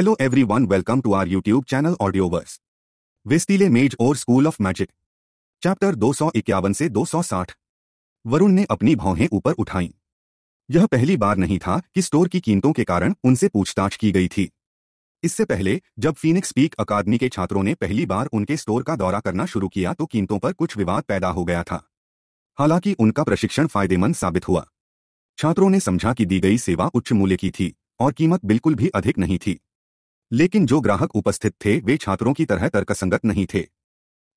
Hello everyone welcome to our YouTube channel Audioverse विस्तीले मेज और स्कूल ऑफ मैजिक चैप्टर दो से 260 वरुण ने अपनी भौहें ऊपर उठाई यह पहली बार नहीं था कि स्टोर की कीमतों के कारण उनसे पूछताछ की गई थी इससे पहले जब फीनिक्स पीक अकादमी के छात्रों ने पहली बार उनके स्टोर का दौरा करना शुरू किया तो कीमतों पर कुछ विवाद पैदा हो गया था हालांकि उनका प्रशिक्षण फायदेमंद साबित हुआ छात्रों ने समझा कि दी गई सेवा उच्च मूल्य की थी और कीमत बिल्कुल भी अधिक नहीं थी लेकिन जो ग्राहक उपस्थित थे वे छात्रों की तरह तर्कसंगत नहीं थे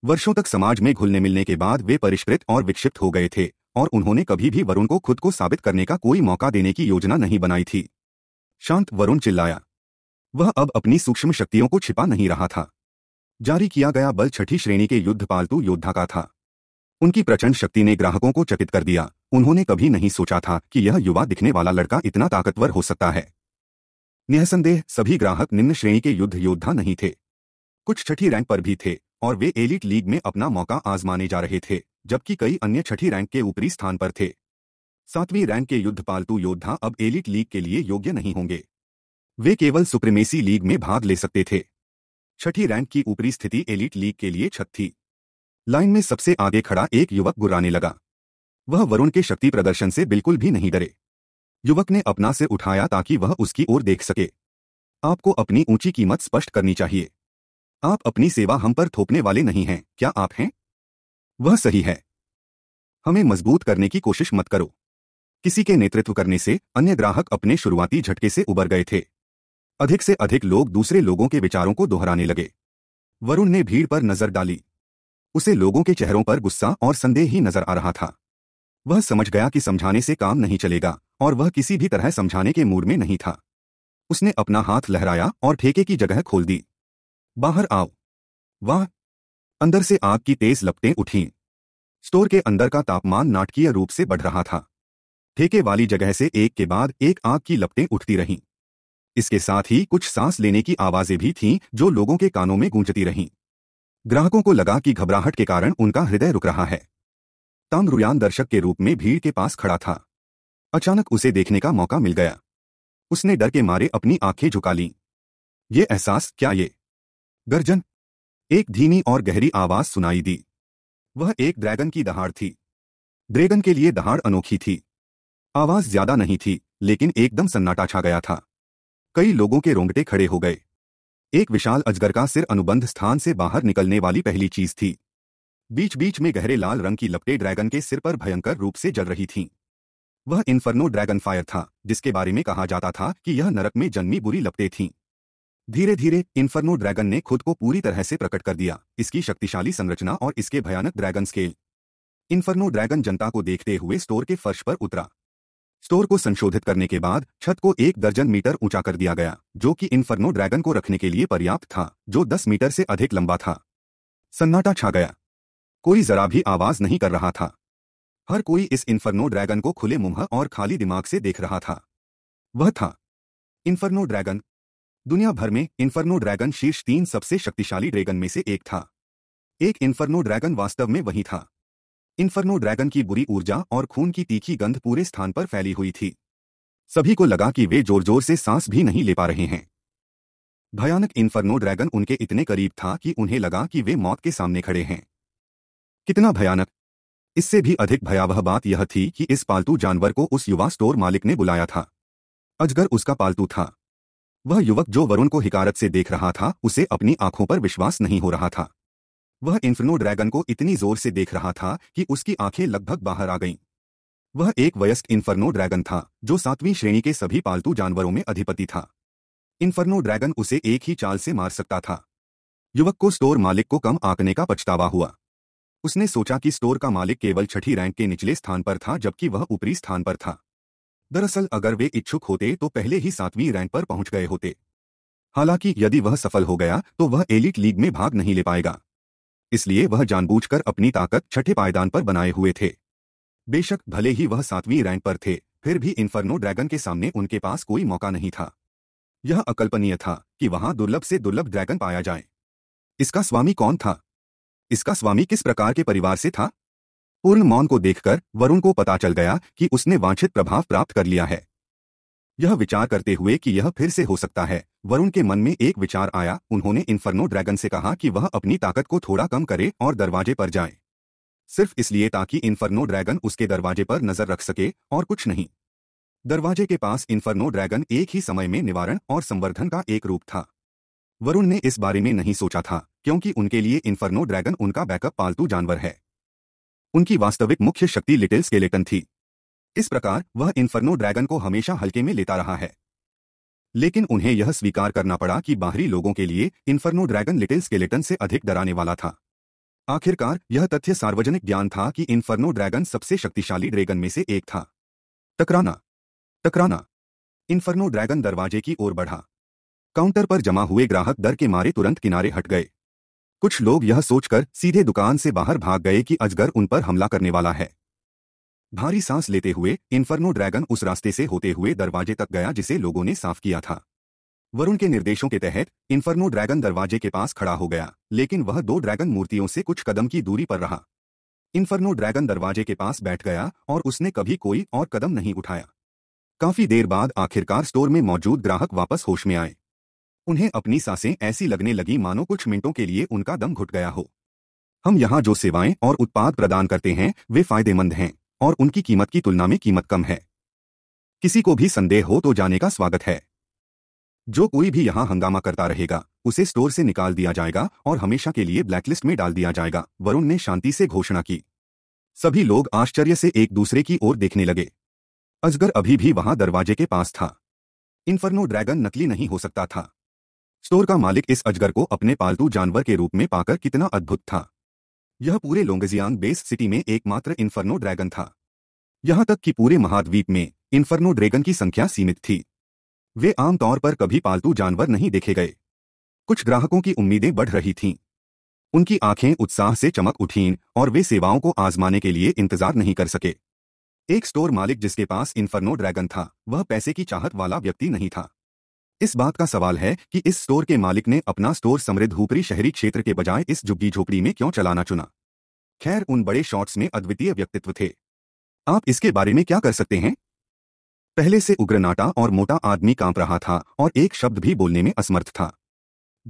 वर्षों तक समाज में घुलने मिलने के बाद वे परिष्कृत और विक्षिप्त हो गए थे और उन्होंने कभी भी वरुण को खुद को साबित करने का कोई मौका देने की योजना नहीं बनाई थी शांत वरुण चिल्लाया वह अब अपनी सूक्ष्म शक्तियों को छिपा नहीं रहा था जारी किया गया बल छठी श्रेणी के युद्ध पालतू योद्धा का था उनकी प्रचंड शक्ति ने ग्राहकों को चकित कर दिया उन्होंने कभी नहीं सोचा था कि यह युवा दिखने वाला लड़का इतना ताकतवर हो सकता है निःसंदेह सभी ग्राहक निम्न श्रेणी के युद्ध योद्धा नहीं थे कुछ छठी रैंक पर भी थे और वे एलिट लीग में अपना मौका आजमाने जा रहे थे जबकि कई अन्य छठी रैंक के ऊपरी स्थान पर थे सातवीं रैंक के युद्ध पालतू योद्धा अब एलिट लीग के लिए योग्य नहीं होंगे वे केवल सुप्रीमेसी लीग में भाग ले सकते थे छठी रैंक की ऊपरी स्थिति एलिट लीग के लिए छत थी लाइन में सबसे आगे खड़ा एक युवक गुराने लगा वह वरुण के शक्ति प्रदर्शन से बिल्कुल भी नहीं डरे युवक ने अपना सिर उठाया ताकि वह उसकी ओर देख सके आपको अपनी ऊंची कीमत स्पष्ट करनी चाहिए आप अपनी सेवा हम पर थोपने वाले नहीं हैं क्या आप हैं वह सही है हमें मजबूत करने की कोशिश मत करो किसी के नेतृत्व करने से अन्य ग्राहक अपने शुरुआती झटके से उबर गए थे अधिक से अधिक लोग दूसरे लोगों के विचारों को दोहराने लगे वरुण ने भीड़ पर नजर डाली उसे लोगों के चेहरों पर गुस्सा और संदेह ही नजर आ रहा था वह समझ गया कि समझाने से काम नहीं चलेगा और वह किसी भी तरह समझाने के मूड में नहीं था उसने अपना हाथ लहराया और ठेके की जगह खोल दी बाहर आओ वाह अंदर से आग की तेज लपटें उठीं स्टोर के अंदर का तापमान नाटकीय रूप से बढ़ रहा था ठेके वाली जगह से एक के बाद एक आग की लपटें उठती रहीं इसके साथ ही कुछ सांस लेने की आवाजें भी थीं जो लोगों के कानों में गूंजती रहीं ग्राहकों को लगा कि घबराहट के कारण उनका हृदय रुक रहा है तम रुयान दर्शक के रूप में भीड़ के पास खड़ा था अचानक उसे देखने का मौका मिल गया उसने डर के मारे अपनी आंखें झुका ली ये एहसास क्या ये गर्जन एक धीमी और गहरी आवाज सुनाई दी वह एक ड्रैगन की दहाड़ थी ड्रैगन के लिए दहाड़ अनोखी थी आवाज ज्यादा नहीं थी लेकिन एकदम सन्नाटा छा गया था कई लोगों के रोंगटे खड़े हो गए एक विशाल अजगर का सिर अनुबंध स्थान से बाहर निकलने वाली पहली चीज थी बीच बीच में गहरे लाल रंग की लपटे ड्रैगन के सिर पर भयंकर रूप से जल रही थीं। वह इन्फर्नो ड्रैगन फायर था जिसके बारे में कहा जाता था कि यह नरक में जन्मी बुरी लपटे थी धीरे धीरे इन्फर्नो ड्रैगन ने खुद को पूरी तरह से प्रकट कर दिया इसकी शक्तिशाली संरचना और इसके भयानक ड्रैगन स्केल इन्फर्नो ड्रैगन जनता को देखते हुए स्टोर के फर्श पर उतरा स्टोर को संशोधित करने के बाद छत को एक दर्जन मीटर ऊंचा कर दिया गया जो कि इन्फर्नो ड्रैगन को रखने के लिए पर्याप्त था जो दस मीटर से अधिक लंबा था सन्नाटा छा गया कोई जरा भी आवाज नहीं कर रहा था हर कोई इस इन्फर्नो ड्रैगन को खुले मुंह और खाली दिमाग से देख रहा था वह था इन्फर्नो ड्रैगन दुनिया भर में इन्फर्नो ड्रैगन शीर्ष तीन सबसे शक्तिशाली ड्रैगन में से एक था एक इन्फर्नो ड्रैगन वास्तव में वही था इन्फर्नो ड्रैगन की बुरी ऊर्जा और खून की तीखी गंध पूरे स्थान पर फैली हुई थी सभी को लगा कि वे जोर जोर से सांस भी नहीं ले पा रहे हैं भयानक इन्फर्नो ड्रैगन उनके इतने करीब था कि उन्हें लगा कि वे मौत के सामने खड़े हैं कितना भयानक इससे भी अधिक भयावह बात यह थी कि इस पालतू जानवर को उस युवा स्टोर मालिक ने बुलाया था अजगर उसका पालतू था वह युवक जो वरुण को हिकारत से देख रहा था उसे अपनी आंखों पर विश्वास नहीं हो रहा था वह इन्फ्रनो ड्रैगन को इतनी जोर से देख रहा था कि उसकी आंखें लगभग बाहर आ गईं। वह एक वयस्क इन्फर्नो ड्रैगन था जो सातवीं श्रेणी के सभी पालतू जानवरों में अधिपति था इन्फर्नो ड्रैगन उसे एक ही चाल से मार सकता था युवक को स्टोर मालिक को कम आंकने का पछतावा हुआ उसने सोचा कि स्टोर का मालिक केवल छठी रैंक के निचले स्थान पर था जबकि वह ऊपरी स्थान पर था दरअसल अगर वे इच्छुक होते तो पहले ही सातवीं रैंक पर पहुंच गए होते हालांकि यदि वह सफल हो गया तो वह एलिट लीग में भाग नहीं ले पाएगा इसलिए वह जानबूझकर अपनी ताकत छठे पायदान पर बनाए हुए थे बेशक भले ही वह सातवीं रैंक पर थे फिर भी इन्फर्नो ड्रैगन के सामने उनके पास कोई मौका नहीं था यह अकल्पनीय था कि वहां दुर्लभ से दुर्लभ ड्रैगन पाया जाए इसका स्वामी कौन था इसका स्वामी किस प्रकार के परिवार से था पूर्ण मौन को देखकर वरुण को पता चल गया कि उसने वांछित प्रभाव प्राप्त कर लिया है यह विचार करते हुए कि यह फिर से हो सकता है वरुण के मन में एक विचार आया उन्होंने इन्फर्नो ड्रैगन से कहा कि वह अपनी ताकत को थोड़ा कम करे और दरवाजे पर जाए सिर्फ इसलिए ताकि इन्फर्नो ड्रैगन उसके दरवाजे पर नजर रख सके और कुछ नहीं दरवाजे के पास इन्फर्नो ड्रैगन एक ही समय में निवारण और संवर्धन का एक रूप था वरुण ने इस बारे में नहीं सोचा था क्योंकि उनके लिए इन्फर्नो ड्रैगन उनका बैकअप पालतू जानवर है उनकी वास्तविक मुख्य शक्ति लिटिल स्केलेटन थी इस प्रकार वह इन्फर्नो ड्रैगन को हमेशा हल्के में लेता रहा है लेकिन उन्हें यह स्वीकार करना पड़ा कि बाहरी लोगों के लिए इन्फर्नो ड्रैगन लिटिल स्केलेटन से अधिक डराने वाला था आखिरकार यह तथ्य सार्वजनिक ज्ञान था कि इन्फर्नो ड्रैगन सबसे शक्तिशाली ड्रैगन में से एक था टकराना टकराना इन्फर्नो ड्रैगन दरवाजे की ओर बढ़ा काउंटर पर जमा हुए ग्राहक दर के मारे तुरंत किनारे हट गए कुछ लोग यह सोचकर सीधे दुकान से बाहर भाग गए कि अजगर उन पर हमला करने वाला है भारी सांस लेते हुए इन्फर्नो ड्रैगन उस रास्ते से होते हुए दरवाजे तक गया जिसे लोगों ने साफ किया था वरुण के निर्देशों के तहत इन्फर्नो ड्रैगन दरवाजे के पास खड़ा हो गया लेकिन वह दो ड्रैगन मूर्तियों से कुछ कदम की दूरी पर रहा इन्फर्नो ड्रैगन दरवाजे के पास बैठ गया और उसने कभी कोई और कदम नहीं उठाया काफी देर बाद आखिरकार स्टोर में मौजूद ग्राहक वापस होश में आए उन्हें अपनी सांसें ऐसी लगने लगी मानो कुछ मिनटों के लिए उनका दम घुट गया हो हम यहाँ जो सेवाएं और उत्पाद प्रदान करते हैं वे फायदेमंद हैं और उनकी कीमत की तुलना में कीमत कम है किसी को भी संदेह हो तो जाने का स्वागत है जो कोई भी यहाँ हंगामा करता रहेगा उसे स्टोर से निकाल दिया जाएगा और हमेशा के लिए ब्लैकलिस्ट में डाल दिया जाएगा वरुण ने शांति से घोषणा की सभी लोग आश्चर्य से एक दूसरे की ओर देखने लगे अजगर अभी भी वहां दरवाजे के पास था इन्फर्नो ड्रैगन नकली नहीं हो सकता था स्टोर का मालिक इस अजगर को अपने पालतू जानवर के रूप में पाकर कितना अद्भुत था यह पूरे लोंगजियांग बेस सिटी में एकमात्र इन्फर्नो ड्रैगन था यहां तक कि पूरे महाद्वीप में इन्फर्नो ड्रैगन की संख्या सीमित थी वे आमतौर पर कभी पालतू जानवर नहीं देखे गए कुछ ग्राहकों की उम्मीदें बढ़ रही थीं उनकी आंखें उत्साह से चमक उठीं और वे सेवाओं को आजमाने के लिए इंतजार नहीं कर सके एक स्टोर मालिक जिसके पास इन्फर्नो ड्रैगन था वह पैसे की चाहत वाला व्यक्ति नहीं था इस बात का सवाल है कि इस स्टोर के मालिक ने अपना स्टोर समृद्ध हुपरी शहरी क्षेत्र के बजाय इस झुग्गी झोपड़ी में क्यों चलाना चुना खैर उन बड़े शॉट्स में अद्वितीय व्यक्तित्व थे आप इसके बारे में क्या कर सकते हैं पहले से उग्रनाटा और मोटा आदमी कांप रहा था और एक शब्द भी बोलने में असमर्थ था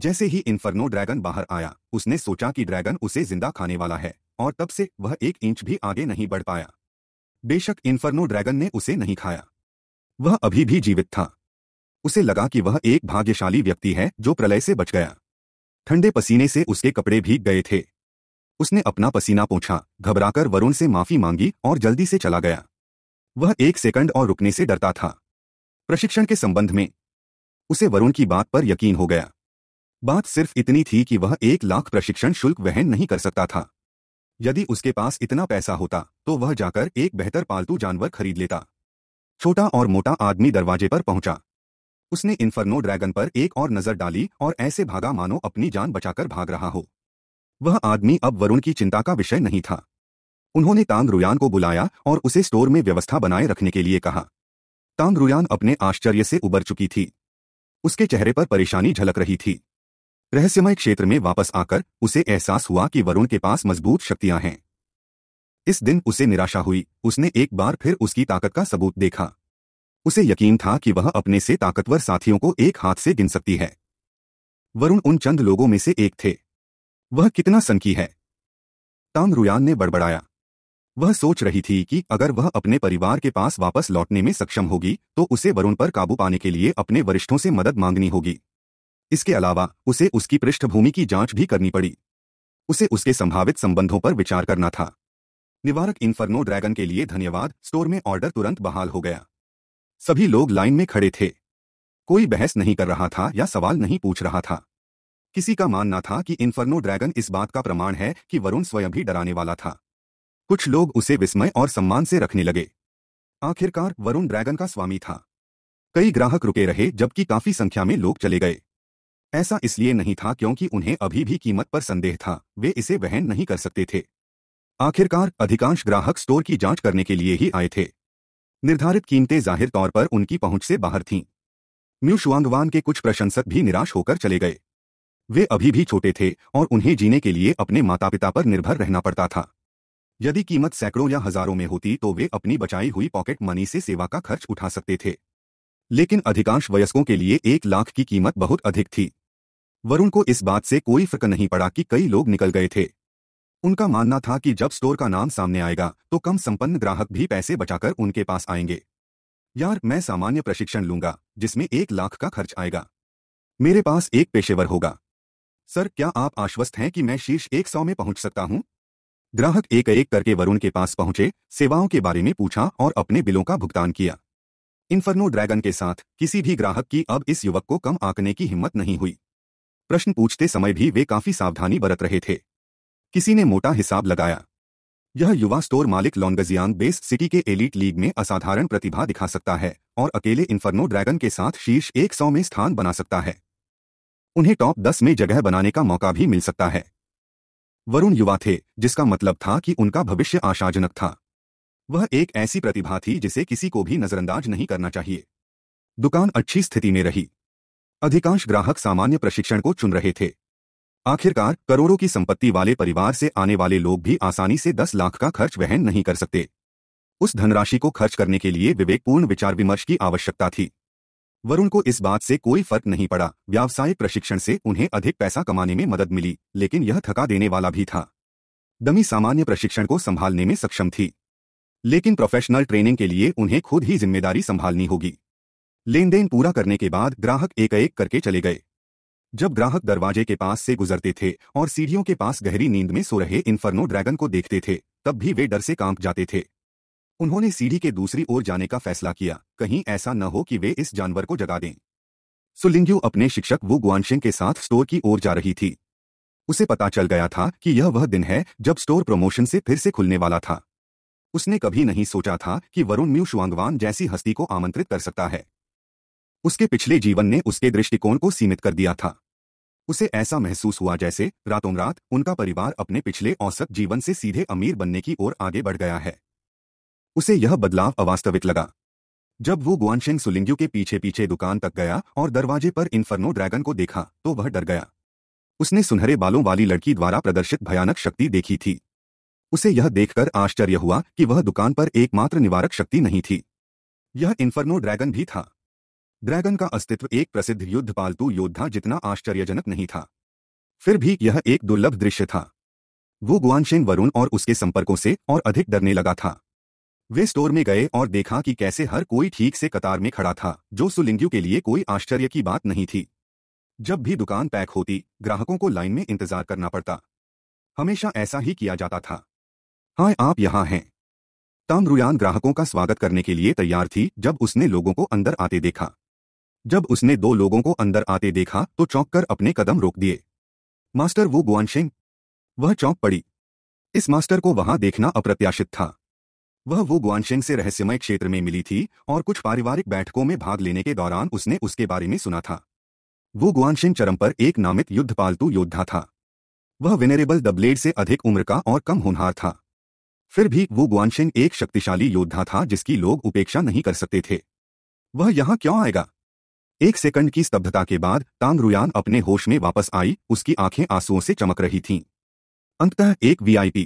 जैसे ही इन्फर्नो ड्रैगन बाहर आया उसने सोचा कि ड्रैगन उसे जिंदा खाने वाला है और तब से वह एक इंच भी आगे नहीं बढ़ पाया बेशक इन्फर्नो ड्रैगन ने उसे नहीं खाया वह अभी भी जीवित था उसे लगा कि वह एक भाग्यशाली व्यक्ति है जो प्रलय से बच गया ठंडे पसीने से उसके कपड़े भीग गए थे उसने अपना पसीना पूछा घबराकर वरुण से माफी मांगी और जल्दी से चला गया वह एक सेकंड और रुकने से डरता था प्रशिक्षण के संबंध में उसे वरुण की बात पर यकीन हो गया बात सिर्फ इतनी थी कि वह एक लाख प्रशिक्षण शुल्क वहन नहीं कर सकता था यदि उसके पास इतना पैसा होता तो वह जाकर एक बेहतर पालतू जानवर खरीद लेता छोटा और मोटा आदमी दरवाजे पर पहुंचा उसने इन्फर्नो ड्रैगन पर एक और नजर डाली और ऐसे भागा मानो अपनी जान बचाकर भाग रहा हो वह आदमी अब वरुण की चिंता का विषय नहीं था उन्होंने तांग रुयान को बुलाया और उसे स्टोर में व्यवस्था बनाए रखने के लिए कहा तांग रुयान अपने आश्चर्य से उबर चुकी थी उसके चेहरे पर परेशानी झलक रही थी रहस्यमय क्षेत्र में वापस आकर उसे एहसास हुआ कि वरुण के पास मजबूत शक्तियां हैं इस दिन उसे निराशा हुई उसने एक बार फिर उसकी ताकत का सबूत देखा उसे यकीन था कि वह अपने से ताकतवर साथियों को एक हाथ से गिन सकती है वरुण उन चंद लोगों में से एक थे वह कितना सनकी है ताम रुयान ने बड़बड़ाया वह सोच रही थी कि अगर वह अपने परिवार के पास वापस लौटने में सक्षम होगी तो उसे वरुण पर काबू पाने के लिए अपने वरिष्ठों से मदद मांगनी होगी इसके अलावा उसे उसकी पृष्ठभूमि की जांच भी करनी पड़ी उसे उसके संभावित संबंधों पर विचार करना था निवारक इन्फर्नो ड्रैगन के लिए धन्यवाद स्टोर में ऑर्डर तुरंत बहाल हो गया सभी लोग लाइन में खड़े थे कोई बहस नहीं कर रहा था या सवाल नहीं पूछ रहा था किसी का मानना था कि इन्फर्नो ड्रैगन इस बात का प्रमाण है कि वरुण स्वयं भी डराने वाला था कुछ लोग उसे विस्मय और सम्मान से रखने लगे आखिरकार वरुण ड्रैगन का स्वामी था कई ग्राहक रुके रहे जबकि काफी संख्या में लोग चले गए ऐसा इसलिए नहीं था क्योंकि उन्हें अभी भी कीमत पर संदेह था वे इसे वहन नहीं कर सकते थे आखिरकार अधिकांश ग्राहक स्टोर की जांच करने के लिए ही आए थे निर्धारित कीमतें जाहिर तौर पर उनकी पहुंच से बाहर थीं म्यू शुआंगवान के कुछ प्रशंसक भी निराश होकर चले गए वे अभी भी छोटे थे और उन्हें जीने के लिए अपने माता पिता पर निर्भर रहना पड़ता था यदि कीमत सैकड़ों या हजारों में होती तो वे अपनी बचाई हुई पॉकेट मनी से सेवा का खर्च उठा सकते थे लेकिन अधिकांश वयस्कों के लिए एक लाख की कीमत बहुत अधिक थी वरुण को इस बात से कोई फर्क नहीं पड़ा कि कई लोग निकल गए थे उनका मानना था कि जब स्टोर का नाम सामने आएगा तो कम संपन्न ग्राहक भी पैसे बचाकर उनके पास आएंगे यार मैं सामान्य प्रशिक्षण लूंगा जिसमें एक लाख का खर्च आएगा मेरे पास एक पेशेवर होगा सर क्या आप आश्वस्त हैं कि मैं शीर्ष एक सौ में पहुंच सकता हूं ग्राहक एक एक करके वरुण के पास पहुंचे सेवाओं के बारे में पूछा और अपने बिलों का भुगतान किया इन्फर्नो ड्रैगन के साथ किसी भी ग्राहक की अब इस युवक को कम आंकने की हिम्मत नहीं हुई प्रश्न पूछते समय भी वे काफी सावधानी बरत रहे थे किसी ने मोटा हिसाब लगाया यह युवा स्टोर मालिक लॉन्गजियान बेस्ड सिटी के एलिट लीग में असाधारण प्रतिभा दिखा सकता है और अकेले इन्फर्नो ड्रैगन के साथ शीर्ष 100 में स्थान बना सकता है उन्हें टॉप 10 में जगह बनाने का मौका भी मिल सकता है वरुण युवा थे जिसका मतलब था कि उनका भविष्य आशाजनक था वह एक ऐसी प्रतिभा थी जिसे किसी को भी नजरअंदाज नहीं करना चाहिए दुकान अच्छी स्थिति में रही अधिकांश ग्राहक सामान्य प्रशिक्षण को चुन रहे थे आखिरकार करोड़ों की संपत्ति वाले परिवार से आने वाले लोग भी आसानी से दस लाख का खर्च वहन नहीं कर सकते उस धनराशि को खर्च करने के लिए विवेकपूर्ण विचार विमर्श की आवश्यकता थी वरुण को इस बात से कोई फर्क नहीं पड़ा व्यावसायिक प्रशिक्षण से उन्हें अधिक पैसा कमाने में मदद मिली लेकिन यह थका देने वाला भी था दमी सामान्य प्रशिक्षण को संभालने में सक्षम थी लेकिन प्रोफेशनल ट्रेनिंग के लिए उन्हें खुद ही जिम्मेदारी संभालनी होगी लेन देन पूरा करने के बाद ग्राहक एक एक करके चले गए जब ग्राहक दरवाजे के पास से गुजरते थे और सीढ़ियों के पास गहरी नींद में सो रहे इन्फर्नो ड्रैगन को देखते थे तब भी वे डर से कांप जाते थे उन्होंने सीढ़ी के दूसरी ओर जाने का फैसला किया कहीं ऐसा न हो कि वे इस जानवर को जगा दें सुलिंग्यू अपने शिक्षक वु गुआनशिंग के साथ स्टोर की ओर जा रही थी उसे पता चल गया था कि यह वह दिन है जब स्टोर प्रमोशन से फिर से खुलने वाला था उसने कभी नहीं सोचा था कि वरुण म्यू शुआंगवान जैसी हस्ती को आमंत्रित कर सकता है उसके पिछले जीवन ने उसके दृष्टिकोण को सीमित कर दिया था उसे ऐसा महसूस हुआ जैसे रातों रात उनका परिवार अपने पिछले औसत जीवन से सीधे अमीर बनने की ओर आगे बढ़ गया है उसे यह बदलाव अवास्तविक लगा जब वो गुआनशेंग सुलिंग्यू के पीछे पीछे दुकान तक गया और दरवाजे पर इन्फर्नो ड्रैगन को देखा तो वह डर गया उसने सुनहरे बालों वाली लड़की द्वारा प्रदर्शित भयानक शक्ति देखी थी उसे यह देखकर आश्चर्य हुआ कि वह दुकान पर एकमात्र निवारक शक्ति नहीं थी यह इन्फर्नो ड्रैगन भी था ड्रैगन का अस्तित्व एक प्रसिद्ध युद्ध पालतू योद्धा जितना आश्चर्यजनक नहीं था फिर भी यह एक दुर्लभ दृश्य था वो गुआनशेन वरुण और उसके संपर्कों से और अधिक डरने लगा था वे स्टोर में गए और देखा कि कैसे हर कोई ठीक से कतार में खड़ा था जो सुलिंग्यू के लिए कोई आश्चर्य की बात नहीं थी जब भी दुकान पैक होती ग्राहकों को लाइन में इंतजार करना पड़ता हमेशा ऐसा ही किया जाता था हाय आप यहां हैं ताम्रुयान ग्राहकों का स्वागत करने के लिए तैयार थी जब उसने लोगों को अंदर आते देखा जब उसने दो लोगों को अंदर आते देखा तो चौंक कर अपने कदम रोक दिए मास्टर वो गुआनशिंग वह चौंक पड़ी इस मास्टर को वहां देखना अप्रत्याशित था वह वो गुआनशिंग से रहस्यमय क्षेत्र में मिली थी और कुछ पारिवारिक बैठकों में भाग लेने के दौरान उसने उसके बारे में सुना था वो गुआनशिंग चरम पर एक नामित युद्ध पालतू योद्धा था वह विनरेबल दब्लेड से अधिक उम्र का और कम होनहार था फिर भी वो गुआनशिंग एक शक्तिशाली योद्धा था जिसकी लोग उपेक्षा नहीं कर सकते थे वह यहां क्यों आएगा एक सेकंड की स्तब्धता के बाद तांग रुयान अपने होश में वापस आई उसकी आंखें आंसुओं से चमक रही थीं अंततः एक वीआईपी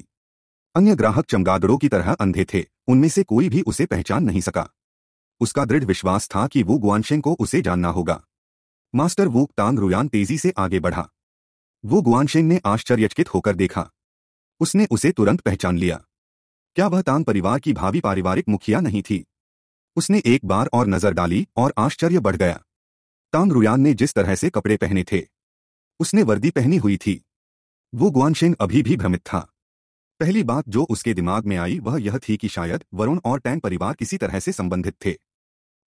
अन्य ग्राहक चमगादड़ों की तरह अंधे थे उनमें से कोई भी उसे पहचान नहीं सका उसका दृढ़ विश्वास था कि वो गुआनशेंग को उसे जानना होगा मास्टर वूक तांग रुयान तेजी से आगे बढ़ा वो गुआनशेंग ने आश्चर्यचकित होकर देखा उसने उसे तुरंत पहचान लिया क्या वह तांग परिवार की भावी पारिवारिक मुखिया नहीं थी उसने एक बार और नजर डाली और आश्चर्य बढ़ गया तांग रुयान ने जिस तरह से कपड़े पहने थे उसने वर्दी पहनी हुई थी वो गुआनशेंग अभी भी भ्रमित था पहली बात जो उसके दिमाग में आई वह यह थी कि शायद वरुण और टैंग परिवार किसी तरह से संबंधित थे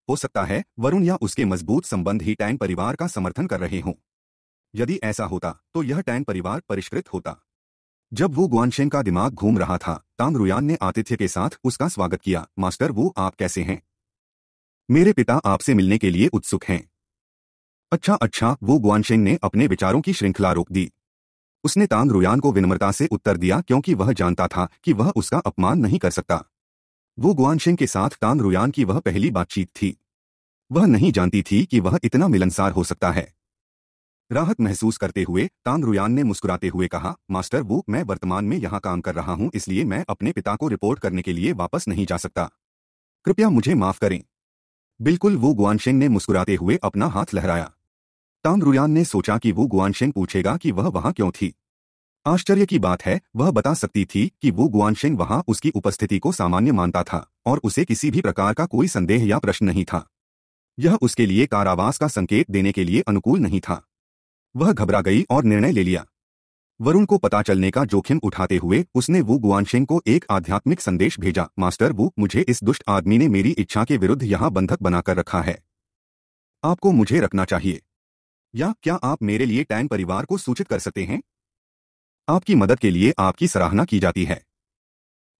हो सकता है वरुण या उसके मजबूत संबंध ही टैंग परिवार का समर्थन कर रहे हों यदि ऐसा होता तो यह टैंग परिवार परिष्कृत होता जब वो गुआनशेंग का दिमाग घूम रहा था तांग रुयान ने आतिथ्य के साथ उसका स्वागत किया मास्टर वो आप कैसे हैं मेरे पिता आपसे मिलने के लिए उत्सुक हैं अच्छा अच्छा वो गुआनशेंग ने अपने विचारों की श्रृंखला रोक दी उसने तांग रुयान को विनम्रता से उत्तर दिया क्योंकि वह जानता था कि वह उसका अपमान नहीं कर सकता वो गुआनशेंग के साथ तांग रुयान की वह पहली बातचीत थी वह नहीं जानती थी कि वह इतना मिलनसार हो सकता है राहत महसूस करते हुए तांग रुयान ने मुस्कुराते हुए कहा मास्टर वो मैं वर्तमान में यहां काम कर रहा हूं इसलिए मैं अपने पिता को रिपोर्ट करने के लिए वापस नहीं जा सकता कृपया मुझे माफ करें बिल्कुल वो गुआनशेंग ने मुस्कुराते हुए अपना हाथ लहराया रुयान ने सोचा कि वो गुआनशेंग पूछेगा कि वह वहां क्यों थी आश्चर्य की बात है वह बता सकती थी कि वो गुआनशेंग वहां उसकी उपस्थिति को सामान्य मानता था और उसे किसी भी प्रकार का कोई संदेह या प्रश्न नहीं था यह उसके लिए कारावास का संकेत देने के लिए अनुकूल नहीं था वह घबरा गई और निर्णय ले लिया वरुण को पता चलने का जोखिम उठाते हुए उसने वो गुआनशेंग को एक आध्यात्मिक संदेश भेजा मास्टर वू मुझे इस दुष्ट आदमी ने मेरी इच्छा के विरुद्ध यहां बंधक बनाकर रखा है आपको मुझे रखना चाहिए या क्या आप मेरे लिए टैन परिवार को सूचित कर सकते हैं आपकी मदद के लिए आपकी सराहना की जाती है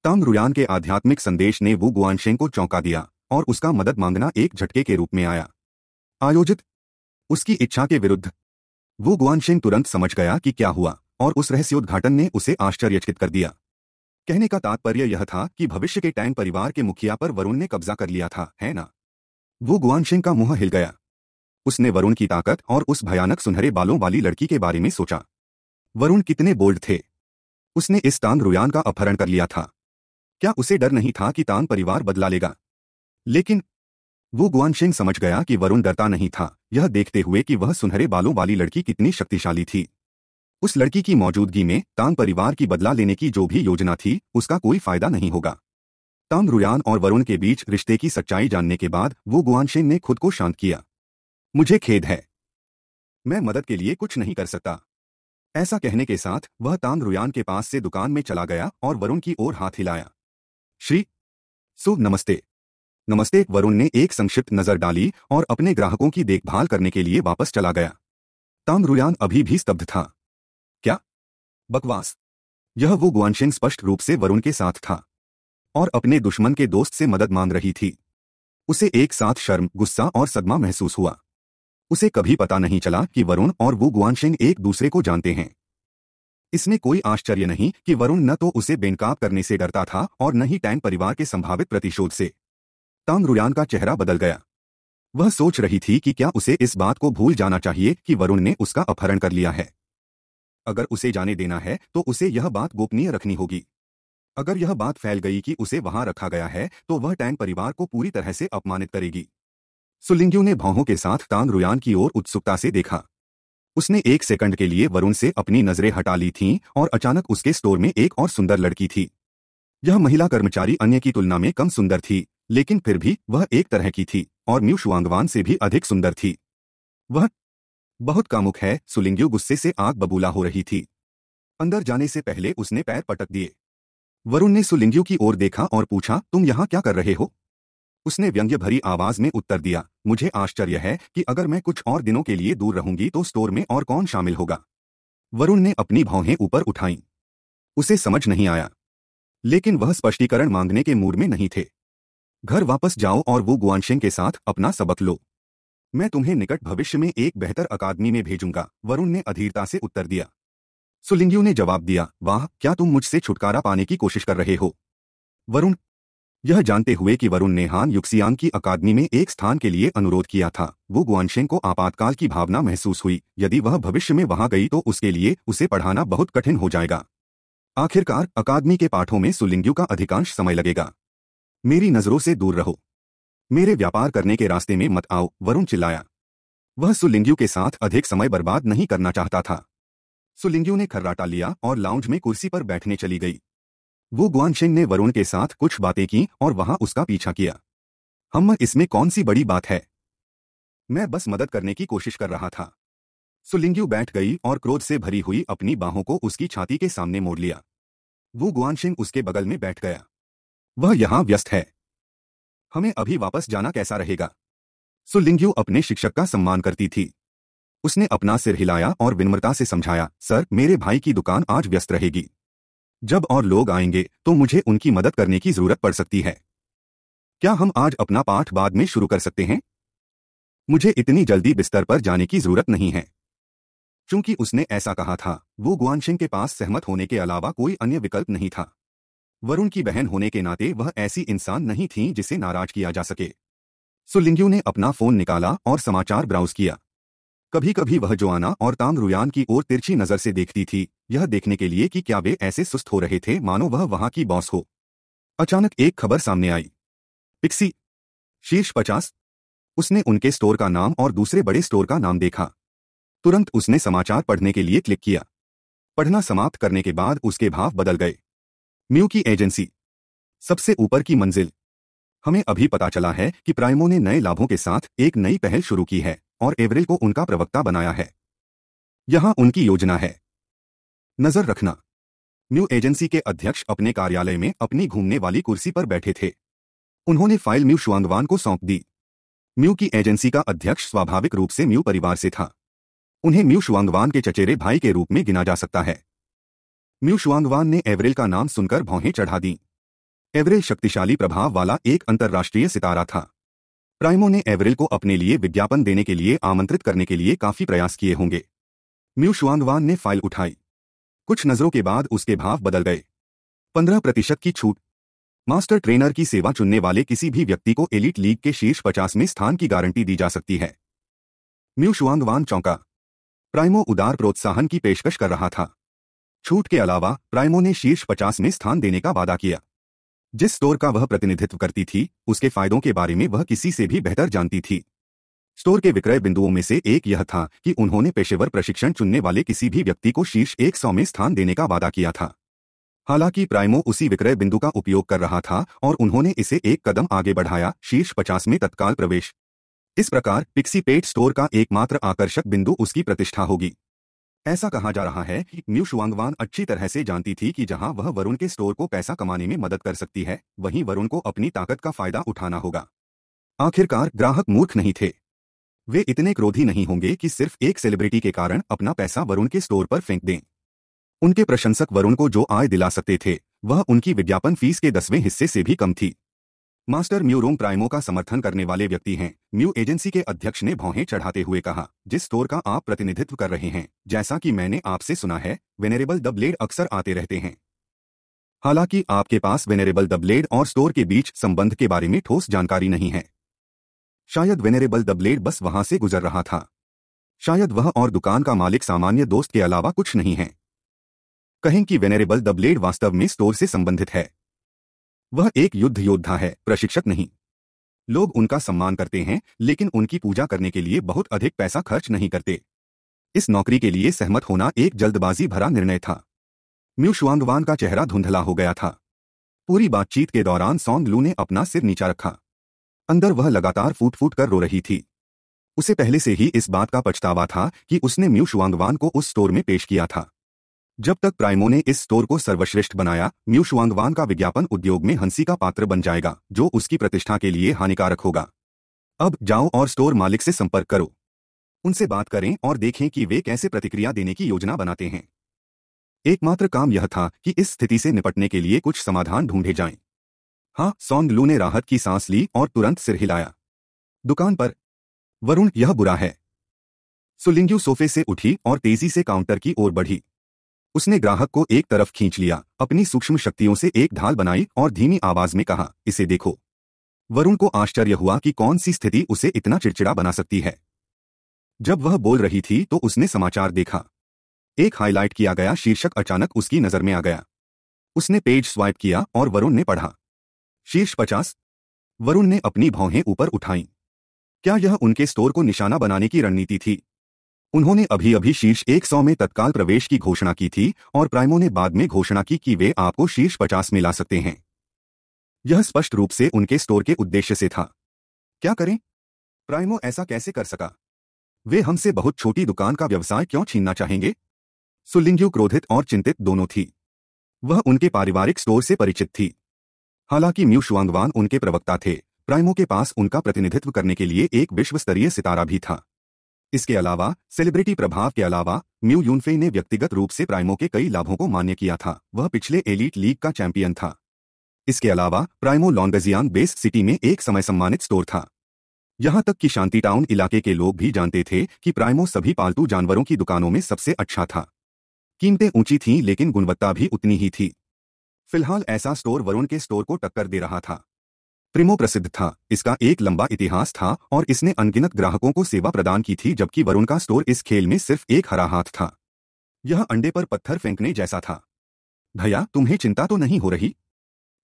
तांग रुयान के आध्यात्मिक संदेश ने वो गुआनशेंग को चौंका दिया और उसका मदद मांगना एक झटके के रूप में आया आयोजित उसकी इच्छा के विरुद्ध वो गुआनशेंग तुरंत समझ गया कि क्या हुआ और उस रहस्योद्घाटन ने उसे आश्चर्यचकित कर दिया कहने का तात्पर्य यह था कि भविष्य के टैंग परिवार के मुखिया पर वरुण ने कब्जा कर लिया था है ना वो गुआनशेंग का मुंह हिल गया उसने वरुण की ताकत और उस भयानक सुनहरे बालों वाली लड़की के बारे में सोचा वरुण कितने बोल्ड थे उसने इस तांग रुयान का अपहरण कर लिया था क्या उसे डर नहीं था कि तांग परिवार बदला लेगा लेकिन वो गुआनशिंग समझ गया कि वरुण डरता नहीं था यह देखते हुए कि वह सुनहरे बालों वाली लड़की कितनी शक्तिशाली थी उस लड़की की मौजूदगी में तांग परिवार की बदला लेने की जो भी योजना थी उसका कोई फायदा नहीं होगा तांग रुयान और वरुण के बीच रिश्ते की सच्चाई जानने के बाद वो गुआनशिंग ने खुद को शांत किया मुझे खेद है मैं मदद के लिए कुछ नहीं कर सकता ऐसा कहने के साथ वह तांग रुयान के पास से दुकान में चला गया और वरुण की ओर हाथ हिलाया श्री सु नमस्ते नमस्ते वरुण ने एक संक्षिप्त नजर डाली और अपने ग्राहकों की देखभाल करने के लिए वापस चला गया तांग रुयान अभी भी स्तब्ध था क्या बकवास यह वो गुआनशिंग स्पष्ट रूप से वरुण के साथ था और अपने दुश्मन के दोस्त से मदद मांग रही थी उसे एक साथ शर्म गुस्सा और सदमा महसूस हुआ उसे कभी पता नहीं चला कि वरुण और वु गुआनशेंग एक दूसरे को जानते हैं इसमें कोई आश्चर्य नहीं कि वरुण न तो उसे बेनकाब करने से डरता था और न ही टैंग परिवार के संभावित प्रतिशोध से तांग रुयान का चेहरा बदल गया वह सोच रही थी कि क्या उसे इस बात को भूल जाना चाहिए कि वरुण ने उसका अपहरण कर लिया है अगर उसे जाने देना है तो उसे यह बात गोपनीय रखनी होगी अगर यह बात फैल गई कि उसे वहां रखा गया है तो वह टैंग परिवार को पूरी तरह से अपमानित करेगी सुलिंग्यू ने भौहों के साथ तांग रुयान की ओर उत्सुकता से देखा उसने एक सेकंड के लिए वरुण से अपनी नजरें हटा ली थीं और अचानक उसके स्टोर में एक और सुंदर लड़की थी यह महिला कर्मचारी अन्य की तुलना में कम सुंदर थी लेकिन फिर भी वह एक तरह की थी और म्यू शुआंगवान से भी अधिक सुंदर थी वह बहुत कामुक है सुलिंग्यू गुस्से से आग बबूला हो रही थी अंदर जाने से पहले उसने पैर पटक दिए वरुण ने सुलिंग्यू की ओर देखा और पूछा तुम यहां क्या कर रहे हो उसने व्यंग्य भरी आवाज में उत्तर दिया मुझे आश्चर्य है कि अगर मैं कुछ और दिनों के लिए दूर रहूंगी तो स्टोर में और कौन शामिल होगा वरुण ने अपनी भौहें ऊपर उठाई उसे समझ नहीं आया लेकिन वह स्पष्टीकरण मांगने के मूड में नहीं थे घर वापस जाओ और वो गुआंशिंग के साथ अपना सबक लो मैं तुम्हें निकट भविष्य में एक बेहतर अकादमी में भेजूंगा वरुण ने अधीरता से उत्तर दिया सुलिंग्यू ने जवाब दिया वाह क्या तुम मुझसे छुटकारा पाने की कोशिश कर रहे हो वरुण यह जानते हुए कि वरुण ने हान युक्सियांग की अकादमी में एक स्थान के लिए अनुरोध किया था वो गुआनशेंग को आपातकाल की भावना महसूस हुई यदि वह भविष्य में वहां गई तो उसके लिए उसे पढ़ाना बहुत कठिन हो जाएगा आखिरकार अकादमी के पाठों में सुलिंग्यू का अधिकांश समय लगेगा मेरी नजरों से दूर रहो मेरे व्यापार करने के रास्ते में मत आओ वरुण चिल्लाया वह सुलिंग्यू के साथ अधिक समय बर्बाद नहीं करना चाहता था सुलिंग्यू ने खर्राटा लिया और लाउंज में कुर्सी पर बैठने चली गई वो गुआनशेंग ने वरुण के साथ कुछ बातें की और वहां उसका पीछा किया हम इसमें कौन सी बड़ी बात है मैं बस मदद करने की कोशिश कर रहा था सुलिंग्यू बैठ गई और क्रोध से भरी हुई अपनी बाहों को उसकी छाती के सामने मोड़ लिया वो गुआनशिंग उसके बगल में बैठ गया वह यहां व्यस्त है हमें अभी वापस जाना कैसा रहेगा सुलिंग्यू अपने शिक्षक का सम्मान करती थी उसने अपना सिर हिलाया और विनम्रता से समझाया सर मेरे भाई की दुकान आज व्यस्त रहेगी जब और लोग आएंगे तो मुझे उनकी मदद करने की जरूरत पड़ सकती है क्या हम आज अपना पाठ बाद में शुरू कर सकते हैं मुझे इतनी जल्दी बिस्तर पर जाने की जरूरत नहीं है चूंकि उसने ऐसा कहा था वो गुआनशिंग के पास सहमत होने के अलावा कोई अन्य विकल्प नहीं था वरुण की बहन होने के नाते वह ऐसी इंसान नहीं थी जिसे नाराज किया जा सके सुलिंग्यू ने अपना फोन निकाला और समाचार ब्राउज किया कभी कभी वह जोआना और ताम रुयान की ओर तिरछी नजर से देखती थी यह देखने के लिए कि क्या वे ऐसे सुस्त हो रहे थे मानो वह वहां की बॉस हो अचानक एक खबर सामने आई पिक्सी शीर्ष पचास उसने उनके स्टोर का नाम और दूसरे बड़े स्टोर का नाम देखा तुरंत उसने समाचार पढ़ने के लिए क्लिक किया पढ़ना समाप्त करने के बाद उसके भाव बदल गए म्यू की एजेंसी सबसे ऊपर की मंजिल हमें अभी पता चला है कि प्राइमो ने नए लाभों के साथ एक नई पहल शुरू की है और एवरिल को उनका प्रवक्ता बनाया है यहां उनकी योजना है नजर रखना न्यू एजेंसी के अध्यक्ष अपने कार्यालय में अपनी घूमने वाली कुर्सी पर बैठे थे उन्होंने फाइल म्यू शुआंगवान को सौंप दी म्यू की एजेंसी का अध्यक्ष स्वाभाविक रूप से म्यू परिवार से था उन्हें म्यू शुआंगवान के चचेरे भाई के रूप में गिना जा सकता है म्यू शुआंगवान ने एवरेल का नाम सुनकर भौहें चढ़ा दी एवरेल शक्तिशाली प्रभाव वाला एक अंतर्राष्ट्रीय सितारा था प्राइमो ने एवरिल को अपने लिए विज्ञापन देने के लिए आमंत्रित करने के लिए काफी प्रयास किए होंगे म्यू शुआंगवान ने फाइल उठाई कुछ नजरों के बाद उसके भाव बदल गए पंद्रह प्रतिशत की छूट मास्टर ट्रेनर की सेवा चुनने वाले किसी भी व्यक्ति को एलिट लीग के शीर्ष पचास में स्थान की गारंटी दी जा सकती है म्यू शुआंगवान चौंका प्राइमो उदार प्रोत्साहन की पेशकश कर रहा था छूट के अलावा प्राइमो ने शीर्ष पचास में स्थान देने का वादा किया जिस स्टोर का वह प्रतिनिधित्व करती थी उसके फायदों के बारे में वह किसी से भी बेहतर जानती थी स्टोर के विक्रय बिंदुओं में से एक यह था कि उन्होंने पेशेवर प्रशिक्षण चुनने वाले किसी भी व्यक्ति को शीर्ष एक सौ में स्थान देने का वादा किया था हालांकि प्राइमो उसी विक्रय बिंदु का उपयोग कर रहा था और उन्होंने इसे एक कदम आगे बढ़ाया शीर्ष पचास में तत्काल प्रवेश इस प्रकार पिक्सी पेट स्टोर का एकमात्र आकर्षक बिंदु उसकी प्रतिष्ठा होगी ऐसा कहा जा रहा है कि न्यू शुआंगवान अच्छी तरह से जानती थी कि जहां वह वरुण के स्टोर को पैसा कमाने में मदद कर सकती है वहीं वरुण को अपनी ताकत का फायदा उठाना होगा आखिरकार ग्राहक मूर्ख नहीं थे वे इतने क्रोधी नहीं होंगे कि सिर्फ एक सेलिब्रिटी के कारण अपना पैसा वरुण के स्टोर पर फेंक दें उनके प्रशंसक वरुण को जो आय दिला सकते थे वह उनकी विज्ञापन फीस के दसवें हिस्से से भी कम थी मास्टर म्यू रोम प्राइमो का समर्थन करने वाले व्यक्ति हैं म्यू एजेंसी के अध्यक्ष ने भौहें चढ़ाते हुए कहा जिस स्टोर का आप प्रतिनिधित्व कर रहे हैं जैसा कि मैंने आपसे सुना है वेनेरेबल द ब्लेड अक्सर आते रहते हैं हालांकि आपके पास वेनेरेबल द ब्लेड और स्टोर के बीच संबंध के बारे में ठोस जानकारी नहीं है शायद वेनेरेबल द ब्लेड बस वहां से गुजर रहा था शायद वह और दुकान का मालिक सामान्य दोस्त के अलावा कुछ नहीं है कहें कि वेनेरेबल द ब्लेड वास्तव में स्टोर से संबंधित है वह एक युद्ध योद्धा है प्रशिक्षक नहीं लोग उनका सम्मान करते हैं लेकिन उनकी पूजा करने के लिए बहुत अधिक पैसा खर्च नहीं करते इस नौकरी के लिए सहमत होना एक जल्दबाजी भरा निर्णय था म्यू श्वांगवान का चेहरा धुंधला हो गया था पूरी बातचीत के दौरान सौंग लू ने अपना सिर नीचा रखा अंदर वह लगातार फूट फूट कर रो रही थी उसे पहले से ही इस बात का पछतावा था कि उसने म्यू श्वांगवान को उस स्टोर में पेश किया था जब तक प्राइमो ने इस स्टोर को सर्वश्रेष्ठ बनाया न्यूशुआंगवान का विज्ञापन उद्योग में हंसी का पात्र बन जाएगा जो उसकी प्रतिष्ठा के लिए हानिकारक होगा अब जाओ और स्टोर मालिक से संपर्क करो उनसे बात करें और देखें कि वे कैसे प्रतिक्रिया देने की योजना बनाते हैं एकमात्र काम यह था कि इस स्थिति से निपटने के लिए कुछ समाधान ढूंढे जाएं। हां सॉन्ग लू ने राहत की सांस ली और तुरंत सिर हिलाया दुकान पर वरुण यह बुरा है सुलिंग्यू सोफे से उठी और तेजी से काउंटर की ओर बढ़ी उसने ग्राहक को एक तरफ खींच लिया अपनी सूक्ष्म शक्तियों से एक ढाल बनाई और धीमी आवाज में कहा इसे देखो वरुण को आश्चर्य हुआ कि कौन सी स्थिति उसे इतना चिड़चिड़ा बना सकती है जब वह बोल रही थी तो उसने समाचार देखा एक हाईलाइट किया गया शीर्षक अचानक उसकी नजर में आ गया उसने पेज स्वाइप किया और वरुण ने पढ़ा शीर्ष पचास वरुण ने अपनी भौहें ऊपर उठाई क्या यह उनके स्टोर को निशाना बनाने की रणनीति थी उन्होंने अभी अभी शीर्ष 100 में तत्काल प्रवेश की घोषणा की थी और प्राइमो ने बाद में घोषणा की कि वे आपको शीर्ष पचास में ला सकते हैं यह स्पष्ट रूप से उनके स्टोर के उद्देश्य से था क्या करें प्राइमो ऐसा कैसे कर सका वे हमसे बहुत छोटी दुकान का व्यवसाय क्यों छीनना चाहेंगे सुलिंग्यू क्रोधित और चिंतित दोनों थी वह उनके पारिवारिक स्टोर से परिचित थी हालांकि म्यू शुआंगवान उनके प्रवक्ता थे प्राइमो के पास उनका प्रतिनिधित्व करने के लिए एक विश्व स्तरीय सितारा भी था इसके अलावा सेलिब्रिटी प्रभाव के अलावा म्यू यूनफे ने व्यक्तिगत रूप से प्राइमो के कई लाभों को मान्य किया था वह पिछले एलिट लीग का चैंपियन था इसके अलावा प्राइमो लॉन्गजियान बेस सिटी में एक समय सम्मानित स्टोर था यहां तक कि शांति टाउन इलाके के लोग भी जानते थे कि प्राइमो सभी पालतू जानवरों की दुकानों में सबसे अच्छा था कीमतें ऊंची थीं लेकिन गुणवत्ता भी उतनी ही थी फिलहाल ऐसा स्टोर वरुण के स्टोर को टक्कर दे रहा था प्रिमो प्रसिद्ध था इसका एक लंबा इतिहास था और इसने अनगिनत ग्राहकों को सेवा प्रदान की थी जबकि वरुण का स्टोर इस खेल में सिर्फ एक हरा हाथ था यह अंडे पर पत्थर फेंकने जैसा था भैया तुम्हें चिंता तो नहीं हो रही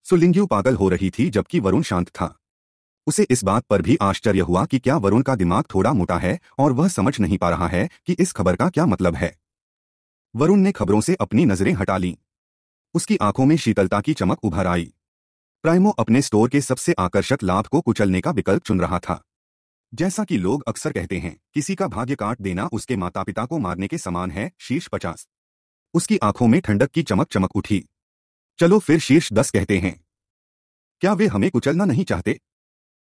सुलिंग्यू पागल हो रही थी जबकि वरुण शांत था उसे इस बात पर भी आश्चर्य हुआ कि क्या वरुण का दिमाग थोड़ा मोटा है और वह समझ नहीं पा रहा है कि इस खबर का क्या मतलब है वरुण ने खबरों से अपनी नजरें हटा लीं उसकी आंखों में शीतलता की चमक उभर आई प्राइमो अपने स्टोर के सबसे आकर्षक लाभ को कुचलने का विकल्प चुन रहा था जैसा कि लोग अक्सर कहते हैं किसी का भाग्य काट देना उसके माता पिता को मारने के समान है शीर्ष पचास उसकी आंखों में ठंडक की चमक चमक उठी चलो फिर शीर्ष दस कहते हैं क्या वे हमें कुचलना नहीं चाहते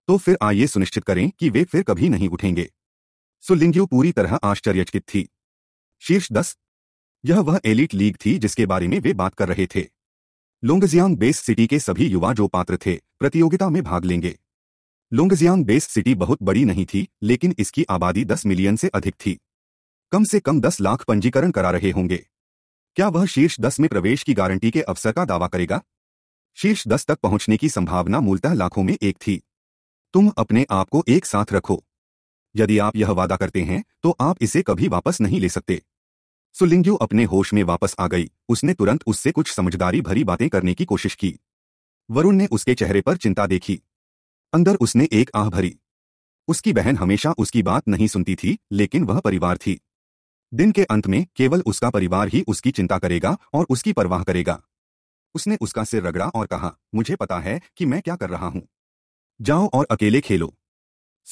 तो फिर आइए सुनिश्चित करें कि वे फिर कभी नहीं उठेंगे सुलिंग्यू पूरी तरह आश्चर्यचकित थी शीर्ष दस यह वह एलिट लीग थी जिसके बारे में वे बात कर रहे थे लोंगजियांग बेस सिटी के सभी युवा जो पात्र थे प्रतियोगिता में भाग लेंगे लोंगजियांग बेस सिटी बहुत बड़ी नहीं थी लेकिन इसकी आबादी 10 मिलियन से अधिक थी कम से कम 10 लाख पंजीकरण करा रहे होंगे क्या वह शीर्ष 10 में प्रवेश की गारंटी के अवसर का दावा करेगा शीर्ष 10 तक पहुंचने की संभावना मूलतः लाखों में एक थी तुम अपने आप को एक साथ रखो यदि आप यह वादा करते हैं तो आप इसे कभी वापस नहीं ले सकते सुलिंग्यू अपने होश में वापस आ गई उसने तुरंत उससे कुछ समझदारी भरी बातें करने की कोशिश की वरुण ने उसके चेहरे पर चिंता देखी अंदर उसने एक आह भरी उसकी बहन हमेशा उसकी बात नहीं सुनती थी लेकिन वह परिवार थी दिन के अंत में केवल उसका परिवार ही उसकी चिंता करेगा और उसकी परवाह करेगा उसने उसका सिर रगड़ा और कहा मुझे पता है कि मैं क्या कर रहा हूं जाओ और अकेले खेलो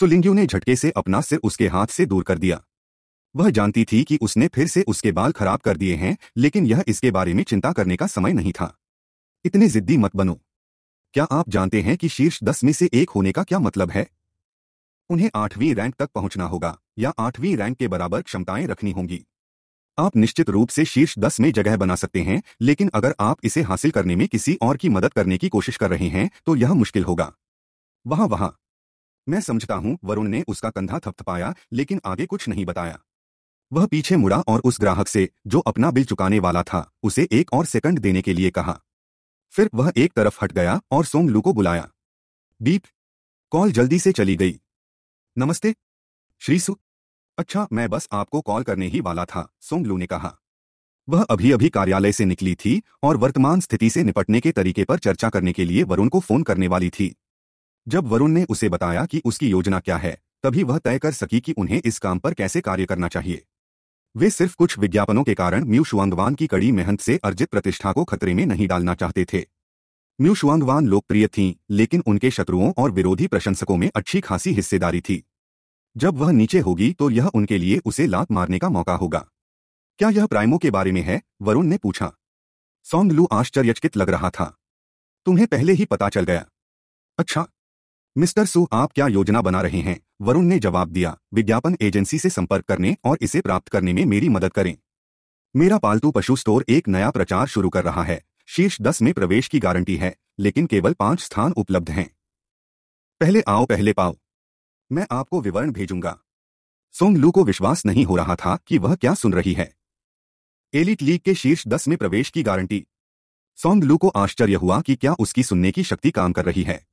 सुलिंग्यू ने झटके से अपना सिर उसके हाथ से दूर कर दिया वह जानती थी कि उसने फिर से उसके बाल खराब कर दिए हैं लेकिन यह इसके बारे में चिंता करने का समय नहीं था इतने जिद्दी मत बनो क्या आप जानते हैं कि शीर्ष दस में से एक होने का क्या मतलब है उन्हें आठवीं रैंक तक पहुंचना होगा या आठवीं रैंक के बराबर क्षमताएं रखनी होंगी आप निश्चित रूप से शीर्ष दस में जगह बना सकते हैं लेकिन अगर आप इसे हासिल करने में किसी और की मदद करने की कोशिश कर रहे हैं तो यह मुश्किल होगा वहां वहां मैं समझता हूं वरुण ने उसका कंधा थपथपाया लेकिन आगे कुछ नहीं बताया वह पीछे मुड़ा और उस ग्राहक से जो अपना बिल चुकाने वाला था उसे एक और सेकंड देने के लिए कहा फिर वह एक तरफ हट गया और सोंगलू को बुलाया बीप कॉल जल्दी से चली गई नमस्ते श्रीसु अच्छा मैं बस आपको कॉल करने ही वाला था सोंगलू ने कहा वह अभी अभी कार्यालय से निकली थी और वर्तमान स्थिति से निपटने के तरीके पर चर्चा करने के लिए वरुण को फोन करने वाली थी जब वरुण ने उसे बताया कि उसकी योजना क्या है तभी वह तय कर सकी कि उन्हें इस काम पर कैसे कार्य करना चाहिए वे सिर्फ कुछ विज्ञापनों के कारण म्यू की कड़ी मेहनत से अर्जित प्रतिष्ठा को खतरे में नहीं डालना चाहते थे म्यू लोकप्रिय थीं लेकिन उनके शत्रुओं और विरोधी प्रशंसकों में अच्छी खासी हिस्सेदारी थी जब वह नीचे होगी तो यह उनके लिए उसे लात मारने का मौका होगा क्या यह प्राइमो के बारे में है वरुण ने पूछा सौंगलू लू आश्चर्यचकित लग रहा था तुम्हें पहले ही पता चल गया अच्छा मिस्टर सू आप क्या योजना बना रहे हैं वरुण ने जवाब दिया विज्ञापन एजेंसी से संपर्क करने और इसे प्राप्त करने में मेरी मदद करें मेरा पालतू पशु स्टोर एक नया प्रचार शुरू कर रहा है शीर्ष दस में प्रवेश की गारंटी है लेकिन केवल पांच स्थान उपलब्ध हैं पहले आओ पहले पाओ मैं आपको विवरण भेजूंगा सोंगलू को विश्वास नहीं हो रहा था कि वह क्या सुन रही है एलिट लीग के शीर्ष दस में प्रवेश की गारंटी सोंगलू को आश्चर्य हुआ कि क्या उसकी सुनने की शक्ति काम कर रही है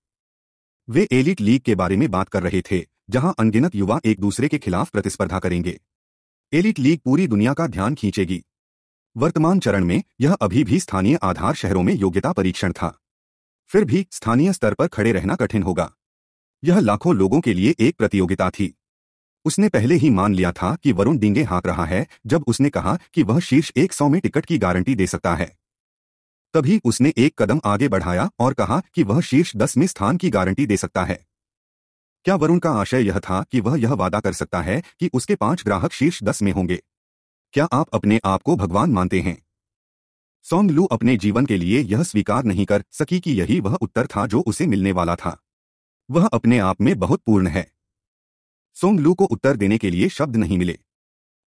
वे एलिट लीग के बारे में बात कर रहे थे जहां अनगिनत युवा एक दूसरे के खिलाफ प्रतिस्पर्धा करेंगे एलिट लीग पूरी दुनिया का ध्यान खींचेगी वर्तमान चरण में यह अभी भी स्थानीय आधार शहरों में योग्यता परीक्षण था फिर भी स्थानीय स्तर पर खड़े रहना कठिन होगा यह लाखों लोगों के लिए एक प्रतियोगिता थी उसने पहले ही मान लिया था कि वरुण डिंगे हाँक रहा है जब उसने कहा कि वह शीर्ष 100 में टिकट की गारंटी दे सकता है तभी उसने एक कदम आगे बढ़ाया और कहा कि वह शीर्ष दस में स्थान की गारंटी दे सकता है क्या वरुण का आशय यह था कि वह यह वादा कर सकता है कि उसके पांच ग्राहक शीर्ष दस में होंगे क्या आप अपने आप को भगवान मानते हैं सोंग लू अपने जीवन के लिए यह स्वीकार नहीं कर सकी कि यही वह उत्तर था जो उसे मिलने वाला था वह अपने आप में बहुत पूर्ण है सोंग लू को उत्तर देने के लिए शब्द नहीं मिले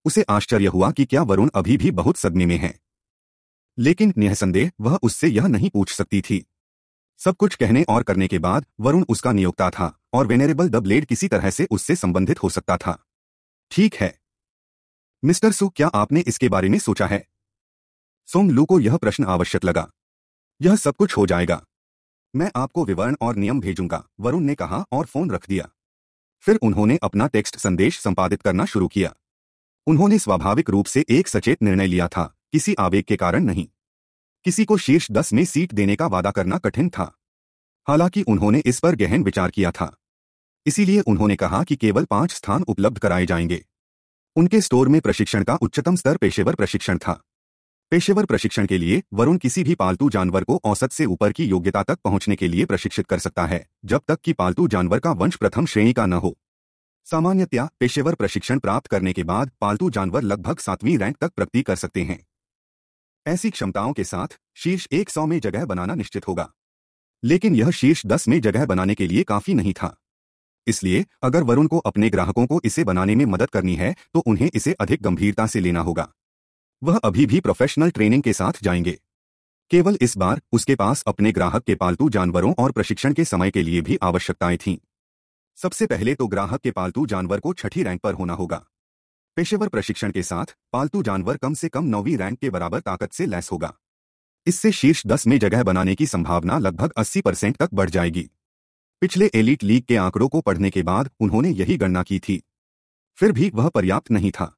उसे आश्चर्य हुआ कि क्या वरुण अभी भी बहुत सदमे में है लेकिन निःसंदेह वह उससे यह नहीं पूछ सकती थी सब कुछ कहने और करने के बाद वरुण उसका नियोक्ता था और वेनेरेबल द ब्लेड किसी तरह से उससे संबंधित हो सकता था ठीक है मिस्टर सु क्या आपने इसके बारे में सोचा है सोंग लू को यह प्रश्न आवश्यक लगा यह सब कुछ हो जाएगा मैं आपको विवरण और नियम भेजूंगा वरुण ने कहा और फोन रख दिया फिर उन्होंने अपना टेक्स्ट संदेश संपादित करना शुरू किया उन्होंने स्वाभाविक रूप से एक सचेत निर्णय लिया था किसी आवेग के कारण नहीं किसी को शीर्ष दस में सीट देने का वादा करना कठिन था हालांकि उन्होंने इस पर गहन विचार किया था इसीलिए उन्होंने कहा कि केवल पांच स्थान उपलब्ध कराए जाएंगे उनके स्टोर में प्रशिक्षण का उच्चतम स्तर पेशेवर प्रशिक्षण था पेशेवर प्रशिक्षण के लिए वरुण किसी भी पालतू जानवर को औसत से ऊपर की योग्यता तक पहुंचने के लिए प्रशिक्षित कर सकता है जब तक कि पालतू जानवर का वंश प्रथम श्रेणी का न हो सामान्यतया पेशेवर प्रशिक्षण प्राप्त करने के बाद पालतू जानवर लगभग सातवीं रैंक तक प्रगति कर सकते हैं ऐसी क्षमताओं के साथ शीर्ष एक सौ में जगह बनाना निश्चित होगा लेकिन यह शीर्ष दस में जगह बनाने के लिए काफी नहीं था इसलिए अगर वरुण को अपने ग्राहकों को इसे बनाने में मदद करनी है तो उन्हें इसे अधिक गंभीरता से लेना होगा वह अभी भी प्रोफेशनल ट्रेनिंग के साथ जाएंगे केवल इस बार उसके पास अपने ग्राहक के पालतू जानवरों और प्रशिक्षण के समय के लिए भी आवश्यकताएं थीं सबसे पहले तो ग्राहक के पालतू जानवर को छठी रैंक पर होना होगा पेशेवर प्रशिक्षण के साथ पालतू जानवर कम से कम नौवीं रैंक के बराबर ताकत से लैस होगा इससे शीर्ष दस में जगह बनाने की संभावना लगभग अस्सी परसेंट तक बढ़ जाएगी पिछले एलिट लीग के आंकड़ों को पढ़ने के बाद उन्होंने यही गणना की थी फिर भी वह पर्याप्त नहीं था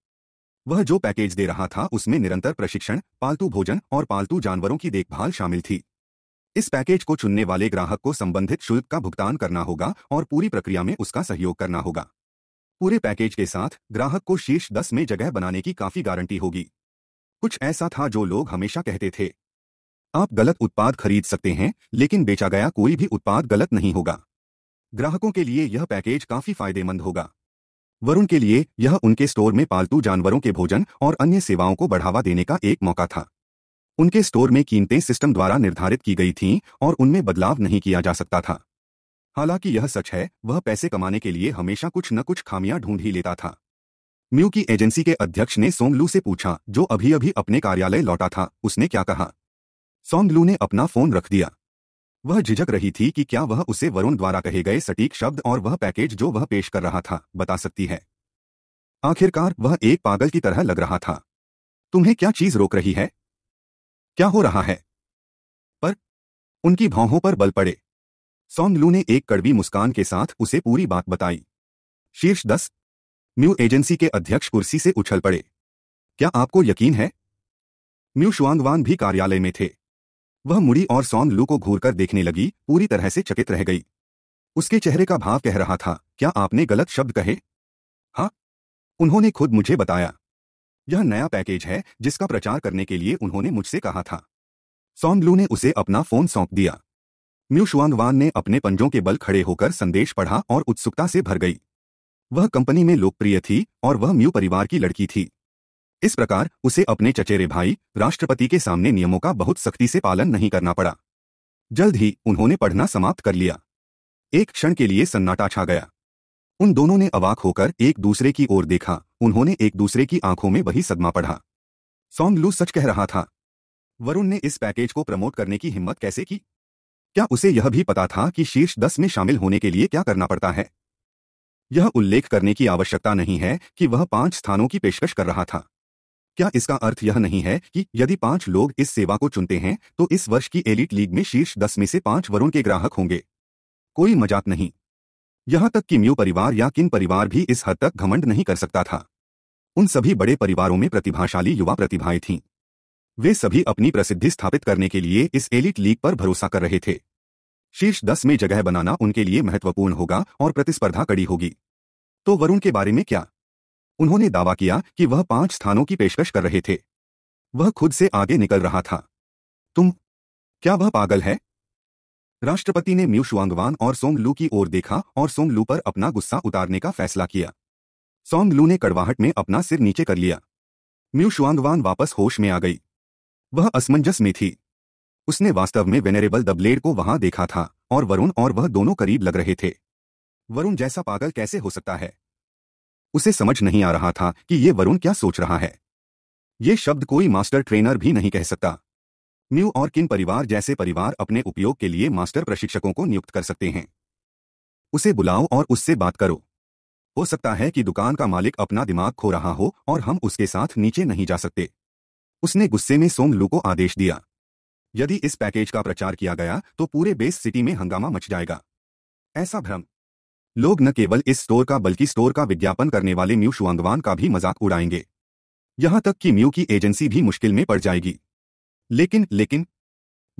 वह जो पैकेज दे रहा था उसमें निरंतर प्रशिक्षण पालतू भोजन और पालतू जानवरों की देखभाल शामिल थी इस पैकेज को चुनने वाले ग्राहक को संबंधित शुल्क का भुगतान करना होगा और पूरी प्रक्रिया में उसका सहयोग करना होगा पूरे पैकेज के साथ ग्राहक को शीर्ष दस में जगह बनाने की काफी गारंटी होगी कुछ ऐसा था जो लोग हमेशा कहते थे आप गलत उत्पाद खरीद सकते हैं लेकिन बेचा गया कोई भी उत्पाद गलत नहीं होगा ग्राहकों के लिए यह पैकेज काफी फायदेमंद होगा वरुण के लिए यह उनके स्टोर में पालतू जानवरों के भोजन और अन्य सेवाओं को बढ़ावा देने का एक मौका था उनके स्टोर में कीमतें सिस्टम द्वारा निर्धारित की गई थीं और उनमें बदलाव नहीं किया जा सकता था हालांकि यह सच है वह पैसे कमाने के लिए हमेशा कुछ न कुछ खामियां ढूंढ ही लेता था म्यू की एजेंसी के अध्यक्ष ने सोंगलू से पूछा जो अभी अभी अपने कार्यालय लौटा था उसने क्या कहा सोंगलू ने अपना फोन रख दिया वह झिझक रही थी कि क्या वह उसे वरुण द्वारा कहे गए सटीक शब्द और वह पैकेज जो वह पेश कर रहा था बता सकती है आखिरकार वह एक पागल की तरह लग रहा था तुम्हें क्या चीज रोक रही है क्या हो रहा है पर उनकी भावों पर बल पड़े सोंगलू ने एक कड़वी मुस्कान के साथ उसे पूरी बात बताई शीर्ष दस म्यू एजेंसी के अध्यक्ष कुर्सी से उछल पड़े क्या आपको यकीन है म्यू शुआंगवान भी कार्यालय में थे वह मुड़ी और सोंग लू को घूरकर देखने लगी पूरी तरह से चकित रह गई उसके चेहरे का भाव कह रहा था क्या आपने गलत शब्द कहे हाँ उन्होंने खुद मुझे बताया यह नया पैकेज है जिसका प्रचार करने के लिए उन्होंने मुझसे कहा था सॉन्ग लू ने उसे अपना फोन सौंप दिया म्यूशुआंग वान ने अपने पंजों के बल खड़े होकर संदेश पढ़ा और उत्सुकता से भर गई वह कंपनी में लोकप्रिय थी और वह म्यू परिवार की लड़की थी इस प्रकार उसे अपने चचेरे भाई राष्ट्रपति के सामने नियमों का बहुत सख्ती से पालन नहीं करना पड़ा जल्द ही उन्होंने पढ़ना समाप्त कर लिया एक क्षण के लिए सन्नाटा छा गया उन दोनों ने अवाक होकर एक दूसरे की ओर देखा उन्होंने एक दूसरे की आंखों में वही सदमा पढ़ा सॉन्ग लू सच कह रहा था वरुण ने इस पैकेज को प्रमोट करने की हिम्मत कैसे की क्या उसे यह भी पता था कि शीर्ष दस में शामिल होने के लिए क्या करना पड़ता है यह उल्लेख करने की आवश्यकता नहीं है कि वह पांच स्थानों की पेशकश कर रहा था क्या इसका अर्थ यह नहीं है कि यदि पांच लोग इस सेवा को चुनते हैं तो इस वर्ष की एलिट लीग में शीर्ष दस में से पांच वरुण के ग्राहक होंगे कोई मजाक नहीं यहां तक कि म्यू परिवार या किन परिवार भी इस हद तक घमंड नहीं कर सकता था उन सभी बड़े परिवारों में प्रतिभाशाली युवा प्रतिभाएं थीं वे सभी अपनी प्रसिद्धि स्थापित करने के लिए इस एलिट लीग पर भरोसा कर रहे थे शीर्ष दस में जगह बनाना उनके लिए महत्वपूर्ण होगा और प्रतिस्पर्धा कड़ी होगी तो वरुण के बारे में क्या उन्होंने दावा किया कि वह पांच स्थानों की पेशकश कर रहे थे वह खुद से आगे निकल रहा था तुम क्या वह पागल है राष्ट्रपति ने म्यू शुआंगवान और सोंग लू की ओर देखा और सोंग लू पर अपना गुस्सा उतारने का फैसला किया सोंग लू ने कड़वाहट में अपना सिर नीचे कर लिया म्यू शुआंगवान वापस होश में आ गई वह असमंजस में थी उसने वास्तव में वेनेरेबल द ब्लेड को वहां देखा था और वरुण और वह दोनों करीब लग रहे थे वरुण जैसा पागल कैसे हो सकता है उसे समझ नहीं आ रहा था कि ये वरुण क्या सोच रहा है ये शब्द कोई मास्टर ट्रेनर भी नहीं कह सकता न्यू और किन परिवार जैसे परिवार अपने उपयोग के लिए मास्टर प्रशिक्षकों को नियुक्त कर सकते हैं उसे बुलाओ और उससे बात करो हो सकता है कि दुकान का मालिक अपना दिमाग खो रहा हो और हम उसके साथ नीचे नहीं जा सकते उसने गुस्से में सोमलू को आदेश दिया यदि इस पैकेज का प्रचार किया गया तो पूरे बेस सिटी में हंगामा मच जाएगा ऐसा भ्रम लोग न केवल इस स्टोर का बल्कि स्टोर का विज्ञापन करने वाले म्यू शुआंगवान का भी मजाक उड़ाएंगे यहां तक कि म्यू की एजेंसी भी मुश्किल में पड़ जाएगी लेकिन लेकिन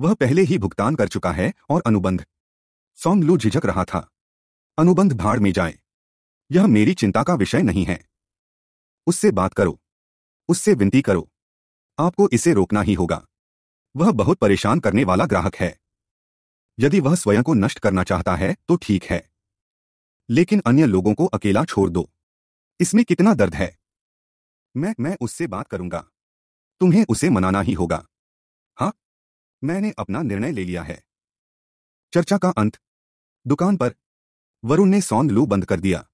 वह पहले ही भुगतान कर चुका है और अनुबंध सॉन्ग लू झिझक रहा था अनुबंध भाड़ में जाए यह मेरी चिंता का विषय नहीं है उससे बात करो उससे विनती करो आपको इसे रोकना ही होगा वह बहुत परेशान करने वाला ग्राहक है यदि वह स्वयं को नष्ट करना चाहता है तो ठीक है लेकिन अन्य लोगों को अकेला छोड़ दो इसमें कितना दर्द है मैं मैं उससे बात करूंगा तुम्हें उसे मनाना ही होगा हाँ मैंने अपना निर्णय ले लिया है चर्चा का अंत दुकान पर वरुण ने सौंद लू बंद कर दिया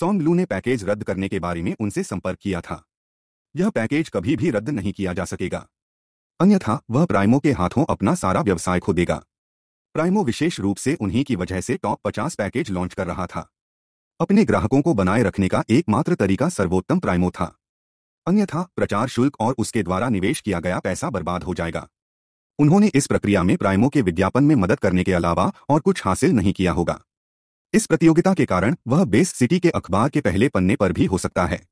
सौंद लू ने पैकेज रद्द करने के बारे में उनसे संपर्क किया था यह पैकेज कभी भी रद्द नहीं किया जा सकेगा अन्यथा वह प्राइमो के हाथों अपना सारा व्यवसाय खो देगा प्राइमो विशेष रूप से उन्हीं की वजह से टॉप पचास पैकेज लॉन्च कर रहा था अपने ग्राहकों को बनाए रखने का एकमात्र तरीका सर्वोत्तम प्राइमो था अन्यथा प्रचार शुल्क और उसके द्वारा निवेश किया गया पैसा बर्बाद हो जाएगा उन्होंने इस प्रक्रिया में प्राइमो के विज्ञापन में मदद करने के अलावा और कुछ हासिल नहीं किया होगा इस प्रतियोगिता के कारण वह बेस सिटी के अखबार के पहले पन्ने पर भी हो सकता है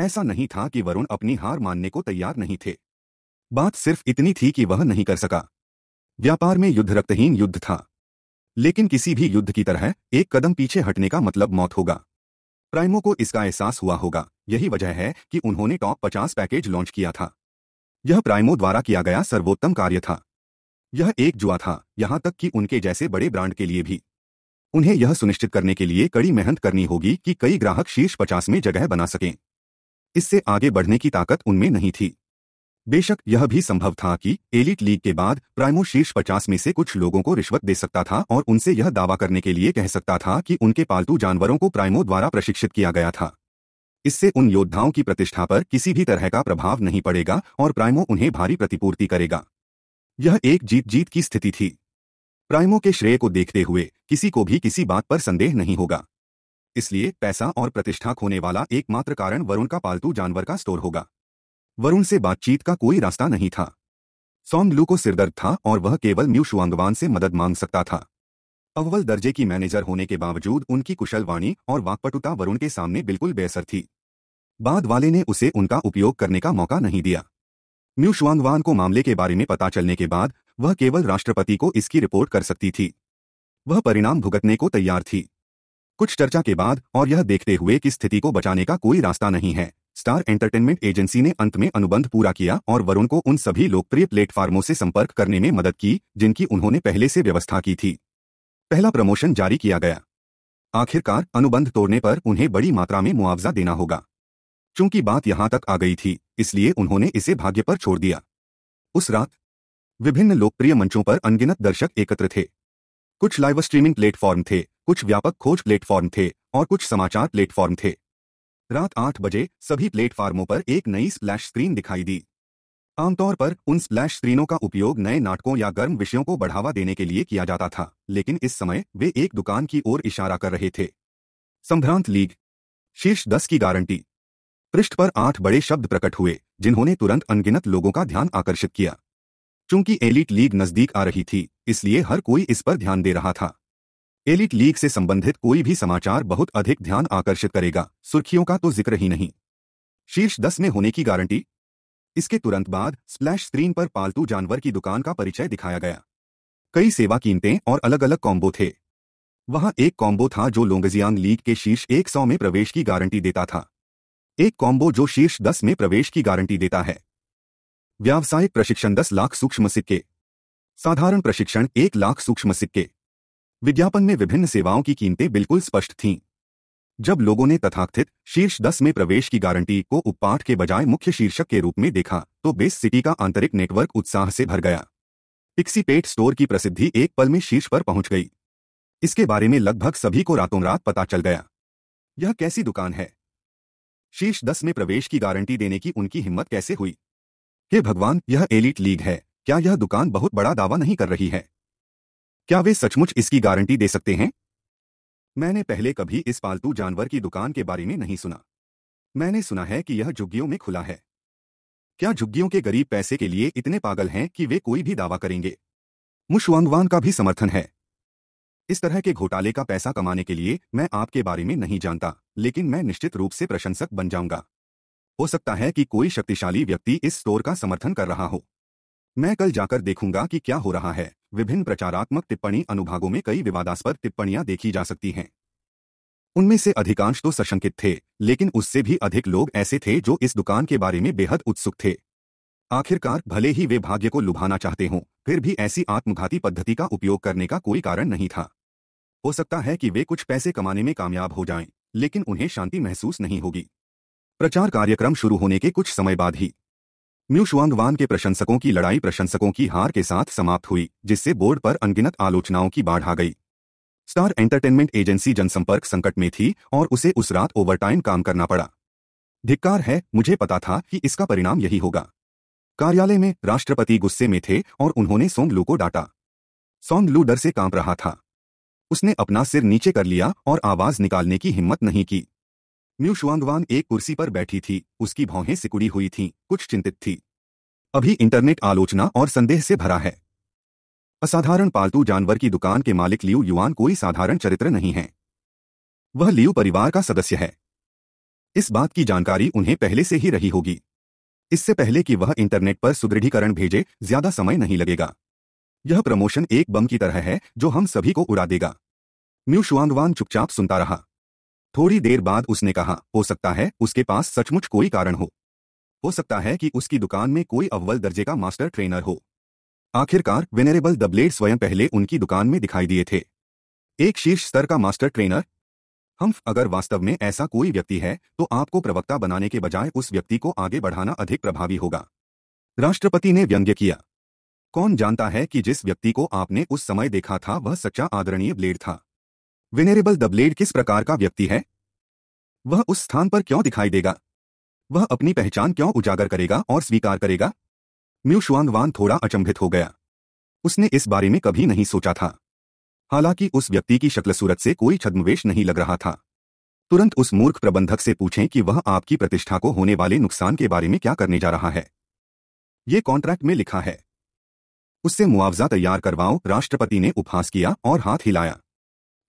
ऐसा नहीं था कि वरुण अपनी हार मानने को तैयार नहीं थे बात सिर्फ इतनी थी कि वह नहीं कर सका व्यापार में युद्ध रक्तहीन युद्ध था लेकिन किसी भी युद्ध की तरह एक कदम पीछे हटने का मतलब मौत होगा प्राइमो को इसका एहसास हुआ होगा यही वजह है कि उन्होंने टॉप पचास पैकेज लॉन्च किया था यह प्राइमो द्वारा किया गया सर्वोत्तम कार्य था यह एक जुआ था यहां तक कि उनके जैसे बड़े ब्रांड के लिए भी उन्हें यह सुनिश्चित करने के लिए कड़ी मेहनत करनी होगी कि कई ग्राहक शीर्ष पचास में जगह बना सकें इससे आगे बढ़ने की ताकत उनमें नहीं थी बेशक यह भी संभव था कि एलिट लीग के बाद प्राइमो शीर्ष पचास में से कुछ लोगों को रिश्वत दे सकता था और उनसे यह दावा करने के लिए कह सकता था कि उनके पालतू जानवरों को प्राइमो द्वारा प्रशिक्षित किया गया था इससे उन योद्धाओं की प्रतिष्ठा पर किसी भी तरह का प्रभाव नहीं पड़ेगा और प्राइमो उन्हें भारी प्रतिपूर्ति करेगा यह एक जीत जीत की स्थिति थी प्राइमो के श्रेय को देखते हुए किसी को भी किसी बात पर संदेह नहीं होगा इसलिए पैसा और प्रतिष्ठा खोने वाला एकमात्र कारण वरुण का पालतू जानवर का स्टोर होगा वरुण से बातचीत का कोई रास्ता नहीं था सॉन्ग लू को सिरदर्द था और वह केवल न्यू शुआंगवान से मदद मांग सकता था अव्वल दर्जे की मैनेजर होने के बावजूद उनकी कुशल वाणी और वाकपटुता वरुण के सामने बिल्कुल बेअसर थी बाद वाले ने उसे उनका उपयोग करने का मौका नहीं दिया न्यू शुआंगवान को मामले के बारे में पता चलने के बाद वह केवल राष्ट्रपति को इसकी रिपोर्ट कर सकती थी वह परिणाम भुगतने को तैयार थी कुछ चर्चा के बाद और यह देखते हुए कि स्थिति को बचाने का कोई रास्ता नहीं है स्टार एंटरटेनमेंट एजेंसी ने अंत में अनुबंध पूरा किया और वरुण को उन सभी लोकप्रिय प्लेटफार्मों से संपर्क करने में मदद की जिनकी उन्होंने पहले से व्यवस्था की थी पहला प्रमोशन जारी किया गया आखिरकार अनुबंध तोड़ने पर उन्हें बड़ी मात्रा में मुआवजा देना होगा चूंकि बात यहां तक आ गई थी इसलिए उन्होंने इसे भाग्य पर छोड़ दिया उस रात विभिन्न लोकप्रिय मंचों पर अनगिनत दर्शक एकत्र थे कुछ लाइव स्ट्रीमिंग प्लेटफॉर्म थे कुछ व्यापक खोज प्लेटफॉर्म थे और कुछ समाचार प्लेटफॉर्म थे रात आठ बजे सभी प्लेटफार्मों पर एक नई स्प्लैश स्क्रीन दिखाई दी आमतौर पर उन स्प्लैश स्क्रीनों का उपयोग नए नाटकों या गर्म विषयों को बढ़ावा देने के लिए किया जाता था लेकिन इस समय वे एक दुकान की ओर इशारा कर रहे थे संभ्रांत लीग शीर्ष दस की गारंटी पृष्ठ पर आठ बड़े शब्द प्रकट हुए जिन्होंने तुरंत अनगिनत लोगों का ध्यान आकर्षित किया चूंकि एलिट लीग नजदीक आ रही थी इसलिए हर कोई इस पर ध्यान दे रहा था एलिट लीग से संबंधित कोई भी समाचार बहुत अधिक ध्यान आकर्षित करेगा सुर्खियों का तो जिक्र ही नहीं शीर्ष दस में होने की गारंटी इसके तुरंत बाद स्प्लैश स्क्रीन पर पालतू जानवर की दुकान का परिचय दिखाया गया कई सेवा कीमतें और अलग अलग कॉम्बो थे वहां एक कॉम्बो था जो लोंगजियांग लीग के शीर्ष सौ में प्रवेश की गारंटी देता था एक कॉम्बो जो शीर्ष दस में प्रवेश की गारंटी देता है व्यावसायिक प्रशिक्षण दस लाख सूक्ष्म सिक्के साधारण प्रशिक्षण एक लाख सूक्ष्म सिक्के विज्ञापन में विभिन्न सेवाओं की कीमतें बिल्कुल स्पष्ट थीं जब लोगों ने तथाकथित शीर्ष दस में प्रवेश की गारंटी को उपपाठ के बजाय मुख्य शीर्षक के रूप में देखा तो बेस सिटी का आंतरिक नेटवर्क उत्साह से भर गया पिक्सीपेट स्टोर की प्रसिद्धि एक पल में शीर्ष पर पहुंच गई इसके बारे में लगभग सभी को रातों रात पता चल गया यह कैसी दुकान है शीर्ष दस में प्रवेश की गारंटी देने की उनकी हिम्मत कैसे हुई हे भगवान यह एलिट लीग है क्या यह दुकान बहुत बड़ा दावा नहीं कर रही है क्या वे सचमुच इसकी गारंटी दे सकते हैं मैंने पहले कभी इस पालतू जानवर की दुकान के बारे में नहीं सुना मैंने सुना है कि यह झुग्गियों में खुला है क्या झुग्गियों के गरीब पैसे के लिए इतने पागल हैं कि वे कोई भी दावा करेंगे मुशवांगवान का भी समर्थन है इस तरह के घोटाले का पैसा कमाने के लिए मैं आपके बारे में नहीं जानता लेकिन मैं निश्चित रूप से प्रशंसक बन जाऊंगा हो सकता है कि कोई शक्तिशाली व्यक्ति इस स्टोर का समर्थन कर रहा हो मैं कल जाकर देखूंगा कि क्या हो रहा है विभिन्न प्रचारात्मक टिप्पणी अनुभागों में कई विवादास्पद टिप्पणियां देखी जा सकती हैं उनमें से अधिकांश तो सशंकित थे लेकिन उससे भी अधिक लोग ऐसे थे जो इस दुकान के बारे में बेहद उत्सुक थे आखिरकार भले ही वे भाग्य को लुभाना चाहते हों फिर भी ऐसी आत्मघाती पद्धति का उपयोग करने का कोई कारण नहीं था हो सकता है कि वे कुछ पैसे कमाने में कामयाब हो जाएं, लेकिन उन्हें शांति महसूस नहीं होगी प्रचार कार्यक्रम शुरू होने के कुछ समय बाद ही म्यूशुआंग शुआंगवान के प्रशंसकों की लड़ाई प्रशंसकों की हार के साथ समाप्त हुई जिससे बोर्ड पर अनगिनत आलोचनाओं की बाढ़ आ गई स्टार एंटरटेनमेंट एजेंसी जनसंपर्क संकट में थी और उसे उस रात ओवरटाइम काम करना पड़ा धिक्कार है मुझे पता था कि इसका परिणाम यही होगा कार्यालय में राष्ट्रपति गुस्से में थे और उन्होंने सोंग लू को डांटा सोंग लू डर से कांप रहा था उसने अपना सिर नीचे कर लिया और आवाज निकालने की हिम्मत नहीं की म्यू शुआंगवान एक कुर्सी पर बैठी थी उसकी भौहें सिकुड़ी हुई थीं, कुछ चिंतित थी अभी इंटरनेट आलोचना और संदेह से भरा है असाधारण पालतू जानवर की दुकान के मालिक लियू युआन कोई साधारण चरित्र नहीं है वह लियू परिवार का सदस्य है इस बात की जानकारी उन्हें पहले से ही रही होगी इससे पहले कि वह इंटरनेट पर सुदृढ़ीकरण भेजे ज्यादा समय नहीं लगेगा यह प्रमोशन एक बम की तरह है जो हम सभी को उड़ा देगा म्यू शुआंगवान चुपचाप सुनता रहा थोड़ी देर बाद उसने कहा हो सकता है उसके पास सचमुच कोई कारण हो हो सकता है कि उसकी दुकान में कोई अव्वल दर्जे का मास्टर ट्रेनर हो आखिरकार वेनरेबल दब्लेड स्वयं पहले उनकी दुकान में दिखाई दिए थे एक शीर्ष स्तर का मास्टर ट्रेनर हम अगर वास्तव में ऐसा कोई व्यक्ति है तो आपको प्रवक्ता बनाने के बजाय उस व्यक्ति को आगे बढ़ाना अधिक प्रभावी होगा राष्ट्रपति ने व्यंग्य किया कौन जानता है कि जिस व्यक्ति को आपने उस समय देखा था वह सच्चा आदरणीय ब्लेड था वेनेरेबल द ब्लेड किस प्रकार का व्यक्ति है वह उस स्थान पर क्यों दिखाई देगा वह अपनी पहचान क्यों उजागर करेगा और स्वीकार करेगा म्यू वान थोड़ा अचंभित हो गया उसने इस बारे में कभी नहीं सोचा था हालांकि उस व्यक्ति की शक्ल सूरत से कोई छद्मवेश नहीं लग रहा था तुरंत उस मूर्ख प्रबंधक से पूछें कि वह आपकी प्रतिष्ठा को होने वाले नुकसान के बारे में क्या करने जा रहा है ये कॉन्ट्रैक्ट में लिखा है उससे मुआवजा तैयार करवाओ राष्ट्रपति ने उपहास किया और हाथ हिलाया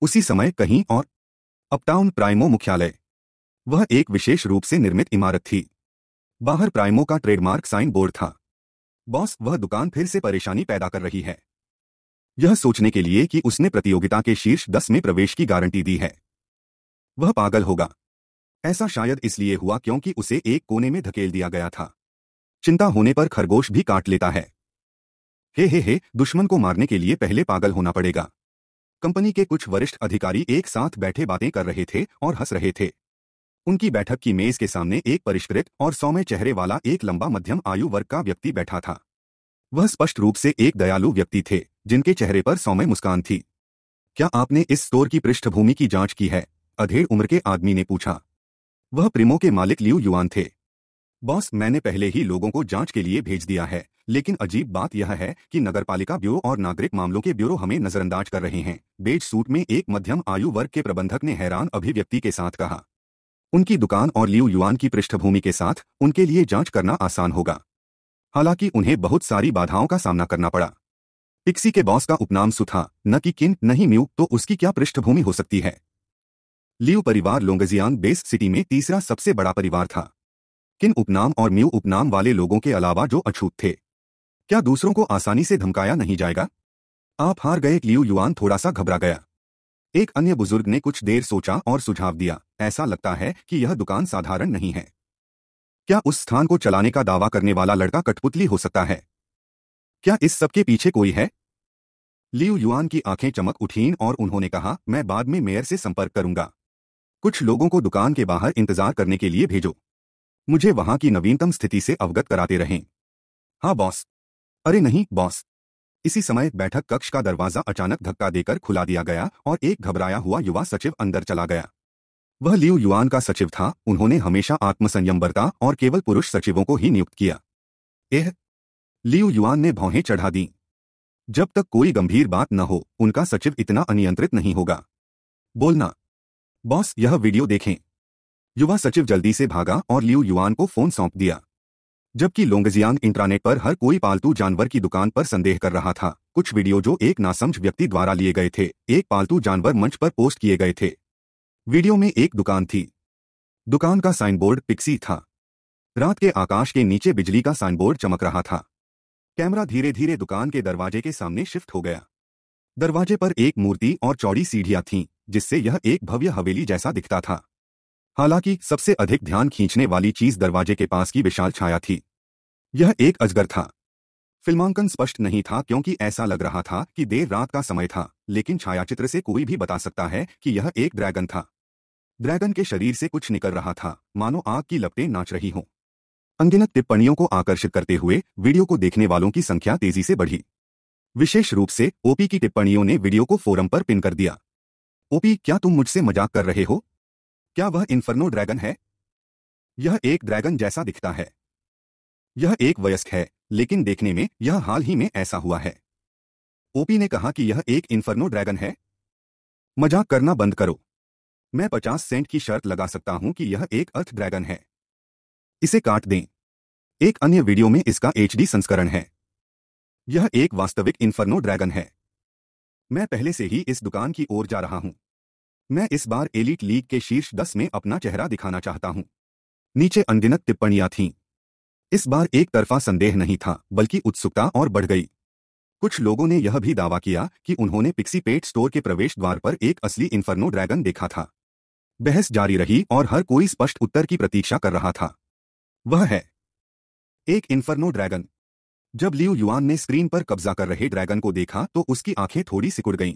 उसी समय कहीं और अपटाउन प्राइमो मुख्यालय वह एक विशेष रूप से निर्मित इमारत थी बाहर प्राइमो का ट्रेडमार्क साइन बोर्ड था बॉस वह दुकान फिर से परेशानी पैदा कर रही है यह सोचने के लिए कि उसने प्रतियोगिता के शीर्ष दस में प्रवेश की गारंटी दी है वह पागल होगा ऐसा शायद इसलिए हुआ क्योंकि उसे एक कोने में धकेल दिया गया था चिंता होने पर खरगोश भी काट लेता है हे हे हे दुश्मन को मारने के लिए पहले पागल होना पड़ेगा कंपनी के कुछ वरिष्ठ अधिकारी एक साथ बैठे बातें कर रहे थे और हंस रहे थे उनकी बैठक की मेज के सामने एक परिष्कृत और सौम्य चेहरे वाला एक लंबा मध्यम आयु वर्ग का व्यक्ति बैठा था वह स्पष्ट रूप से एक दयालु व्यक्ति थे जिनके चेहरे पर सौम्य मुस्कान थी क्या आपने इस स्टोर की पृष्ठभूमि की जांच की है अधेड़ उम्र के आदमी ने पूछा वह प्रिमो के मालिक लियू युवान थे बॉस मैंने पहले ही लोगों को जांच के लिए भेज दिया है लेकिन अजीब बात यह है कि नगरपालिका ब्यूरो और नागरिक मामलों के ब्यूरो हमें नजरअंदाज कर रहे हैं बेच सूट में एक मध्यम आयु वर्ग के प्रबंधक ने हैरान अभिव्यक्ति के साथ कहा उनकी दुकान और लियू युआन की पृष्ठभूमि के साथ उनके लिए जांच करना आसान होगा हालांकि उन्हें बहुत सारी बाधाओं का सामना करना पड़ा पिक्सी के बॉस का उपनाम सुथा न कि किन नहीं म्यू तो उसकी क्या पृष्ठभूमि हो सकती है लियू परिवार लोंगजियांग बेस सिटी में तीसरा सबसे बड़ा परिवार था किन उपनाम और म्यू उपनाम वाले लोगों के अलावा जो अछूत थे क्या दूसरों को आसानी से धमकाया नहीं जाएगा आप हार गए लियू युआन थोड़ा सा घबरा गया एक अन्य बुजुर्ग ने कुछ देर सोचा और सुझाव दिया ऐसा लगता है कि यह दुकान साधारण नहीं है क्या उस स्थान को चलाने का दावा करने वाला लड़का कठपुतली हो सकता है क्या इस सबके पीछे कोई है लियू युआन की आंखें चमक उठीन और उन्होंने कहा मैं बाद में मेयर से संपर्क करूंगा कुछ लोगों को दुकान के बाहर इंतजार करने के लिए भेजो मुझे वहां की नवीनतम स्थिति से अवगत कराते रहें हाँ बॉस अरे नहीं बॉस इसी समय बैठक कक्ष का दरवाजा अचानक धक्का देकर खुला दिया गया और एक घबराया हुआ युवा सचिव अंदर चला गया वह लियू युआन का सचिव था उन्होंने हमेशा आत्मसंयम बरता और केवल पुरुष सचिवों को ही नियुक्त किया एह लियू युआन ने भौहें चढ़ा दी जब तक कोई गंभीर बात न हो उनका सचिव इतना अनियंत्रित नहीं होगा बोलना बॉस यह वीडियो देखें युवा सचिव जल्दी से भागा और लियू युआन को फोन सौंप दिया जबकि लोंगजियांग इंटरनेट पर हर कोई पालतू जानवर की दुकान पर संदेह कर रहा था कुछ वीडियो जो एक नासमझ व्यक्ति द्वारा लिए गए थे एक पालतू जानवर मंच पर पोस्ट किए गए थे वीडियो में एक दुकान थी दुकान का साइनबोर्ड पिक्सी था रात के आकाश के नीचे बिजली का साइनबोर्ड चमक रहा था कैमरा धीरे धीरे दुकान के दरवाजे के सामने शिफ्ट हो गया दरवाजे पर एक मूर्ति और चौड़ी सीढ़ियां थीं जिससे यह एक भव्य हवेली जैसा दिखता था हालांकि सबसे अधिक ध्यान खींचने वाली चीज दरवाजे के पास की विशाल छाया थी यह एक अजगर था फिल्मांकन स्पष्ट नहीं था क्योंकि ऐसा लग रहा था कि देर रात का समय था लेकिन छायाचित्र से कोई भी बता सकता है कि यह एक ड्रैगन था ड्रैगन के शरीर से कुछ निकल रहा था मानो आग की लपटें नाच रही हों अनगिनत टिप्पणियों को आकर्षित करते हुए वीडियो को देखने वालों की संख्या तेजी से बढ़ी विशेष रूप से ओपी की टिप्पणियों ने वीडियो को फोरम पर पिन कर दिया ओपी क्या तुम मुझसे मजाक कर रहे हो क्या वह इन्फर्नो ड्रैगन है यह एक ड्रैगन जैसा दिखता है यह एक वयस्क है लेकिन देखने में यह हाल ही में ऐसा हुआ है ओपी ने कहा कि यह एक इन्फर्नो ड्रैगन है मजाक करना बंद करो मैं पचास सेंट की शर्त लगा सकता हूं कि यह एक अर्थ ड्रैगन है इसे काट दें एक अन्य वीडियो में इसका एचडी संस्करण है यह एक वास्तविक इन्फर्नो ड्रैगन है मैं पहले से ही इस दुकान की ओर जा रहा हूं मैं इस बार एलिट लीग के शीर्ष दस में अपना चेहरा दिखाना चाहता हूं नीचे अनगिनत टिप्पणियां थीं इस बार एक तरफा संदेह नहीं था बल्कि उत्सुकता और बढ़ गई कुछ लोगों ने यह भी दावा किया कि उन्होंने पिक्सी पेट स्टोर के प्रवेश द्वार पर एक असली इन्फर्नो ड्रैगन देखा था बहस जारी रही और हर कोई स्पष्ट उत्तर की प्रतीक्षा कर रहा था वह है एक इन्फर्नो ड्रैगन जब लियू युआन ने स्क्रीन पर कब्जा कर रहे ड्रैगन को देखा तो उसकी आंखें थोड़ी सिकुड़ गईं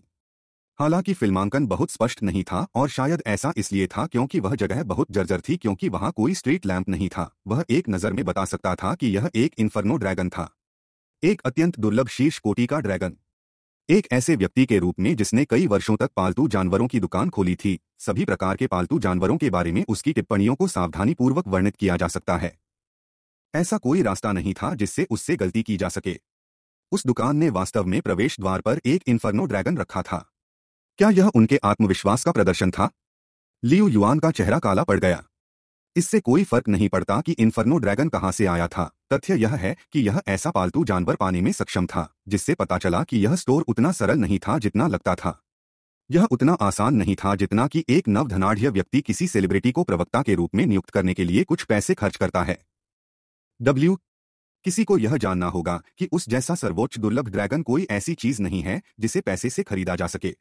हालांकि फिल्मांकन बहुत स्पष्ट नहीं था और शायद ऐसा इसलिए था क्योंकि वह जगह बहुत जर्जर थी क्योंकि वहां कोई स्ट्रीट लैंप नहीं था वह एक नज़र में बता सकता था कि यह एक इन्फर्नो ड्रैगन था एक अत्यंत दुर्लभ शीर्ष कोटि का ड्रैगन एक ऐसे व्यक्ति के रूप में जिसने कई वर्षों तक पालतू जानवरों की दुकान खोली थी सभी प्रकार के पालतू जानवरों के बारे में उसकी टिप्पणियों को सावधानीपूर्वक वर्णित किया जा सकता है ऐसा कोई रास्ता नहीं था जिससे उससे गलती की जा सके उस दुकान ने वास्तव में प्रवेश द्वार पर एक इन्फर्नो ड्रैगन रखा था क्या यह उनके आत्मविश्वास का प्रदर्शन था लियू युआन का चेहरा काला पड़ गया इससे कोई फर्क नहीं पड़ता कि इन्फर्नो ड्रैगन कहाँ से आया था तथ्य यह है कि यह ऐसा पालतू जानवर पाने में सक्षम था जिससे पता चला कि यह स्टोर उतना सरल नहीं था जितना लगता था यह उतना आसान नहीं था जितना कि एक नवधनाढ़ व्यक्ति किसी सेलिब्रिटी को प्रवक्ता के रूप में नियुक्त करने के लिए कुछ पैसे खर्च करता है डब्ल्यू किसी को यह जानना होगा कि उस जैसा सर्वोच्च दुर्लभ ड्रैगन कोई ऐसी चीज नहीं है जिसे पैसे से खरीदा जा सके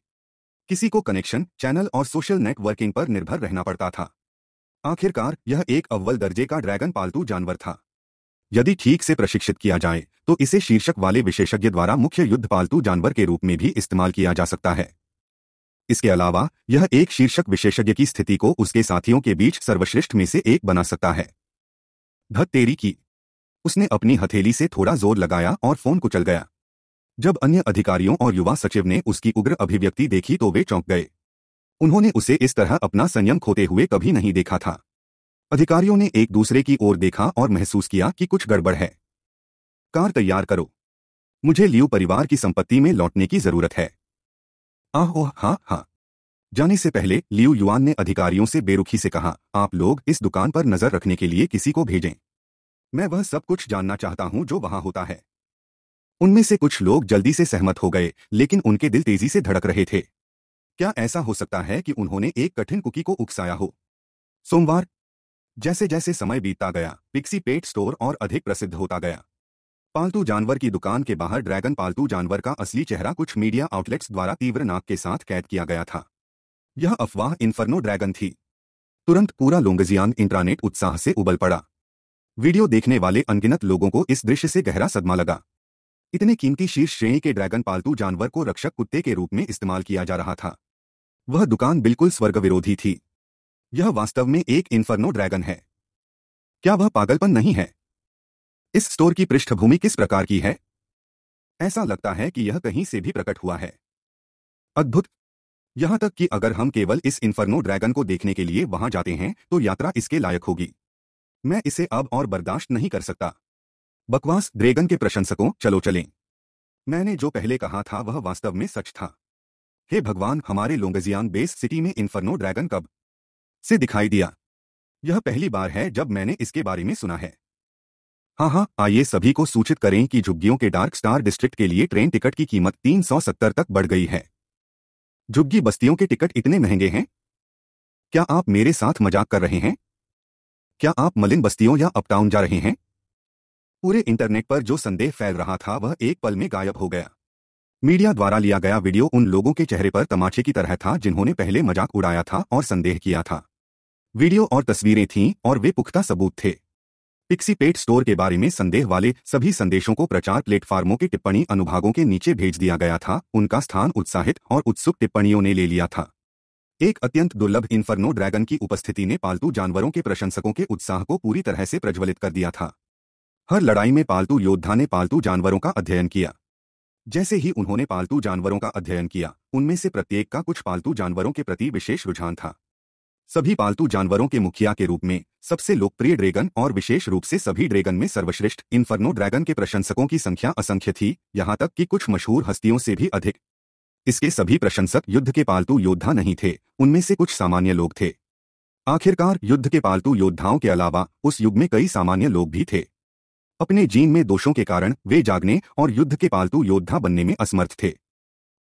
किसी को कनेक्शन चैनल और सोशल नेटवर्किंग पर निर्भर रहना पड़ता था आखिरकार यह एक अव्वल दर्जे का ड्रैगन पालतू जानवर था यदि ठीक से प्रशिक्षित किया जाए तो इसे शीर्षक वाले विशेषज्ञ द्वारा मुख्य युद्ध पालतू जानवर के रूप में भी इस्तेमाल किया जा सकता है इसके अलावा यह एक शीर्षक विशेषज्ञ की स्थिति को उसके साथियों के बीच सर्वश्रेष्ठ में से एक बना सकता है धत्तेरी की उसने अपनी हथेली से थोड़ा जोर लगाया और फोन कुचल गया जब अन्य अधिकारियों और युवा सचिव ने उसकी उग्र अभिव्यक्ति देखी तो वे चौंक गए उन्होंने उसे इस तरह अपना संयम खोते हुए कभी नहीं देखा था अधिकारियों ने एक दूसरे की ओर देखा और महसूस किया कि कुछ गड़बड़ है कार तैयार करो मुझे लियू परिवार की संपत्ति में लौटने की जरूरत है आह ओह हा हाँ। जाने से पहले लियू युआन ने अधिकारियों से बेरुखी से कहा आप लोग इस दुकान पर नजर रखने के लिए किसी को भेजें मैं वह सब कुछ जानना चाहता हूं जो वहां होता है उनमें से कुछ लोग जल्दी से सहमत हो गए लेकिन उनके दिल तेजी से धड़क रहे थे क्या ऐसा हो सकता है कि उन्होंने एक कठिन कुकी को उकसाया हो सोमवार जैसे जैसे समय बीतता गया पिक्सी पेट स्टोर और अधिक प्रसिद्ध होता गया पालतू जानवर की दुकान के बाहर ड्रैगन पालतू जानवर का असली चेहरा कुछ मीडिया आउटलेट्स द्वारा तीव्र नाक के साथ कैद किया गया था यह अफवाह इन्फर्नो ड्रैगन थी तुरंत पूरा लोंगजियान इंटरनेट उत्साह से उबल पड़ा वीडियो देखने वाले अनगिनत लोगों को इस दृश्य से गहरा सदमा लगा इतने कीमती शीर्ष श्रेणी के ड्रैगन पालतू जानवर को रक्षक कुत्ते के रूप में इस्तेमाल किया जा रहा था वह दुकान बिल्कुल स्वर्ग विरोधी थी यह वास्तव में एक इन्फर्नो ड्रैगन है क्या वह पागलपन नहीं है इस स्टोर की पृष्ठभूमि किस प्रकार की है ऐसा लगता है कि यह कहीं से भी प्रकट हुआ है अद्भुत यहां तक कि अगर हम केवल इस इन्फर्नो ड्रैगन को देखने के लिए वहां जाते हैं तो यात्रा इसके लायक होगी मैं इसे अब और बर्दाश्त नहीं कर सकता बकवास ड्रेगन के प्रशंसकों चलो चलें मैंने जो पहले कहा था वह वास्तव में सच था हे भगवान हमारे लोंगजियांग बेस सिटी में इन्फर्नो ड्रैगन कब से दिखाई दिया यह पहली बार है जब मैंने इसके बारे में सुना है हाँ हाँ आइए सभी को सूचित करें कि झुग्गियों के डार्क स्टार डिस्ट्रिक्ट के लिए ट्रेन टिकट की कीमत 370 तक बढ़ गई है झुग्गी बस्तियों के टिकट इतने महंगे हैं क्या आप मेरे साथ मजाक कर रहे हैं क्या आप मलिन बस्तियों या अपटाउन जा रहे हैं पूरे इंटरनेट पर जो संदेह फैल रहा था वह एक पल में गायब हो गया मीडिया द्वारा लिया गया वीडियो उन लोगों के चेहरे पर तमाचे की तरह था जिन्होंने पहले मजाक उड़ाया था और संदेह किया था वीडियो और तस्वीरें थीं और वे पुख्ता सबूत थे पिक्सीपेट स्टोर के बारे में संदेह वाले सभी संदेशों को प्रचार प्लेटफार्मों के टिप्पणी अनुभागों के नीचे भेज दिया गया था उनका स्थान उत्साहित और उत्सुक टिप्पणियों ने ले लिया था एक अत्यंत दुर्लभ इन्फर्नो ड्रैगन की उपस्थिति ने पालतू जानवरों के प्रशंसकों के उत्साह को पूरी तरह से प्रज्वलित कर दिया था हर लड़ाई में पालतू योद्धा ने पालतू जानवरों का अध्ययन किया जैसे ही उन्होंने पालतू जानवरों का अध्ययन किया उनमें से प्रत्येक का कुछ पालतू जानवरों के प्रति विशेष रुझान था सभी पालतू जानवरों के मुखिया के रूप में सबसे लोकप्रिय ड्रैगन और विशेष रूप से सभी ड्रैगन में सर्वश्रेष्ठ इन्फर्नो ड्रैगन के प्रशंसकों की संख्या असंख्य थी यहां तक कि कुछ मशहूर हस्तियों से भी अधिक इसके सभी प्रशंसक युद्ध के पालतू योद्धा नहीं थे उनमें से कुछ सामान्य लोग थे आखिरकार युद्ध के पालतू योद्धाओं के अलावा उस युग में कई सामान्य लोग भी थे अपने जीन में दोषों के कारण वे जागने और युद्ध के पालतू योद्धा बनने में असमर्थ थे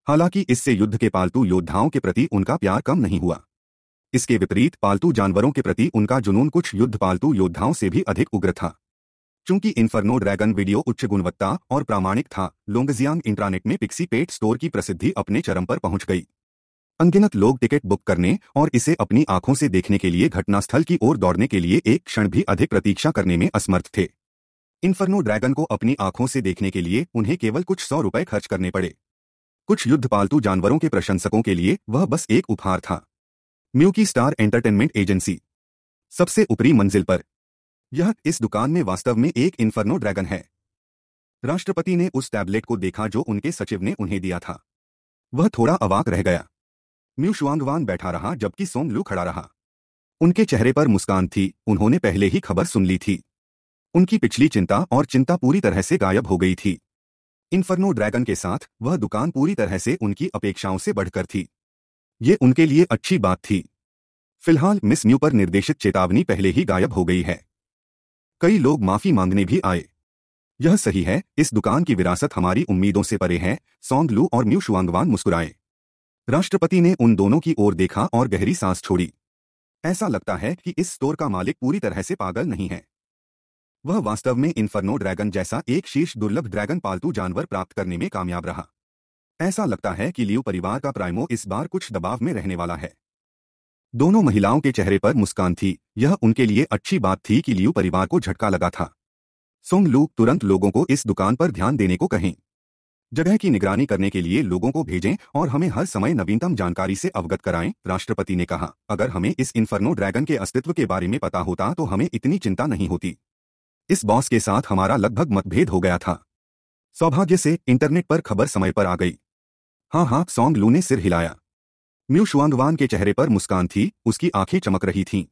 हालांकि इससे युद्ध के पालतू योद्धाओं के प्रति उनका प्यार कम नहीं हुआ इसके विपरीत पालतू जानवरों के प्रति उनका जुनून कुछ युद्ध पालतू योद्धाओं से भी अधिक उग्र था चूंकि इन्फर्नो ड्रैगन वीडियो उच्च गुणवत्ता और प्रामाणिक था लोंगजियांग इंट्रानेट में पिक्सी पेट स्टोर की प्रसिद्धि अपने चरम पर पहुंच गई अनगिनत लोग टिकट बुक करने और इसे अपनी आंखों से देखने के लिए घटनास्थल की ओर दौड़ने के लिए एक क्षण भी अधिक प्रतीक्षा करने में असमर्थ थे इन्फर्नो ड्रैगन को अपनी आंखों से देखने के लिए उन्हें केवल कुछ सौ रुपए खर्च करने पड़े कुछ युद्ध पालतू जानवरों के प्रशंसकों के लिए वह बस एक उपहार था म्यूकी स्टार एंटरटेनमेंट एजेंसी सबसे ऊपरी मंजिल पर यह इस दुकान में वास्तव में एक इन्फर्नो ड्रैगन है राष्ट्रपति ने उस टैबलेट को देखा जो उनके सचिव ने उन्हें दिया था वह थोड़ा अवाक रह गया म्यू शुआंगवान बैठा रहा जबकि सोमलू खड़ा रहा उनके चेहरे पर मुस्कान थी उन्होंने पहले ही खबर सुन ली थी उनकी पिछली चिंता और चिंता पूरी तरह से गायब हो गई थी इन्फर्नो ड्रैगन के साथ वह दुकान पूरी तरह से उनकी अपेक्षाओं से बढ़कर थी ये उनके लिए अच्छी बात थी फिलहाल मिस न्यू पर निर्देशित चेतावनी पहले ही गायब हो गई है कई लोग माफी मांगने भी आए यह सही है इस दुकान की विरासत हमारी उम्मीदों से परे है सौंगलू और म्यू शुआंगवान मुस्कुराए राष्ट्रपति ने उन दोनों की ओर देखा और गहरी सांस छोड़ी ऐसा लगता है कि इस स्टोर का मालिक पूरी तरह से पागल नहीं है वह वास्तव में इन्फर्नो ड्रैगन जैसा एक शीर्ष दुर्लभ ड्रैगन पालतू जानवर प्राप्त करने में कामयाब रहा ऐसा लगता है कि लियो परिवार का प्राइमो इस बार कुछ दबाव में रहने वाला है दोनों महिलाओं के चेहरे पर मुस्कान थी यह उनके लिए अच्छी बात थी कि लियो परिवार को झटका लगा था सोंग लूक तुरंत लोगों को इस दुकान पर ध्यान देने को कहें जगह की निगरानी करने के लिए लोगों को भेजें और हमें हर समय नवीनतम जानकारी से अवगत कराएं राष्ट्रपति ने कहा अगर हमें इस इन्फर्नो ड्रैगन के अस्तित्व के बारे में पता होता तो हमें इतनी चिंता नहीं होती इस बॉस के साथ हमारा लगभग मतभेद हो गया था सौभाग्य से इंटरनेट पर खबर समय पर आ गई हाँ हाँ सॉन्ग लू ने सिर हिलाया म्यू शुआंगवान के चेहरे पर मुस्कान थी उसकी आंखें चमक रही थीं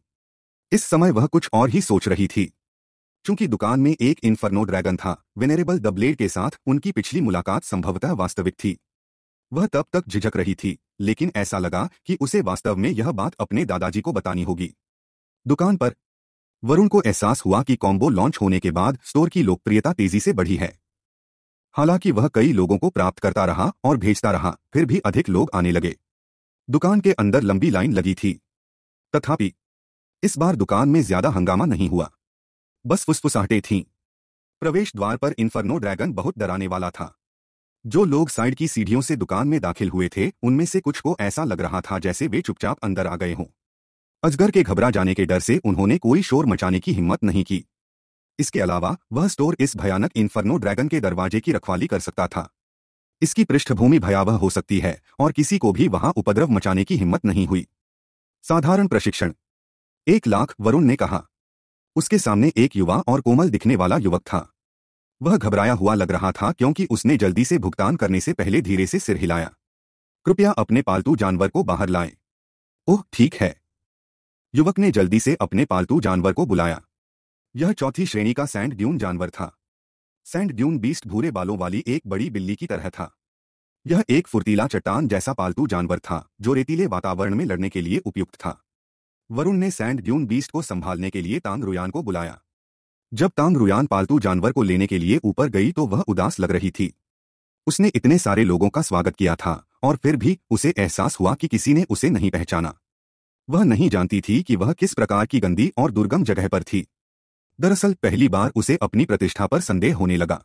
इस समय वह कुछ और ही सोच रही थी चूंकि दुकान में एक इन्फर्नो ड्रैगन था वेनेरेबल द ब्लेड के साथ उनकी पिछली मुलाकात संभवतः वास्तविक थी वह तब तक झिझक रही थी लेकिन ऐसा लगा कि उसे वास्तव में यह बात अपने दादाजी को बतानी होगी दुकान पर वरुण को एहसास हुआ कि कॉम्बो लॉन्च होने के बाद स्टोर की लोकप्रियता तेजी से बढ़ी है हालांकि वह कई लोगों को प्राप्त करता रहा और भेजता रहा फिर भी अधिक लोग आने लगे दुकान के अंदर लंबी लाइन लगी थी तथापि इस बार दुकान में ज्यादा हंगामा नहीं हुआ बस फुसफुसाहटें थीं प्रवेश द्वार पर इन्फर्नो ड्रैगन बहुत डराने वाला था जो लोग साइड की सीढ़ियों से दुकान में दाखिल हुए थे उनमें से कुछ को ऐसा लग रहा था जैसे वे चुपचाप अंदर आ गए हों अजगर के घबरा जाने के डर से उन्होंने कोई शोर मचाने की हिम्मत नहीं की इसके अलावा वह स्टोर इस भयानक इन्फर्नो ड्रैगन के दरवाजे की रखवाली कर सकता था इसकी पृष्ठभूमि भयावह हो सकती है और किसी को भी वहां उपद्रव मचाने की हिम्मत नहीं हुई साधारण प्रशिक्षण एक लाख वरुण ने कहा उसके सामने एक युवा और कोमल दिखने वाला युवक था वह घबराया हुआ लग रहा था क्योंकि उसने जल्दी से भुगतान करने से पहले धीरे से सिर हिलाया कृपया अपने पालतू जानवर को बाहर लाएं। ओह ठीक है युवक ने जल्दी से अपने पालतू जानवर को बुलाया यह चौथी श्रेणी का सैंड ड्यून जानवर था सैंड ड्यून बीस्ट भूरे बालों वाली एक बड़ी बिल्ली की तरह था यह एक फुर्तीला चट्टान जैसा पालतू जानवर था जो रेतीले वातावरण में लड़ने के लिए उपयुक्त था वरुण ने सैंड ड्यून बीस्ट को संभालने के लिए तांग रुयान को बुलाया जब तांग रुयान पालतू जानवर को लेने के लिए ऊपर गई तो वह उदास लग रही थी उसने इतने सारे लोगों का स्वागत किया था और फिर भी उसे एहसास हुआ कि किसी ने उसे नहीं पहचाना वह नहीं जानती थी कि वह किस प्रकार की गंदी और दुर्गम जगह पर थी दरअसल पहली बार उसे अपनी प्रतिष्ठा पर संदेह होने लगा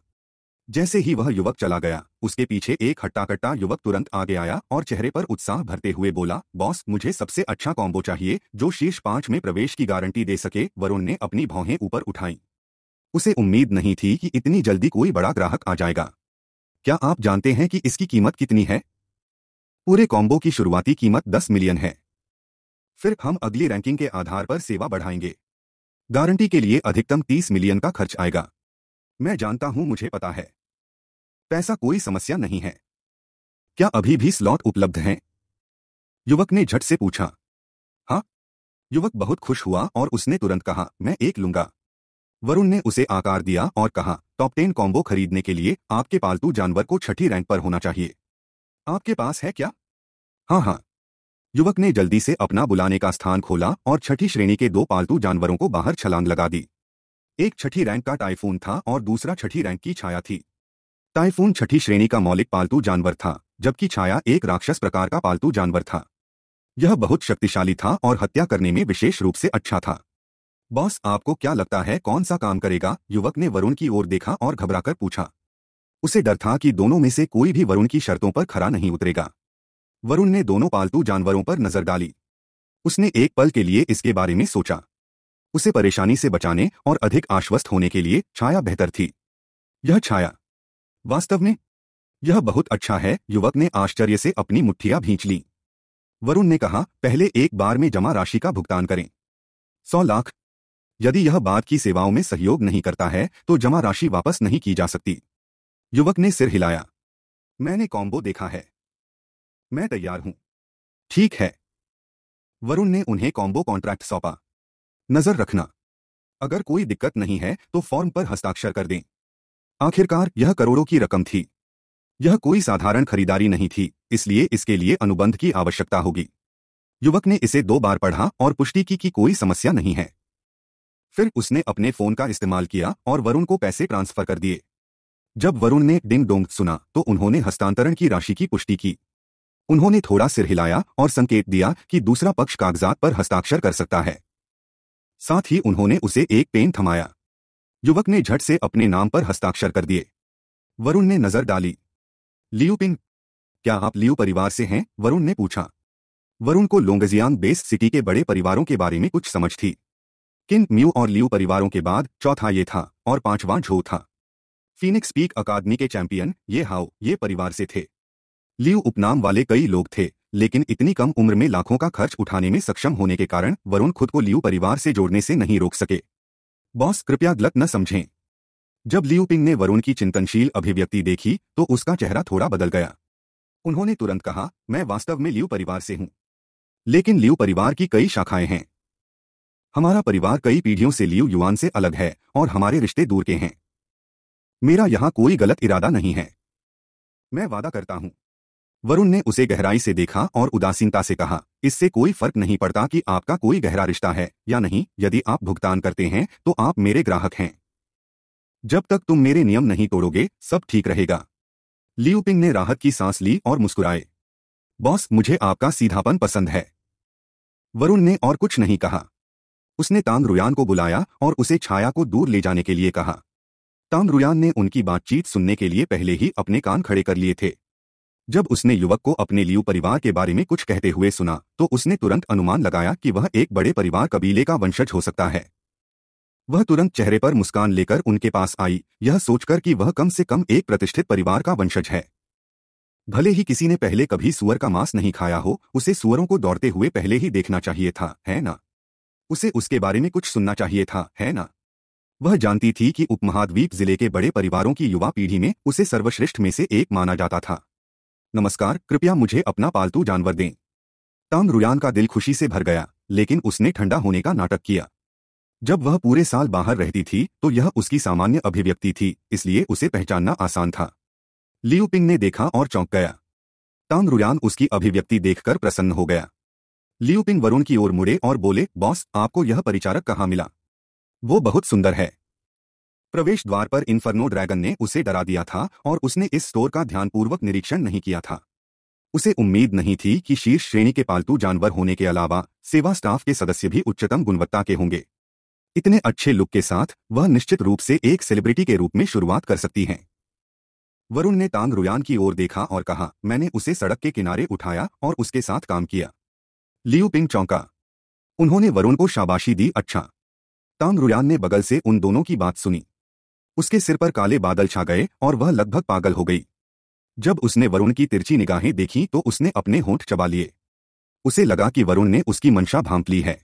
जैसे ही वह युवक चला गया उसके पीछे एक हट्टाकट्टा युवक तुरंत आगे आया और चेहरे पर उत्साह भरते हुए बोला बॉस मुझे सबसे अच्छा कॉम्बो चाहिए जो शीर्ष पांच में प्रवेश की गारंटी दे सके वरुण ने अपनी भौहें ऊपर उठाई उसे उम्मीद नहीं थी कि इतनी जल्दी कोई बड़ा ग्राहक आ जाएगा क्या आप जानते हैं कि इसकी कीमत कितनी है पूरे कॉम्बो की शुरुआती कीमत दस मिलियन है फिर हम अगली रैंकिंग के आधार पर सेवा बढ़ाएंगे गारंटी के लिए अधिकतम तीस मिलियन का खर्च आएगा मैं जानता हूं मुझे पता है पैसा कोई समस्या नहीं है क्या अभी भी स्लॉट उपलब्ध हैं युवक ने झट से पूछा हाँ युवक बहुत खुश हुआ और उसने तुरंत कहा मैं एक लूंगा वरुण ने उसे आकार दिया और कहा टॉप टेन कॉम्बो खरीदने के लिए आपके पालतू जानवर को छठी रैंक पर होना चाहिए आपके पास है क्या हाँ हाँ युवक ने जल्दी से अपना बुलाने का स्थान खोला और छठी श्रेणी के दो पालतू जानवरों को बाहर छलांग लगा दी एक छठी रैंक का टाइफून था और दूसरा छठी रैंक की छाया थी टाइफून छठी श्रेणी का मौलिक पालतू जानवर था जबकि छाया एक राक्षस प्रकार का पालतू जानवर था यह बहुत शक्तिशाली था और हत्या करने में विशेष रूप से अच्छा था बॉस आपको क्या लगता है कौन सा काम करेगा युवक ने वरुण की ओर देखा और घबराकर पूछा उसे डर था कि दोनों में से कोई भी वरुण की शर्तों पर खरा नहीं उतरेगा वरुण ने दोनों पालतू जानवरों पर नजर डाली उसने एक पल के लिए इसके बारे में सोचा उसे परेशानी से बचाने और अधिक आश्वस्त होने के लिए छाया बेहतर थी यह छाया वास्तव में यह बहुत अच्छा है युवक ने आश्चर्य से अपनी मुठ्ठियां भींच ली वरुण ने कहा पहले एक बार में जमा राशि का भुगतान करें सौ लाख यदि यह बाद की सेवाओं में सहयोग नहीं करता है तो जमा राशि वापस नहीं की जा सकती युवक ने सिर हिलाया मैंने कॉम्बो देखा है मैं तैयार हूं ठीक है वरुण ने उन्हें कॉम्बो कॉन्ट्रैक्ट सौंपा नजर रखना अगर कोई दिक्कत नहीं है तो फॉर्म पर हस्ताक्षर कर दें आखिरकार यह करोड़ों की रकम थी यह कोई साधारण खरीदारी नहीं थी इसलिए इसके लिए अनुबंध की आवश्यकता होगी युवक ने इसे दो बार पढ़ा और पुष्टि की कि कोई समस्या नहीं है फिर उसने अपने फोन का इस्तेमाल किया और वरुण को पैसे ट्रांसफर कर दिए जब वरुण ने डिंग डोंग सुना तो उन्होंने हस्तांतरण की राशि की पुष्टि की उन्होंने थोड़ा सिर हिलाया और संकेत दिया कि दूसरा पक्ष कागजात पर हस्ताक्षर कर सकता है साथ ही उन्होंने उसे एक पेन थमाया युवक ने झट से अपने नाम पर हस्ताक्षर कर दिए वरुण ने नजर डाली लियू पिन क्या आप लियू परिवार से हैं वरुण ने पूछा वरुण को लोंगजियांग बेस सिटी के बड़े परिवारों के बारे में कुछ समझ थी किन म्यू और लियू परिवारों के बाद चौथा ये था और पांचवां झो था फीनिक्स पीक अकादमी के चैंपियन ये हाउ ये परिवार से थे लियू उपनाम वाले कई लोग थे लेकिन इतनी कम उम्र में लाखों का खर्च उठाने में सक्षम होने के कारण वरुण खुद को लियू परिवार से जोड़ने से नहीं रोक सके बॉस कृपया गलत न समझें जब लियू पिंग ने वरुण की चिंतनशील अभिव्यक्ति देखी तो उसका चेहरा थोड़ा बदल गया उन्होंने तुरंत कहा मैं वास्तव में लियू परिवार से हूं लेकिन लियू परिवार की कई शाखाएं हैं हमारा परिवार कई पीढ़ियों से लियू युवान से अलग है और हमारे रिश्ते दूर के हैं मेरा यहां कोई गलत इरादा नहीं है मैं वादा करता हूं वरुण ने उसे गहराई से देखा और उदासीनता से कहा इससे कोई फर्क नहीं पड़ता कि आपका कोई गहरा रिश्ता है या नहीं यदि आप भुगतान करते हैं तो आप मेरे ग्राहक हैं जब तक तुम मेरे नियम नहीं तोड़ोगे सब ठीक रहेगा लियूपिंग ने राहत की सांस ली और मुस्कुराए बॉस मुझे आपका सीधापन पसंद है वरुण ने और कुछ नहीं कहा उसने तांग रुयान को बुलाया और उसे छाया को दूर ले जाने के लिए कहा तांग रुयान ने उनकी बातचीत सुनने के लिए पहले ही अपने कान खड़े कर लिए थे जब उसने युवक को अपने लियू परिवार के बारे में कुछ कहते हुए सुना तो उसने तुरंत अनुमान लगाया कि वह एक बड़े परिवार कबीले का वंशज हो सकता है वह तुरंत चेहरे पर मुस्कान लेकर उनके पास आई यह सोचकर कि वह कम से कम एक प्रतिष्ठित परिवार का वंशज है भले ही किसी ने पहले कभी सुअर का मांस नहीं खाया हो उसे सुअरों को दौड़ते हुए पहले ही देखना चाहिए था है ना उसे उसके बारे में कुछ सुनना चाहिए था है ना वह जानती थी कि उपमहाद्वीप जिले के बड़े परिवारों की युवा पीढ़ी में उसे सर्वश्रेष्ठ में से एक माना जाता था नमस्कार कृपया मुझे अपना पालतू जानवर दें टांग रुयान का दिल खुशी से भर गया लेकिन उसने ठंडा होने का नाटक किया जब वह पूरे साल बाहर रहती थी तो यह उसकी सामान्य अभिव्यक्ति थी इसलिए उसे पहचानना आसान था लियूपिंग ने देखा और चौंक गया टांग रुयान उसकी अभिव्यक्ति देखकर प्रसन्न हो गया लियूपिंग वरुण की ओर मुड़े और बोले बॉस आपको यह परिचारक कहाँ मिला वो बहुत सुंदर है प्रवेश द्वार पर इन्फर्नो ड्रैगन ने उसे डरा दिया था और उसने इस स्टोर का ध्यानपूर्वक निरीक्षण नहीं किया था उसे उम्मीद नहीं थी कि शीर्ष श्रेणी के पालतू जानवर होने के अलावा सेवा स्टाफ के सदस्य भी उच्चतम गुणवत्ता के होंगे इतने अच्छे लुक के साथ वह निश्चित रूप से एक सेलिब्रिटी के रूप में शुरुआत कर सकती हैं वरुण ने तांग रुयान की ओर देखा और कहा मैंने उसे सड़क के किनारे उठाया और उसके साथ काम किया लियू पिंग चौंका उन्होंने वरुण को शाबाशी दी अच्छा तांग रुयान ने बगल से उन दोनों की बात सुनी उसके सिर पर काले बादल छा गए और वह लगभग पागल हो गई जब उसने वरुण की तिरछी निगाहें देखी तो उसने अपने होंठ चबा लिए उसे लगा कि वरुण ने उसकी मंशा भांप ली है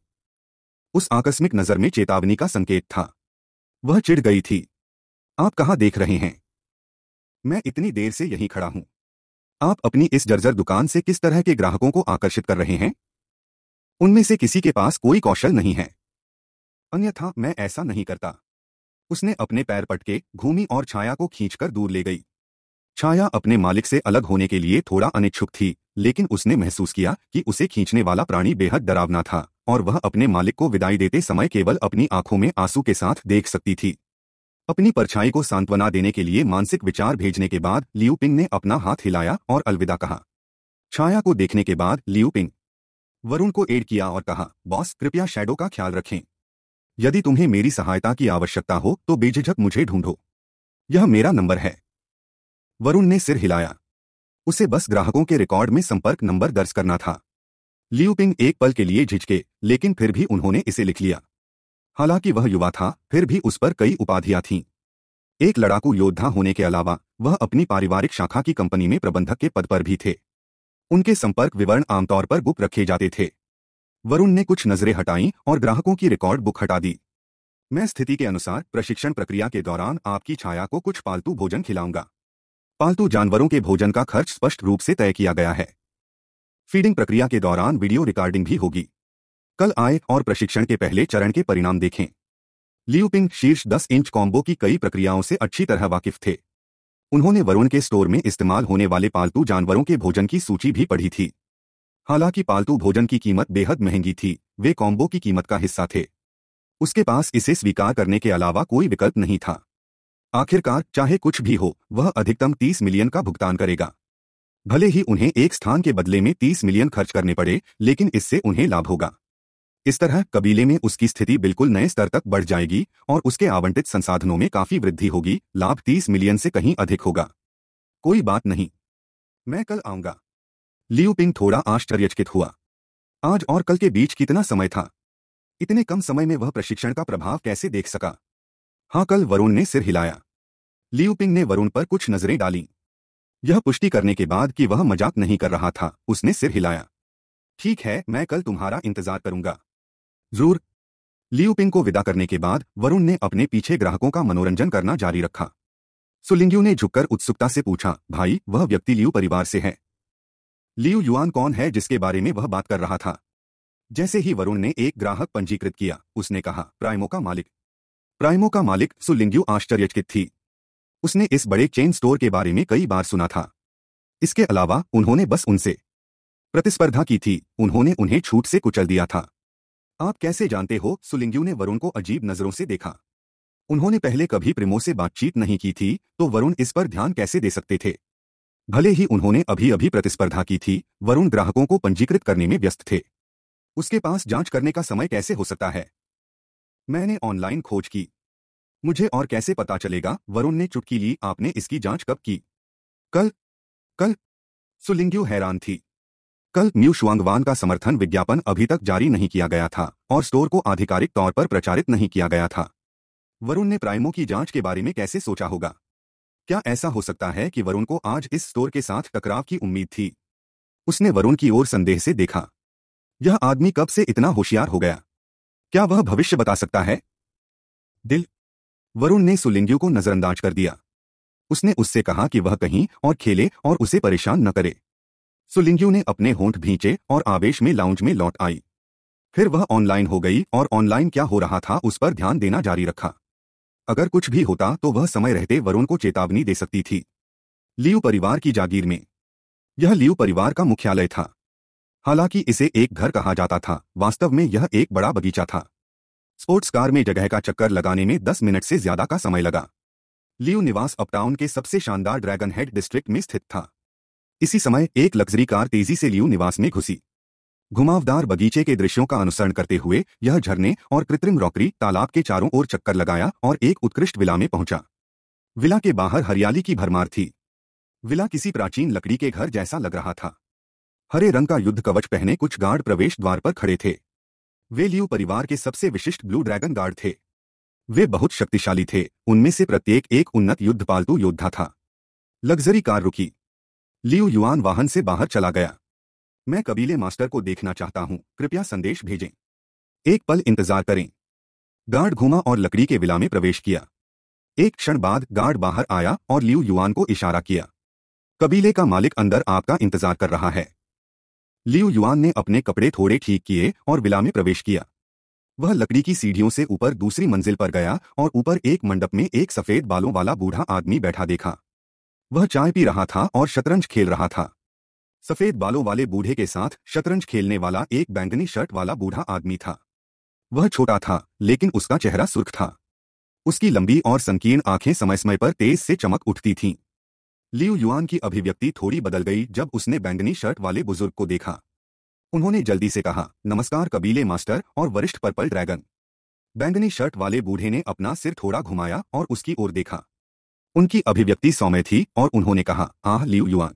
उस आकस्मिक नजर में चेतावनी का संकेत था वह चिढ़ गई थी आप कहाँ देख रहे हैं मैं इतनी देर से यहीं खड़ा हूं आप अपनी इस जर्जर दुकान से किस तरह के ग्राहकों को आकर्षित कर रहे हैं उनमें से किसी के पास कोई कौशल नहीं है अन्यथा मैं ऐसा नहीं करता उसने अपने पैर पटके घूमी और छाया को खींचकर दूर ले गई छाया अपने मालिक से अलग होने के लिए थोड़ा अनिच्छुक थी लेकिन उसने महसूस किया कि उसे खींचने वाला प्राणी बेहद डरावना था और वह अपने मालिक को विदाई देते समय केवल अपनी आंखों में आंसू के साथ देख सकती थी अपनी परछाई को सांत्वना देने के लिए मानसिक विचार भेजने के बाद लियूपिंग ने अपना हाथ हिलाया और अलविदा कहा छाया को देखने के बाद लियूपिंग वरुण को एड किया और कहा बॉस कृपया शैडो का ख्याल रखें यदि तुम्हें मेरी सहायता की आवश्यकता हो तो बेझिझक मुझे ढूंढो यह मेरा नंबर है वरुण ने सिर हिलाया उसे बस ग्राहकों के रिकॉर्ड में संपर्क नंबर दर्ज करना था लियूपिंग एक पल के लिए झिझके लेकिन फिर भी उन्होंने इसे लिख लिया हालांकि वह युवा था फिर भी उस पर कई उपाधियां थीं एक लड़ाकू योद्धा होने के अलावा वह अपनी पारिवारिक शाखा की कंपनी में प्रबंधक के पद पर भी थे उनके संपर्क विवरण आमतौर पर गुप्त रखे जाते थे वरुण ने कुछ नजरें हटाई और ग्राहकों की रिकॉर्ड बुक हटा दी मैं स्थिति के अनुसार प्रशिक्षण प्रक्रिया के दौरान आपकी छाया को कुछ पालतू भोजन खिलाऊंगा पालतू जानवरों के भोजन का खर्च स्पष्ट रूप से तय किया गया है फीडिंग प्रक्रिया के दौरान वीडियो रिकॉर्डिंग भी होगी कल आए और प्रशिक्षण के पहले चरण के परिणाम देखें लियोपिंग शीर्ष दस इंच कॉम्बो की कई प्रक्रियाओं से अच्छी तरह वाकिफ थे उन्होंने वरुण के स्टोर में इस्तेमाल होने वाले पालतू जानवरों के भोजन की सूची भी पढ़ी थी हालांकि पालतू भोजन की कीमत बेहद महंगी थी वे कॉम्बो की कीमत का हिस्सा थे उसके पास इसे स्वीकार करने के अलावा कोई विकल्प नहीं था आखिरकार चाहे कुछ भी हो वह अधिकतम 30 मिलियन का भुगतान करेगा भले ही उन्हें एक स्थान के बदले में 30 मिलियन खर्च करने पड़े लेकिन इससे उन्हें लाभ होगा इस तरह कबीले में उसकी स्थिति बिल्कुल नए स्तर तक बढ़ जाएगी और उसके आवंटित संसाधनों में काफी वृद्धि होगी लाभ 30 मिलियन से कहीं अधिक होगा कोई बात नहीं मैं कल आऊंगा लियू पिंग थोड़ा आश्चर्यचकित हुआ आज और कल के बीच कितना समय था इतने कम समय में वह प्रशिक्षण का प्रभाव कैसे देख सका हां कल वरुण ने सिर हिलाया लियू पिंग ने वरुण पर कुछ नजरें डाली यह पुष्टि करने के बाद कि वह मजाक नहीं कर रहा था उसने सिर हिलाया ठीक है मैं कल तुम्हारा इंतजार करूंगा जरूर लियोपिंग को विदा करने के बाद वरुण ने अपने पीछे ग्राहकों का मनोरंजन करना जारी रखा सुलिंग्यू ने झुककर उत्सुकता से पूछा भाई वह व्यक्ति लियू परिवार से है लियू युआन कौन है जिसके बारे में वह बात कर रहा था जैसे ही वरुण ने एक ग्राहक पंजीकृत किया उसने कहा प्राइमो का मालिक प्राइमो का मालिक सुलिंग्यू आश्चर्यचकित थी उसने इस बड़े चेन स्टोर के बारे में कई बार सुना था इसके अलावा उन्होंने बस उनसे प्रतिस्पर्धा की थी उन्होंने उन्हें छूट से कुचल दिया था आप कैसे जानते हो सुलिंग्यू ने वरुण को अजीब नजरों से देखा उन्होंने पहले कभी प्रेमो से बातचीत नहीं की थी तो वरुण इस पर ध्यान कैसे दे सकते थे भले ही उन्होंने अभी अभी प्रतिस्पर्धा की थी वरुण ग्राहकों को पंजीकृत करने में व्यस्त थे उसके पास जांच करने का समय कैसे हो सकता है मैंने ऑनलाइन खोज की मुझे और कैसे पता चलेगा वरुण ने चुटकी ली आपने इसकी जांच कब की कल कल सुलिंग्यू हैरान थी कल न्यू शुआंगवान का समर्थन विज्ञापन अभी तक जारी नहीं किया गया था और स्टोर को आधिकारिक तौर पर प्रचारित नहीं किया गया था वरुण ने प्राइमो की जांच के बारे में कैसे सोचा होगा क्या ऐसा हो सकता है कि वरुण को आज इस स्टोर के साथ टकराव की उम्मीद थी उसने वरुण की ओर संदेह से देखा यह आदमी कब से इतना होशियार हो गया क्या वह भविष्य बता सकता है दिल वरुण ने सुलिंग्यू को नजरअंदाज कर दिया उसने उससे कहा कि वह कहीं और खेले और उसे परेशान न करे सुलिंग्यू ने अपने होंठ भींचे और आवेश में लाउंज में लौट आई फिर वह ऑनलाइन हो गई और ऑनलाइन क्या हो रहा था उस पर ध्यान देना जारी रखा अगर कुछ भी होता तो वह समय रहते वरुण को चेतावनी दे सकती थी लियू परिवार की जागीर में यह लियू परिवार का मुख्यालय था हालांकि इसे एक घर कहा जाता था वास्तव में यह एक बड़ा बगीचा था स्पोर्ट्स कार में जगह का चक्कर लगाने में दस मिनट से ज्यादा का समय लगा लियू निवास अपटाउन के सबसे शानदार ड्रैगन हेड डिस्ट्रिक्ट में स्थित था इसी समय एक लग्जरी कार तेजी से लियू निवास में घुसी घुमावदार बगीचे के दृश्यों का अनुसरण करते हुए यह झरने और कृत्रिम रॉकरी तालाब के चारों ओर चक्कर लगाया और एक उत्कृष्ट विला में पहुंचा विला के बाहर हरियाली की भरमार थी विला किसी प्राचीन लकड़ी के घर जैसा लग रहा था हरे रंग का युद्ध कवच पहने कुछ गार्ड प्रवेश द्वार पर खड़े थे वे लियू परिवार के सबसे विशिष्ट ब्लू ड्रैगन गार्ड थे वे बहुत शक्तिशाली थे उनमें से प्रत्येक एक उन्नत युद्ध पालतू योद्धा था लग्जरी कार रुकी लियू युआन वाहन से बाहर चला गया मैं कबीले मास्टर को देखना चाहता हूँ कृपया संदेश भेजें एक पल इंतजार करें गार्ड घूमा और लकड़ी के विला में प्रवेश किया एक क्षण बाद गार्ड बाहर आया और लियू युआन को इशारा किया कबीले का मालिक अंदर आपका इंतजार कर रहा है लियू युआन ने अपने कपड़े थोड़े ठीक किए और विला में प्रवेश किया वह लकड़ी की सीढ़ियों से ऊपर दूसरी मंजिल पर गया और ऊपर एक मंडप में एक सफेद बालों वाला बूढ़ा आदमी बैठा देखा वह चाय पी रहा था और शतरंज खेल रहा था सफेद बालों वाले बूढ़े के साथ शतरंज खेलने वाला एक बैंगनी शर्ट वाला बूढ़ा आदमी था वह छोटा था लेकिन उसका चेहरा सुर्ख था उसकी लंबी और संकीर्ण आंखें समय समय पर तेज से चमक उठती थीं लियू युआन की अभिव्यक्ति थोड़ी बदल गई जब उसने बैंगनी शर्ट वाले बुजुर्ग को देखा उन्होंने जल्दी से कहा नमस्कार कबीले मास्टर और वरिष्ठ पर्पल ड्रैगन बैंगनी शर्ट वाले बूढ़े ने अपना सिर थोड़ा घुमाया और उसकी ओर देखा उनकी अभिव्यक्ति सौम्य थी और उन्होंने कहा आह लियू युआन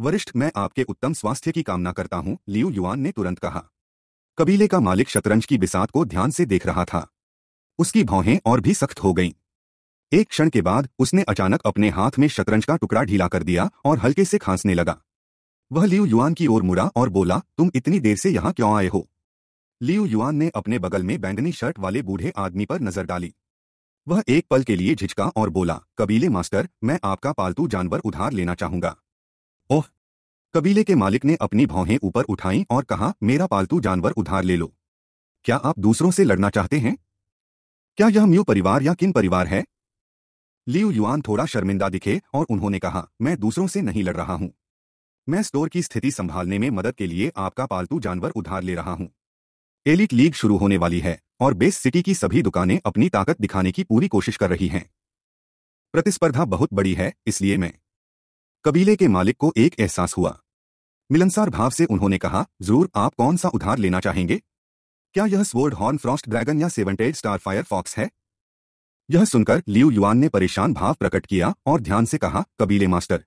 वरिष्ठ मैं आपके उत्तम स्वास्थ्य की कामना करता हूं लियू युआन ने तुरंत कहा कबीले का मालिक शतरंज की बिसात को ध्यान से देख रहा था उसकी भौहें और भी सख्त हो गईं। एक क्षण के बाद उसने अचानक अपने हाथ में शतरंज का टुकड़ा ढीला कर दिया और हल्के से खांसने लगा वह लियू युआन की ओर मुड़ा और बोला तुम इतनी देर से यहां क्यों आए हो लियू युआन ने अपने बगल में बैंगनी शर्ट वाले बूढ़े आदमी पर नजर डाली वह एक पल के लिए झिझका और बोला कबीले मास्टर मैं आपका पालतू जानवर उधार लेना चाहूंगा ओह कबीले के मालिक ने अपनी भौहें ऊपर उठाई और कहा मेरा पालतू जानवर उधार ले लो क्या आप दूसरों से लड़ना चाहते हैं क्या यह म्यू परिवार या किन परिवार है लियू युआन थोड़ा शर्मिंदा दिखे और उन्होंने कहा मैं दूसरों से नहीं लड़ रहा हूं मैं स्टोर की स्थिति संभालने में मदद के लिए आपका पालतू जानवर उधार ले रहा हूं एलिट लीग शुरू होने वाली है और बेस सिटी की सभी दुकानें अपनी ताकत दिखाने की पूरी कोशिश कर रही हैं प्रतिस्पर्धा बहुत बड़ी है इसलिए मैं कबीले के मालिक को एक एहसास हुआ मिलनसार भाव से उन्होंने कहा जरूर आप कौन सा उधार लेना चाहेंगे क्या यह स्वर्ड हॉर्न फ्रॉस्ट ड्रैगन या सेवनटेड स्टार फायर फॉक्स है यह सुनकर लियू युआन ने परेशान भाव प्रकट किया और ध्यान से कहा कबीले मास्टर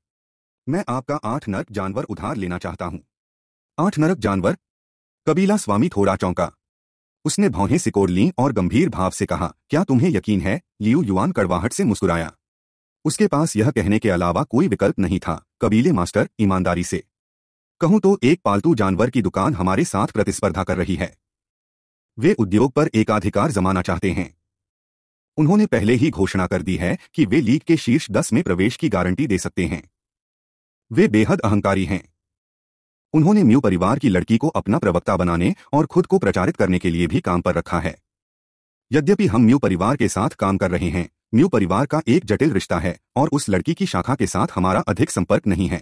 मैं आपका आठ नरक जानवर उधार लेना चाहता हूं आठ नरक जानवर कबीला स्वामी थोड़ा चौंका उसने भौहें सिकोड़ ली और गंभीर भाव से कहा क्या तुम्हें यकीन है लियू युआन कड़वाहट से मुस्कुराया उसके पास यह कहने के अलावा कोई विकल्प नहीं था कबीले मास्टर ईमानदारी से कहूं तो एक पालतू जानवर की दुकान हमारे साथ प्रतिस्पर्धा कर रही है वे उद्योग पर एकाधिकार जमाना चाहते हैं उन्होंने पहले ही घोषणा कर दी है कि वे लीग के शीर्ष दस में प्रवेश की गारंटी दे सकते हैं वे बेहद अहंकारी हैं उन्होंने म्यू परिवार की लड़की को अपना प्रवक्ता बनाने और खुद को प्रचारित करने के लिए भी काम पर रखा है यद्यपि हम म्यू परिवार के साथ काम कर रहे हैं न्यू परिवार का एक जटिल रिश्ता है और उस लड़की की शाखा के साथ हमारा अधिक संपर्क नहीं है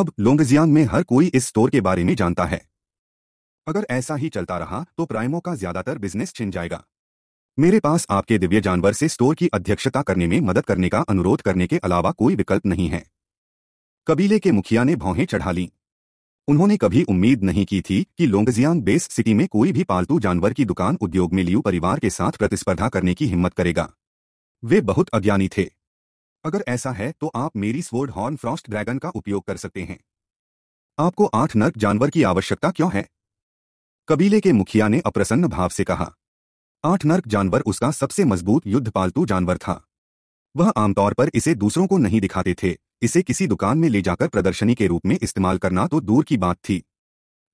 अब लोंगजियांग में हर कोई इस स्टोर के बारे में जानता है अगर ऐसा ही चलता रहा तो प्राइमो का ज्यादातर बिजनेस छिन जाएगा मेरे पास आपके दिव्य जानवर से स्टोर की अध्यक्षता करने में मदद करने का अनुरोध करने के अलावा कोई विकल्प नहीं है कबीले के मुखिया ने भौहें चढ़ा ली उन्होंने कभी उम्मीद नहीं की थी कि लोंगजियांग बेस सिटी में कोई भी पालतू जानवर की दुकान उद्योग में लियू परिवार के साथ प्रतिस्पर्धा करने की हिम्मत करेगा वे बहुत अज्ञानी थे अगर ऐसा है तो आप मेरी स्वोर्ड हॉर्न फ्रॉस्ट ड्रैगन का उपयोग कर सकते हैं आपको आठ नर्क जानवर की आवश्यकता क्यों है कबीले के मुखिया ने अप्रसन्न भाव से कहा आठ नर्क जानवर उसका सबसे मजबूत युद्ध पालतू जानवर था वह आमतौर पर इसे दूसरों को नहीं दिखाते थे इसे किसी दुकान में ले जाकर प्रदर्शनी के रूप में इस्तेमाल करना तो दूर की बात थी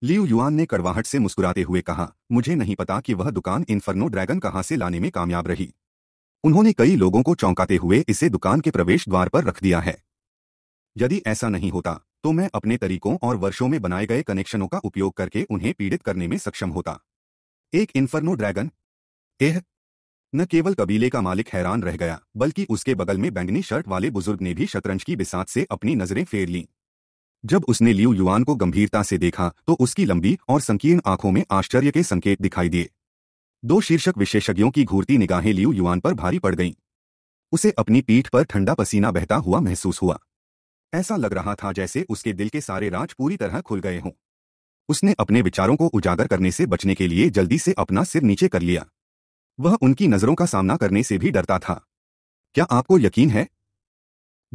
लियू युआन ने कड़वाहट से मुस्कुराते हुए कहा मुझे नहीं पता कि वह दुकान इन्फर्नो ड्रैगन कहाँ से लाने में कामयाब रही उन्होंने कई लोगों को चौंकाते हुए इसे दुकान के प्रवेश द्वार पर रख दिया है यदि ऐसा नहीं होता तो मैं अपने तरीकों और वर्षों में बनाए गए कनेक्शनों का उपयोग करके उन्हें पीड़ित करने में सक्षम होता एक इन्फर्नो ड्रैगन एह न केवल कबीले का मालिक हैरान रह गया बल्कि उसके बगल में बैंगनी शर्ट वाले बुजुर्ग ने भी शतरंज की बिसात से अपनी नजरें फेर लीं जब उसने लियू युवान को गंभीरता से देखा तो उसकी लंबी और संकीर्ण आंखों में आश्चर्य के संकेत दिखाई दिए दो शीर्षक विशेषज्ञों की घूरती निगाहें लियू युआन पर भारी पड़ गईं उसे अपनी पीठ पर ठंडा पसीना बहता हुआ महसूस हुआ ऐसा लग रहा था जैसे उसके दिल के सारे राज पूरी तरह खुल गए हों उसने अपने विचारों को उजागर करने से बचने के लिए जल्दी से अपना सिर नीचे कर लिया वह उनकी नजरों का सामना करने से भी डरता था क्या आपको यकीन है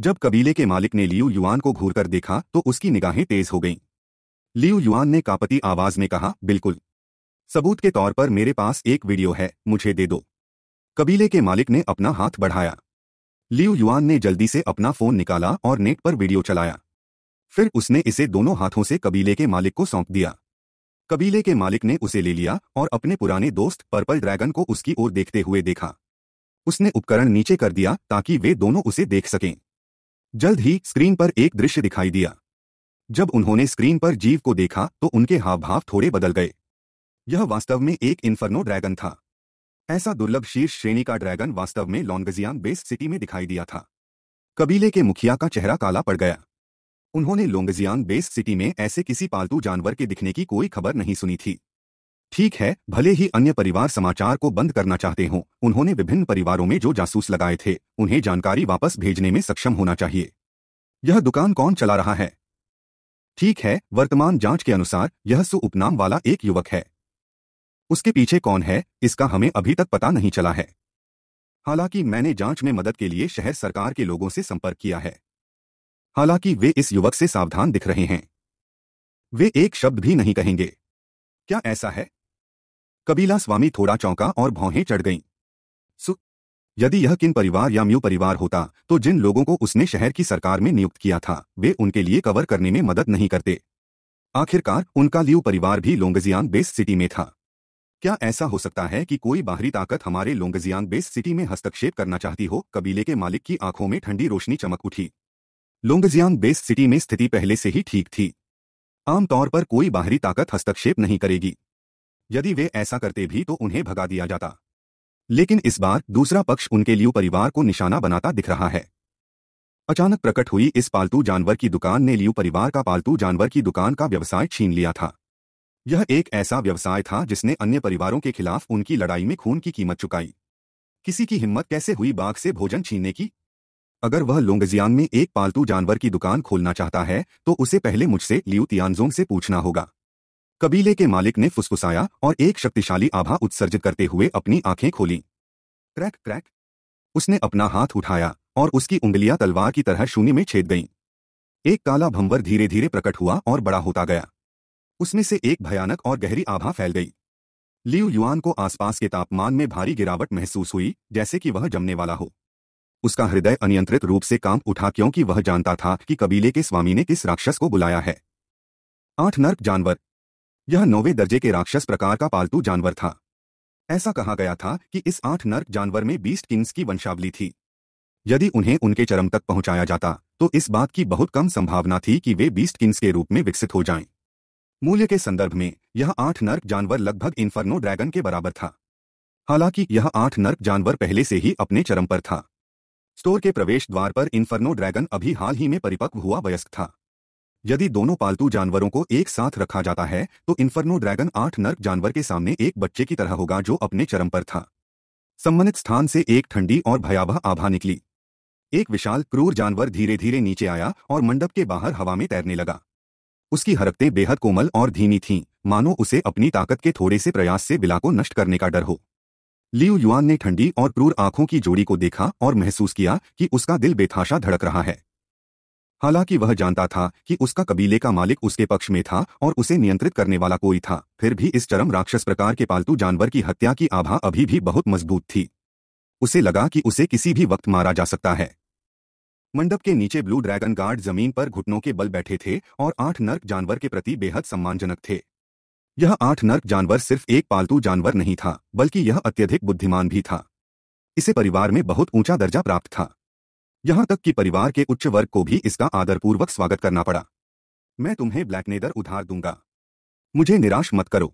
जब कबीले के मालिक ने लियू युआन को घूरकर देखा तो उसकी निगाहें तेज हो गईं लियू युआन ने कापती आवाज में कहा बिल्कुल सबूत के तौर पर मेरे पास एक वीडियो है मुझे दे दो कबीले के मालिक ने अपना हाथ बढ़ाया लियू युआन ने जल्दी से अपना फोन निकाला और नेट पर वीडियो चलाया फिर उसने इसे दोनों हाथों से कबीले के मालिक को सौंप दिया कबीले के मालिक ने उसे ले लिया और अपने पुराने दोस्त पर्पल ड्रैगन को उसकी ओर देखते हुए देखा उसने उपकरण नीचे कर दिया ताकि वे दोनों उसे देख सकें जल्द ही स्क्रीन पर एक दृश्य दिखाई दिया जब उन्होंने स्क्रीन पर जीव को देखा तो उनके हाव भाव थोड़े बदल गए यह वास्तव में एक इन्फर्नो ड्रैगन था ऐसा दुर्लभ शीर्ष श्रेणी का ड्रैगन वास्तव में लॉन्गजियान बेस सिटी में दिखाई दिया था कबीले के मुखिया का चेहरा काला पड़ गया उन्होंने लोंगजियांग बेस सिटी में ऐसे किसी पालतू जानवर के दिखने की कोई खबर नहीं सुनी थी ठीक है भले ही अन्य परिवार समाचार को बंद करना चाहते हों उन्होंने विभिन्न परिवारों में जो जासूस लगाए थे उन्हें जानकारी वापस भेजने में सक्षम होना चाहिए यह दुकान कौन चला रहा है ठीक है वर्तमान जांच के अनुसार यह सु उपनाम वाला एक युवक है उसके पीछे कौन है इसका हमें अभी तक पता नहीं चला है हालांकि मैंने जांच में मदद के लिए शहर सरकार के लोगों से संपर्क किया है हालांकि वे इस युवक से सावधान दिख रहे हैं वे एक शब्द भी नहीं कहेंगे क्या ऐसा है कबीला स्वामी थोड़ा चौंका और भौहें चढ़ गईं। सु यदि यह किन परिवार या म्यू परिवार होता तो जिन लोगों को उसने शहर की सरकार में नियुक्त किया था वे उनके लिए कवर करने में मदद नहीं करते आखिरकार उनका लियू परिवार भी लोंगजियान बेस सिटी में था क्या ऐसा हो सकता है कि कोई बाहरी ताकत हमारे लोंगजियांग बेस सिटी में हस्तक्षेप करना चाहती हो कबीले के मालिक की आंखों में ठंडी रोशनी चमक उठी लोंगजियांग बेस सिटी में स्थिति पहले से ही ठीक थी आमतौर पर कोई बाहरी ताकत हस्तक्षेप नहीं करेगी यदि वे ऐसा करते भी तो उन्हें भगा दिया जाता लेकिन इस बार दूसरा पक्ष उनके लियू परिवार को निशाना बनाता दिख रहा है अचानक प्रकट हुई इस पालतू जानवर की दुकान ने लियू परिवार का पालतू जानवर की दुकान का व्यवसाय छीन लिया था यह एक ऐसा व्यवसाय था जिसने अन्य परिवारों के खिलाफ उनकी लड़ाई में खून की कीमत चुकाई किसी की हिम्मत कैसे हुई बाघ से भोजन छीनने की अगर वह लोंगजियान में एक पालतू जानवर की दुकान खोलना चाहता है तो उसे पहले मुझसे लियू तियानजोंग से पूछना होगा कबीले के मालिक ने फुसफुसाया और एक शक्तिशाली आभा उत्सर्जित करते हुए अपनी आंखें खोली क्रैक क्रैक उसने अपना हाथ उठाया और उसकी उंगलियां तलवार की तरह शून्य में छेद गईं एक काला भंवर धीरे धीरे प्रकट हुआ और बड़ा होता गया उसमें से एक भयानक और गहरी आभा फैल गई लियू युआन को आसपास के तापमान में भारी गिरावट महसूस हुई जैसे कि वह जमने वाला हो उसका हृदय अनियंत्रित रूप से काम उठा क्योंकि वह जानता था कि कबीले के स्वामी ने किस राक्षस को बुलाया है आठ नर्क जानवर यह नौवे दर्जे के राक्षस प्रकार का पालतू जानवर था ऐसा कहा गया था कि इस आठ नर्क जानवर में बीस्ट किंग्स की वंशावली थी यदि उन्हें उनके चरम तक पहुंचाया जाता तो इस बात की बहुत कम संभावना थी कि वे बीस्ट किंग्स के रूप में विकसित हो जाएं। मूल्य के संदर्भ में यह आठ नर्क जानवर लगभग इन्फर्नो ड्रैगन के बराबर था हालांकि यह आठ नर्क जानवर पहले से ही अपने चरम पर था स्टोर के प्रवेश द्वार पर इन्फर्नो ड्रैगन अभी हाल ही में परिपक्व हुआ वयस्क था यदि दोनों पालतू जानवरों को एक साथ रखा जाता है तो इन्फर्नो ड्रैगन आठ नर्क जानवर के सामने एक बच्चे की तरह होगा जो अपने चरम पर था सम्मानित स्थान से एक ठंडी और भयावह आभा निकली एक विशाल क्रूर जानवर धीरे धीरे नीचे आया और मंडप के बाहर हवा में तैरने लगा उसकी हरकतें बेहद कोमल और धीमी थीं मानो उसे अपनी ताकत के थोड़े से प्रयास से बिला को नष्ट करने का डर हो लियू युआन ने ठंडी और क्रूर आंखों की जोड़ी को देखा और महसूस किया कि उसका दिल बेथाशा धड़क रहा है हालांकि वह जानता था कि उसका कबीले का मालिक उसके पक्ष में था और उसे नियंत्रित करने वाला कोई था फिर भी इस चरम राक्षस प्रकार के पालतू जानवर की हत्या की आभा अभी भी बहुत मजबूत थी उसे लगा कि उसे किसी भी वक्त मारा जा सकता है मंडप के नीचे ब्लू ड्रैगन गार्ड जमीन पर घुटनों के बल बैठे थे और आठ नर्क जानवर के प्रति बेहद सम्मानजनक थे यह आठ नर्क जानवर सिर्फ एक पालतू जानवर नहीं था बल्कि यह अत्यधिक बुद्धिमान भी था इसे परिवार में बहुत ऊंचा दर्जा प्राप्त था यहां तक कि परिवार के उच्च वर्ग को भी इसका आदरपूर्वक स्वागत करना पड़ा मैं तुम्हें ब्लैकनेदर उधार दूंगा मुझे निराश मत करो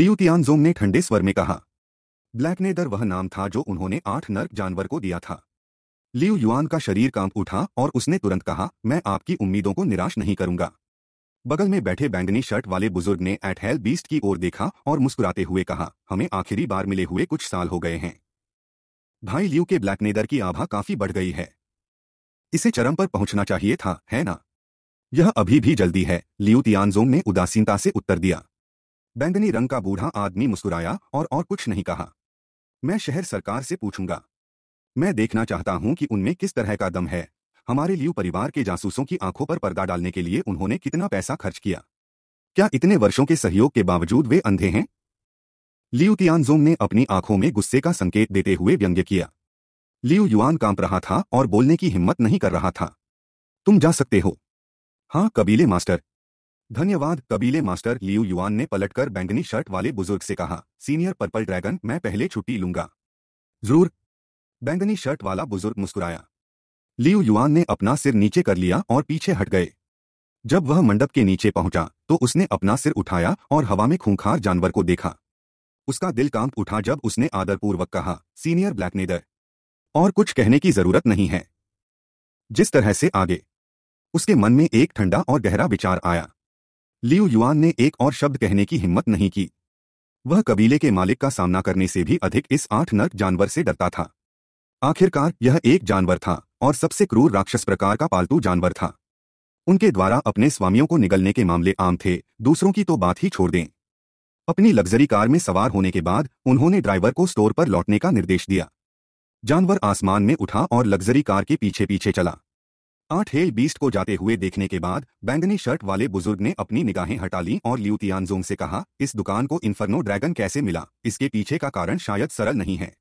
लियुतियानजोम ने ठंडे स्वर में कहा ब्लैकनेदर वह नाम था जो उन्होंने आठ नर्क जानवर को दिया था लियू युआन का शरीर कांप उठा और उसने तुरंत कहा मैं आपकी उम्मीदों को निराश नहीं करूंगा बगल में बैठे बैंगनी शर्ट वाले बुजुर्ग ने एटहेल बीस्ट की ओर देखा और मुस्कुराते हुए कहा हमें आखिरी बार मिले हुए कुछ साल हो गए हैं भाई लियू के ब्लैकनेदर की आभा काफी बढ़ गई है इसे चरम पर पहुंचना चाहिए था है ना यह अभी भी जल्दी है लियू तियानजोंग ने उदासीनता से उत्तर दिया बैंगनी रंग का बूढ़ा आदमी मुस्कुराया और और कुछ नहीं कहा मैं शहर सरकार से पूछूंगा मैं देखना चाहता हूं कि उनमें किस तरह का दम है हमारे लियू परिवार के जासूसों की आंखों पर पर्दा डालने के लिए उन्होंने कितना पैसा खर्च किया क्या इतने वर्षों के सहयोग के बावजूद वे अंधे हैं लियू तियानजोंग ने अपनी आंखों में गुस्से का संकेत देते हुए व्यंग्य किया लियू युआन कांप रहा था और बोलने की हिम्मत नहीं कर रहा था तुम जा सकते हो हाँ कबीले मास्टर धन्यवाद कबीले मास्टर लियू युआन ने पलटकर बैंगनी शर्ट वाले बुजुर्ग से कहा सीनियर पर्पल ड्रैगन मैं पहले छुट्टी लूंगा जरूर बैंगनी शर्ट वाला बुजुर्ग मुस्कुराया लियू युआन ने अपना सिर नीचे कर लिया और पीछे हट गए जब वह मंडप के नीचे पहुंचा तो उसने अपना सिर उठाया और हवा में खूंखार जानवर को देखा उसका दिल कांप उठा जब उसने आदरपूर्वक कहा सीनियर ब्लैकनेदर और कुछ कहने की जरूरत नहीं है जिस तरह से आगे उसके मन में एक ठंडा और गहरा विचार आया लियू युआन ने एक और शब्द कहने की हिम्मत नहीं की वह कबीले के मालिक का सामना करने से भी अधिक इस आठ नर्क जानवर से डरता था आखिरकार यह एक जानवर था और सबसे क्रूर राक्षस प्रकार का पालतू जानवर था उनके द्वारा अपने स्वामियों को निगलने के मामले आम थे दूसरों की तो बात ही छोड़ दें अपनी लग्जरी कार में सवार होने के बाद उन्होंने ड्राइवर को स्टोर पर लौटने का निर्देश दिया जानवर आसमान में उठा और लग्जरी कार के पीछे पीछे चला आठ हेल बीस्ट को जाते हुए देखने के बाद बैंगनी शर्ट वाले बुजुर्ग ने अपनी निगाहें हटा ली और ल्यूतियानजोंग से कहा इस दुकान को इन्फर्नो ड्रैगन कैसे मिला इसके पीछे का कारण शायद सरल नहीं है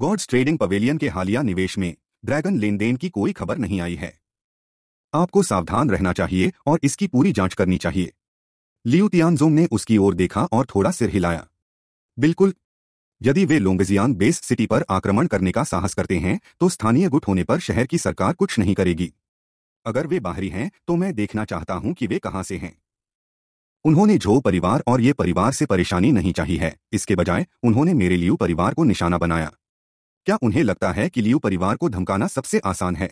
गॉड्स ट्रेडिंग पवेलियन के हालिया निवेश में ड्रैगन लेनदेन की कोई खबर नहीं आई है आपको सावधान रहना चाहिए और इसकी पूरी जांच करनी चाहिए लियू ने उसकी ओर देखा और थोड़ा सिर हिलाया बिल्कुल यदि वे लोंगजियान बेस सिटी पर आक्रमण करने का साहस करते हैं तो स्थानीय गुट होने पर शहर की सरकार कुछ नहीं करेगी अगर वे बाहरी हैं तो मैं देखना चाहता हूं कि वे कहां से हैं उन्होंने झो परिवार और ये परिवार से परेशानी नहीं चाही है इसके बजाय उन्होंने मेरे लियू परिवार को निशाना बनाया क्या उन्हें लगता है कि लियू परिवार को धमकाना सबसे आसान है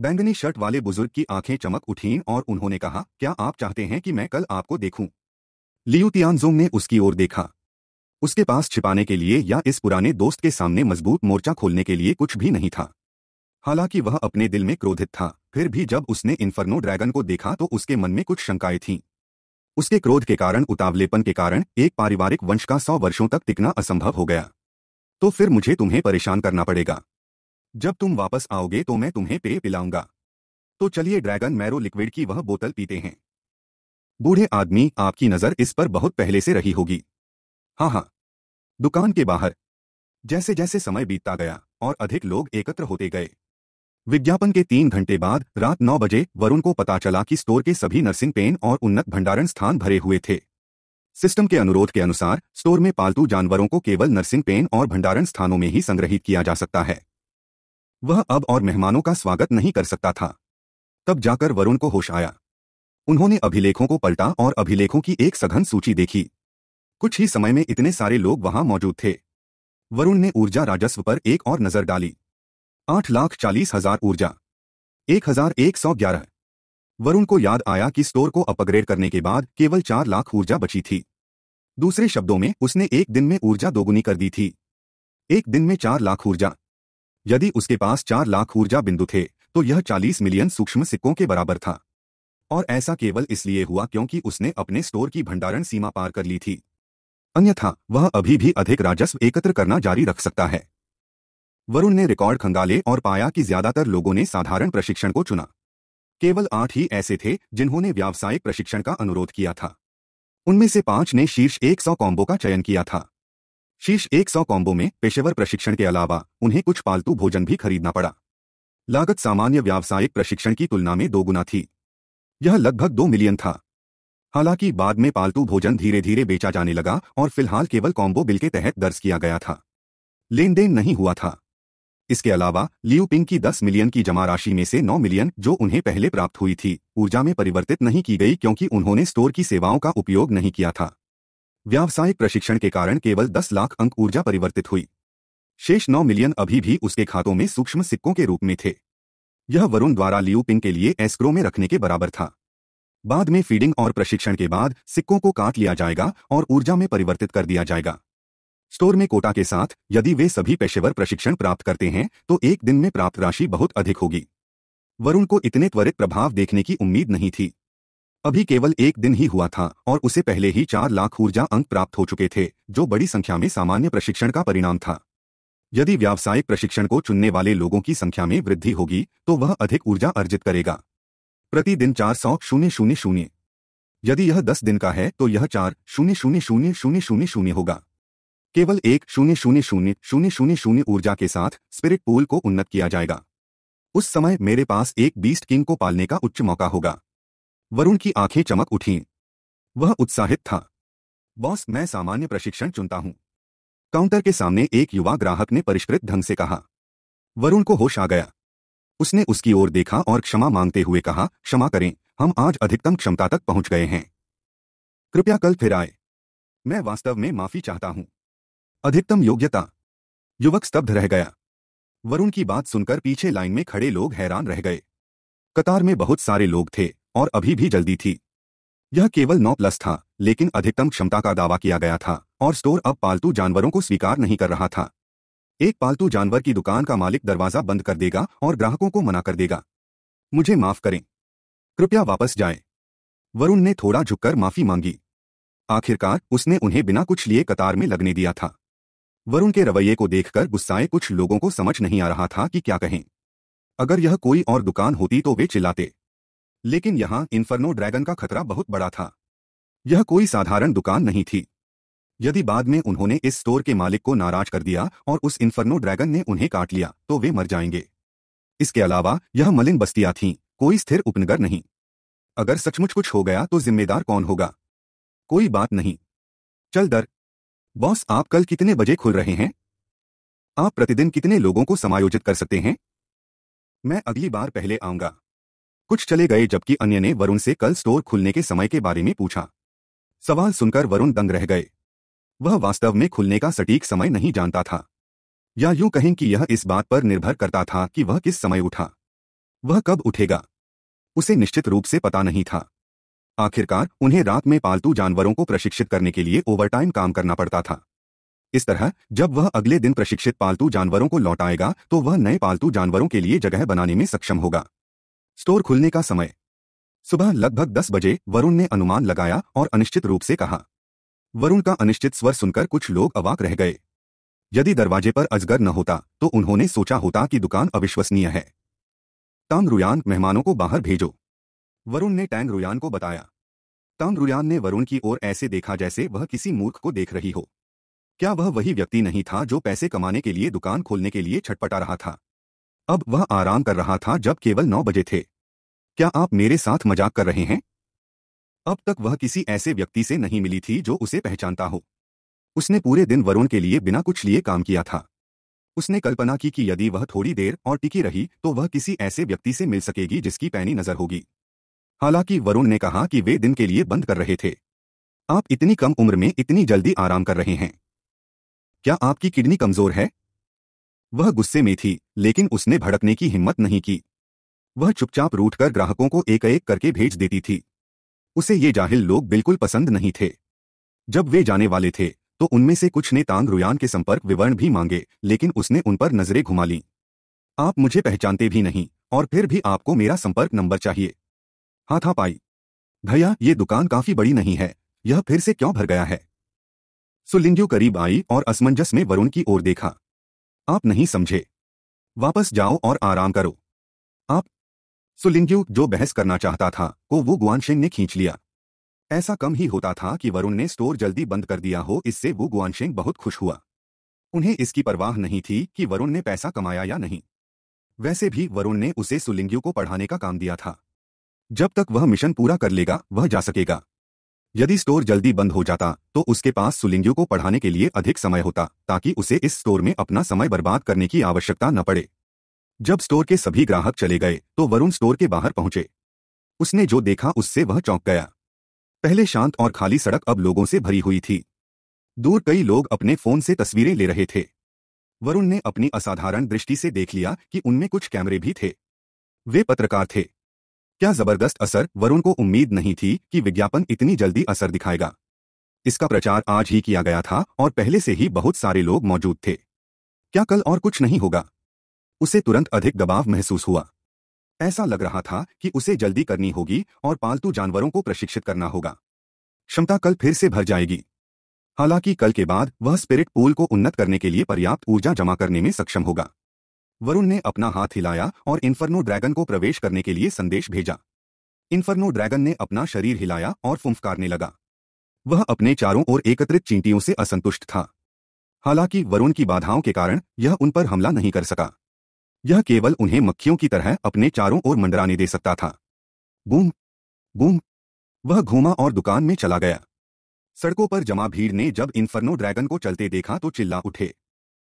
बैंगनी शर्ट वाले बुजुर्ग की आंखें चमक उठीं और उन्होंने कहा क्या आप चाहते हैं कि मैं कल आपको देखूं? लियू तियानजोंग ने उसकी ओर देखा उसके पास छिपाने के लिए या इस पुराने दोस्त के सामने मजबूत मोर्चा खोलने के लिए कुछ भी नहीं था हालांकि वह अपने दिल में क्रोधित था फिर भी जब उसने इन्फर्नो ड्रैगन को देखा तो उसके मन में कुछ शंकाएं थीं उसके क्रोध के कारण उतावलेपन के कारण एक पारिवारिक वंश का सौ वर्षों तक टिकना असंभव हो गया तो फिर मुझे तुम्हें परेशान करना पड़ेगा जब तुम वापस आओगे तो मैं तुम्हें पेय पिलाऊंगा तो चलिए ड्रैगन मैरो लिक्विड की वह बोतल पीते हैं बूढ़े आदमी आपकी नज़र इस पर बहुत पहले से रही होगी हाँ हाँ दुकान के बाहर जैसे जैसे समय बीतता गया और अधिक लोग एकत्र होते गए विज्ञापन के तीन घंटे बाद रात नौ बजे वरुण को पता चला कि स्टोर के सभी नर्सिंग पेन और उन्नत भंडारण स्थान भरे हुए थे सिस्टम के अनुरोध के अनुसार स्टोर में पालतू जानवरों को केवल नर्सिंग पेन और भंडारण स्थानों में ही संग्रहित किया जा सकता है वह अब और मेहमानों का स्वागत नहीं कर सकता था तब जाकर वरुण को होश आया उन्होंने अभिलेखों को पलटा और अभिलेखों की एक सघन सूची देखी कुछ ही समय में इतने सारे लोग वहां मौजूद थे वरुण ने ऊर्जा राजस्व पर एक और नजर डाली आठ लाख चालीस हजार ऊर्जा एक हजार एक सौ ग्यारह वरुण को याद आया कि स्टोर को अपग्रेड करने के बाद केवल चार लाख ऊर्जा बची थी दूसरे शब्दों में उसने एक दिन में ऊर्जा दोगुनी कर दी थी एक दिन में चार लाख ऊर्जा यदि उसके पास चार लाख ऊर्जा बिंदु थे तो यह चालीस मिलियन सूक्ष्म सिक्कों के बराबर था और ऐसा केवल इसलिए हुआ क्योंकि उसने अपने स्टोर की भंडारण सीमा पार कर ली थी अन्यथा वह अभी भी अधिक राजस्व एकत्र करना जारी रख सकता है वरुण ने रिकॉर्ड खंगाले और पाया कि ज्यादातर लोगों ने साधारण प्रशिक्षण को चुना केवल आठ ही ऐसे थे जिन्होंने व्यावसायिक प्रशिक्षण का अनुरोध किया था उनमें से पांच ने शीर्ष 100 कॉम्बो का चयन किया था शीर्ष 100 कॉम्बो में पेशेवर प्रशिक्षण के अलावा उन्हें कुछ पालतू भोजन भी खरीदना पड़ा लागत सामान्य व्यावसायिक प्रशिक्षण की तुलना में दोगुना थी यह लगभग दो मिलियन था हालांकि बाद में पालतू भोजन धीरे धीरे बेचा जाने लगा और फिलहाल केवल कॉम्बो बिल के तहत दर्ज किया गया था लेन देन नहीं हुआ था इसके अलावा लियू पिंग की 10 मिलियन की जमा राशि में से 9 मिलियन जो उन्हें पहले प्राप्त हुई थी ऊर्जा में परिवर्तित नहीं की गई क्योंकि उन्होंने स्टोर की सेवाओं का उपयोग नहीं किया था व्यावसायिक प्रशिक्षण के कारण केवल 10 लाख अंक ऊर्जा परिवर्तित हुई शेष 9 मिलियन अभी भी उसके खातों में सूक्ष्म सिक्कों के रूप में थे यह वरुण द्वारा लियू पिंग के लिए एस्क्रो में रखने के बराबर था बाद में फीडिंग और प्रशिक्षण के बाद सिक्कों को काट लिया जाएगा और ऊर्जा में परिवर्तित कर दिया जाएगा स्टोर में कोटा के साथ यदि वे सभी पेशेवर प्रशिक्षण प्राप्त करते हैं तो एक दिन में प्राप्त राशि बहुत अधिक होगी वरुण को इतने त्वरित प्रभाव देखने की उम्मीद नहीं थी अभी केवल एक दिन ही हुआ था और उसे पहले ही चार लाख ऊर्जा अंक प्राप्त हो चुके थे जो बड़ी संख्या में सामान्य प्रशिक्षण का परिणाम था यदि व्यावसायिक प्रशिक्षण को चुनने वाले लोगों की संख्या में वृद्धि होगी तो वह अधिक ऊर्जा अर्जित करेगा प्रतिदिन चार सौ शून्य शून्य शून्य यदि यह दस दिन का है तो यह चार शून्य शून्य शून्य शून्य शून्य शून्य होगा केवल एक शून्य शून्य शून्य शून्य शून्य शून्य ऊर्जा के साथ स्पिरिट पूल को उन्नत किया जाएगा उस समय मेरे पास एक बीस्ट किंग को पालने का उच्च मौका होगा वरुण की आंखें चमक उठीं वह उत्साहित था बॉस मैं सामान्य प्रशिक्षण चुनता हूं काउंटर के सामने एक युवा ग्राहक ने परिष्कृत ढंग से कहा वरुण को होश आ गया उसने उसकी ओर देखा और क्षमा मांगते हुए कहा क्षमा करें हम आज अधिकतम क्षमता तक पहुंच गए हैं कृपया कल फिर आए मैं वास्तव में माफी चाहता हूं अधिकतम योग्यता युवक स्तब्ध रह गया वरुण की बात सुनकर पीछे लाइन में खड़े लोग हैरान रह गए कतार में बहुत सारे लोग थे और अभी भी जल्दी थी यह केवल नौ प्लस था लेकिन अधिकतम क्षमता का दावा किया गया था और स्टोर अब पालतू जानवरों को स्वीकार नहीं कर रहा था एक पालतू जानवर की दुकान का मालिक दरवाजा बंद कर देगा और ग्राहकों को मना कर देगा मुझे माफ करें कृपया वापस जाएं। वरुण ने थोड़ा झुककर माफी मांगी आखिरकार उसने उन्हें बिना कुछ लिए कतार में लगने दिया था वरुण के रवैये को देखकर गुस्साए कुछ लोगों को समझ नहीं आ रहा था कि क्या कहें अगर यह कोई और दुकान होती तो वे चिल्लाते लेकिन यहां इन्फर्नो ड्रैगन का खतरा बहुत बड़ा था यह कोई साधारण दुकान नहीं थी यदि बाद में उन्होंने इस स्टोर के मालिक को नाराज कर दिया और उस इन्फर्नो ड्रैगन ने उन्हें काट लिया तो वे मर जाएंगे इसके अलावा यह मलिन बस्तियां थीं कोई स्थिर उपनगर नहीं अगर सचमुच कुछ हो गया तो जिम्मेदार कौन होगा कोई बात नहीं चल दर बॉस आप कल कितने बजे खुल रहे हैं आप प्रतिदिन कितने लोगों को समायोजित कर सकते हैं मैं अगली बार पहले आऊंगा कुछ चले गए जबकि अन्य ने वरुण से कल स्टोर खुलने के समय के बारे में पूछा सवाल सुनकर वरुण दंग रह गए वह वास्तव में खुलने का सटीक समय नहीं जानता था या यूं कहें कि यह इस बात पर निर्भर करता था कि वह किस समय उठा वह कब उठेगा उसे निश्चित रूप से पता नहीं था आखिरकार उन्हें रात में पालतू जानवरों को प्रशिक्षित करने के लिए ओवरटाइम काम करना पड़ता था इस तरह जब वह अगले दिन प्रशिक्षित पालतू जानवरों को लौटाएगा तो वह नए पालतू जानवरों के लिए जगह बनाने में सक्षम होगा स्टोर खुलने का समय सुबह लगभग दस बजे वरुण ने अनुमान लगाया और अनिश्चित रूप से कहा वरुण का अनिश्चित स्वर सुनकर कुछ लोग अवाक रह गए यदि दरवाजे पर अजगर न होता तो उन्होंने सोचा होता कि दुकान अविश्वसनीय है तांग रुयान मेहमानों को बाहर भेजो वरुण ने टैंग रुयान को बताया टांग रुयान ने वरुण की ओर ऐसे देखा जैसे वह किसी मूर्ख को देख रही हो क्या वह वही व्यक्ति नहीं था जो पैसे कमाने के लिए दुकान खोलने के लिए छटपटा रहा था अब वह आराम कर रहा था जब केवल नौ बजे थे क्या आप मेरे साथ मजाक कर रहे हैं अब तक वह किसी ऐसे व्यक्ति से नहीं मिली थी जो उसे पहचानता हो उसने पूरे दिन वरुण के लिए बिना कुछ लिए काम किया था उसने कल्पना की कि यदि वह थोड़ी देर और टिकी रही तो वह किसी ऐसे व्यक्ति से मिल सकेगी जिसकी पैनी नजर होगी हालांकि वरुण ने कहा कि वे दिन के लिए बंद कर रहे थे आप इतनी कम उम्र में इतनी जल्दी आराम कर रहे हैं क्या आपकी किडनी कमजोर है वह गुस्से में थी लेकिन उसने भड़कने की हिम्मत नहीं की वह चुपचाप रूठकर ग्राहकों को एक एक करके भेज देती थी उसे ये जाहिल लोग बिल्कुल पसंद नहीं थे जब वे जाने वाले थे तो उनमें से कुछ ने तांग रुयान के संपर्क विवरण भी मांगे लेकिन उसने उन पर नजरें घुमा लीं आप मुझे पहचानते भी नहीं और फिर भी आपको मेरा संपर्क नंबर चाहिए हाथा पाई भैया ये दुकान काफी बड़ी नहीं है यह फिर से क्यों भर गया है सुलिंजू करीब आई और असमंजस में वरुण की ओर देखा आप नहीं समझे वापस जाओ और आराम करो आप सुलिंजू जो बहस करना चाहता था को वो गुआनशेंग ने खींच लिया ऐसा कम ही होता था कि वरुण ने स्टोर जल्दी बंद कर दिया हो इससे वो गुआनशेंग बहुत खुश हुआ उन्हें इसकी परवाह नहीं थी कि वरुण ने पैसा कमाया या नहीं वैसे भी वरुण ने उसे सुलिंग्यू को पढ़ाने का काम दिया था जब तक वह मिशन पूरा कर लेगा वह जा सकेगा यदि स्टोर जल्दी बंद हो जाता तो उसके पास सुलिंगियों को पढ़ाने के लिए अधिक समय होता ताकि उसे इस स्टोर में अपना समय बर्बाद करने की आवश्यकता न पड़े जब स्टोर के सभी ग्राहक चले गए तो वरुण स्टोर के बाहर पहुंचे उसने जो देखा उससे वह चौंक गया पहले शांत और खाली सड़क अब लोगों से भरी हुई थी दूर कई लोग अपने फोन से तस्वीरें ले रहे थे वरुण ने अपनी असाधारण दृष्टि से देख लिया कि उनमें कुछ कैमरे भी थे वे पत्रकार थे क्या जबरदस्त असर वरुण को उम्मीद नहीं थी कि विज्ञापन इतनी जल्दी असर दिखाएगा इसका प्रचार आज ही किया गया था और पहले से ही बहुत सारे लोग मौजूद थे क्या कल और कुछ नहीं होगा उसे तुरंत अधिक दबाव महसूस हुआ ऐसा लग रहा था कि उसे जल्दी करनी होगी और पालतू जानवरों को प्रशिक्षित करना होगा क्षमता कल फिर से भर जाएगी हालांकि कल के बाद वह स्पिरिट पूल को उन्नत करने के लिए पर्याप्त ऊर्जा जमा करने में सक्षम होगा वरुण ने अपना हाथ हिलाया और इन्फर्नो ड्रैगन को प्रवेश करने के लिए संदेश भेजा इन्फर्नो ड्रैगन ने अपना शरीर हिलाया और फुंफकारने लगा वह अपने चारों ओर एकत्रित चींटियों से असंतुष्ट था हालांकि वरुण की बाधाओं के कारण यह उन पर हमला नहीं कर सका यह केवल उन्हें मक्खियों की तरह अपने चारों ओर मंडराने दे सकता था बूम बूम वह घूमा और दुकान में चला गया सड़कों पर जमा भीड़ ने जब इन्फर्नो ड्रैगन को चलते देखा तो चिल्ला उठे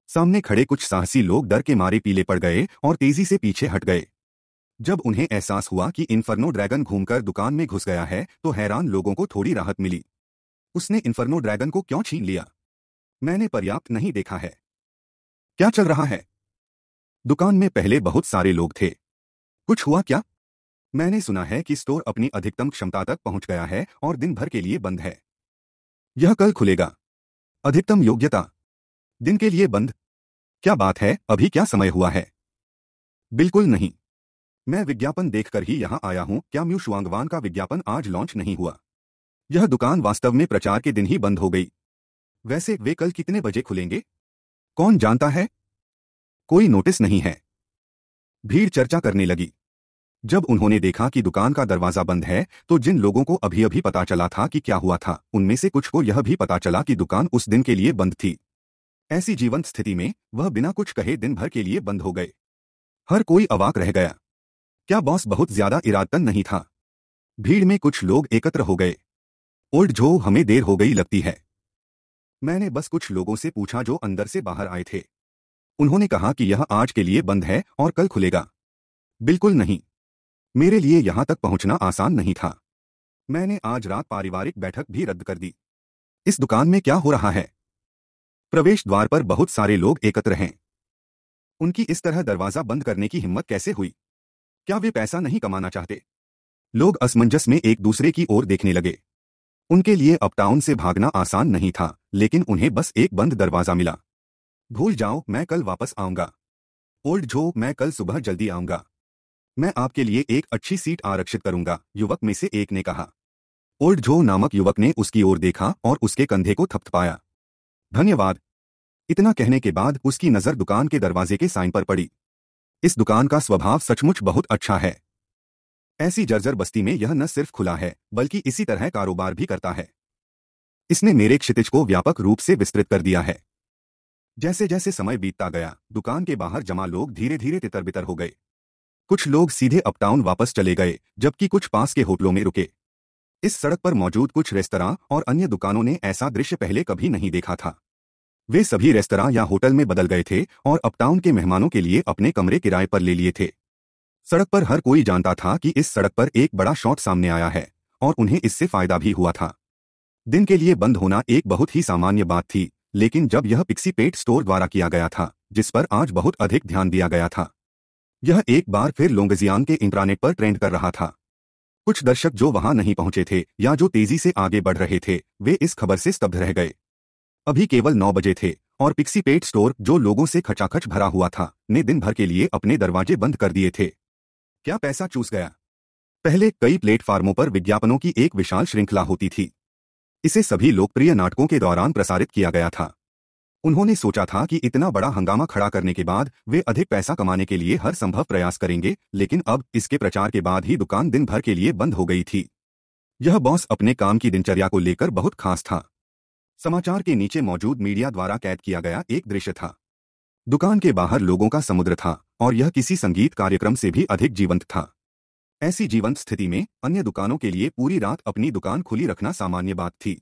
सामने खड़े कुछ साहसी लोग डर के मारे पीले पड़ गए और तेजी से पीछे हट गए जब उन्हें एहसास हुआ कि इन्फर्नो ड्रैगन घूमकर दुकान में घुस गया है तो हैरान लोगों को थोड़ी राहत मिली उसने इन्फर्नो ड्रैगन को क्यों छीन लिया मैंने पर्याप्त नहीं देखा है क्या चल रहा है दुकान में पहले बहुत सारे लोग थे कुछ हुआ क्या मैंने सुना है कि स्टोर अपनी अधिकतम क्षमता तक पहुंच गया है और दिन भर के लिए बंद है यह कल खुलेगा अधिकतम योग्यता दिन के लिए बंद क्या बात है अभी क्या समय हुआ है बिल्कुल नहीं मैं विज्ञापन देखकर ही यहां आया हूं क्या म्यू शुआंगवान का विज्ञापन आज लॉन्च नहीं हुआ यह दुकान वास्तव में प्रचार के दिन ही बंद हो गई वैसे वे कल कितने बजे खुलेंगे कौन जानता है कोई नोटिस नहीं है भीड़ चर्चा करने लगी जब उन्होंने देखा कि दुकान का दरवाजा बंद है तो जिन लोगों को अभी अभी पता चला था कि क्या हुआ था उनमें से कुछ को यह भी पता चला कि दुकान उस दिन के लिए बंद थी ऐसी जीवंत स्थिति में वह बिना कुछ कहे दिन भर के लिए बंद हो गए हर कोई अवाक रह गया क्या बॉस बहुत ज्यादा इरादतन नहीं था भीड़ में कुछ लोग एकत्र हो गए ओल्ड जो हमें देर हो गई लगती है मैंने बस कुछ लोगों से पूछा जो अंदर से बाहर आए थे उन्होंने कहा कि यह आज के लिए बंद है और कल खुलेगा बिल्कुल नहीं मेरे लिए यहां तक पहुंचना आसान नहीं था मैंने आज रात पारिवारिक बैठक भी रद्द कर दी इस दुकान में क्या हो रहा है प्रवेश द्वार पर बहुत सारे लोग एकत्र हैं उनकी इस तरह दरवाजा बंद करने की हिम्मत कैसे हुई क्या वे पैसा नहीं कमाना चाहते लोग असमंजस में एक दूसरे की ओर देखने लगे उनके लिए अपटाउन से भागना आसान नहीं था लेकिन उन्हें बस एक बंद दरवाजा मिला भूल जाओ मैं कल वापस आऊंगा ओल्ड जो मैं कल सुबह जल्दी आऊंगा मैं आपके लिए एक अच्छी सीट आरक्षित करूंगा युवक में से एक ने कहा ओल्ड जो नामक युवक ने उसकी ओर देखा और उसके कंधे को थपथपाया धन्यवाद इतना कहने के बाद उसकी नज़र दुकान के दरवाजे के साइन पर पड़ी इस दुकान का स्वभाव सचमुच बहुत अच्छा है ऐसी जर्जर बस्ती में यह न सिर्फ खुला है बल्कि इसी तरह कारोबार भी करता है इसने मेरे क्षितिज को व्यापक रूप से विस्तृत कर दिया है जैसे जैसे समय बीतता गया दुकान के बाहर जमा लोग धीरे धीरे तितर बितर हो गए कुछ लोग सीधे अपटाउन वापस चले गए जबकि कुछ पास के होटलों में रुके इस सड़क पर मौजूद कुछ रेस्तरा और अन्य दुकानों ने ऐसा दृश्य पहले कभी नहीं देखा था वे सभी रेस्तरा या होटल में बदल गए थे और अपटाउन के मेहमानों के लिए अपने कमरे किराए पर ले लिए थे सड़क पर हर कोई जानता था कि इस सड़क पर एक बड़ा शॉट सामने आया है और उन्हें इससे फायदा भी हुआ था दिन के लिए बंद होना एक बहुत ही सामान्य बात थी लेकिन जब यह पिक्सी पेट स्टोर द्वारा किया गया था जिस पर आज बहुत अधिक ध्यान दिया गया था यह एक बार फिर लोंगजियान के इंटरनेट पर ट्रेंड कर रहा था कुछ दर्शक जो वहां नहीं पहुंचे थे या जो तेजी से आगे बढ़ रहे थे वे इस खबर से स्तब्ध रह गए अभी केवल नौ बजे थे और पिक्सी पेट स्टोर जो लोगों से खचाखच भरा हुआ था ने दिन भर के लिए अपने दरवाजे बंद कर दिए थे क्या पैसा चूस गया पहले कई प्लेटफार्मों पर विज्ञापनों की एक विशाल श्रृंखला होती थी इसे सभी लोकप्रिय नाटकों के दौरान प्रसारित किया गया था उन्होंने सोचा था कि इतना बड़ा हंगामा खड़ा करने के बाद वे अधिक पैसा कमाने के लिए हर संभव प्रयास करेंगे लेकिन अब इसके प्रचार के बाद ही दुकान दिन भर के लिए बंद हो गई थी यह बॉस अपने काम की दिनचर्या को लेकर बहुत खास था समाचार के नीचे मौजूद मीडिया द्वारा कैद किया गया एक दृश्य था दुकान के बाहर लोगों का समुद्र था और यह किसी संगीत कार्यक्रम से भी अधिक जीवंत था ऐसी जीवंत स्थिति में अन्य दुकानों के लिए पूरी रात अपनी दुकान खुली रखना सामान्य बात थी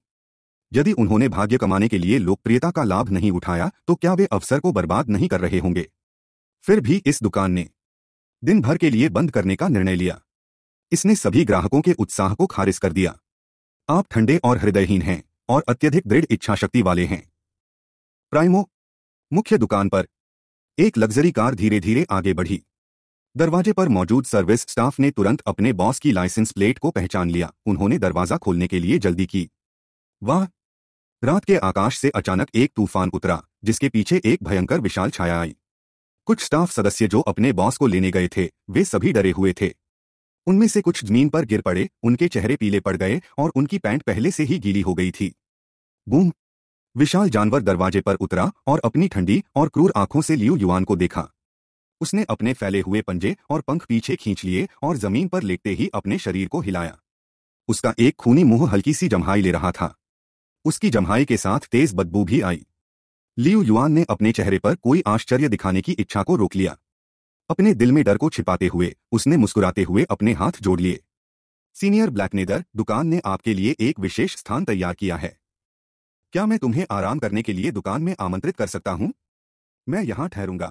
यदि उन्होंने भाग्य कमाने के लिए लोकप्रियता का लाभ नहीं उठाया तो क्या वे अवसर को बर्बाद नहीं कर रहे होंगे फिर भी इस दुकान ने दिन भर के लिए बंद करने का निर्णय लिया इसने सभी ग्राहकों के उत्साह को खारिज कर दिया आप ठंडे और हृदयहीन हैं और अत्यधिक दृढ़ इच्छा शक्ति वाले हैं प्राइमो मुख्य दुकान पर एक लग्जरी कार धीरे धीरे आगे बढ़ी दरवाजे पर मौजूद सर्विस स्टाफ ने तुरंत अपने बॉस की लाइसेंस प्लेट को पहचान लिया उन्होंने दरवाजा खोलने के लिए जल्दी की वाह रात के आकाश से अचानक एक तूफान उतरा जिसके पीछे एक भयंकर विशाल छाया आई कुछ स्टाफ सदस्य जो अपने बॉस को लेने गए थे वे सभी डरे हुए थे उनमें से कुछ जमीन पर गिर पड़े उनके चेहरे पीले पड़ गए और उनकी पैंट पहले से ही गीली हो गई थी बूम विशाल जानवर दरवाजे पर उतरा और अपनी ठंडी और क्रूर आंखों से लियू युवान को देखा उसने अपने फैले हुए पंजे और पंख पीछे खींच लिए और जमीन पर लेटते ही अपने शरीर को हिलाया उसका एक खूनी मुंह हल्की सी जम्हाई ले रहा था उसकी जम्हाई के साथ तेज बदबू भी आई लियू युआन ने अपने चेहरे पर कोई आश्चर्य दिखाने की इच्छा को रोक लिया अपने दिल में डर को छिपाते हुए उसने मुस्कुराते हुए अपने हाथ जोड़ लिए सीनियर ब्लैकनेदर दुकान ने आपके लिए एक विशेष स्थान तैयार किया है क्या मैं तुम्हें आराम करने के लिए दुकान में आमंत्रित कर सकता हूँ मैं यहाँ ठहरूंगा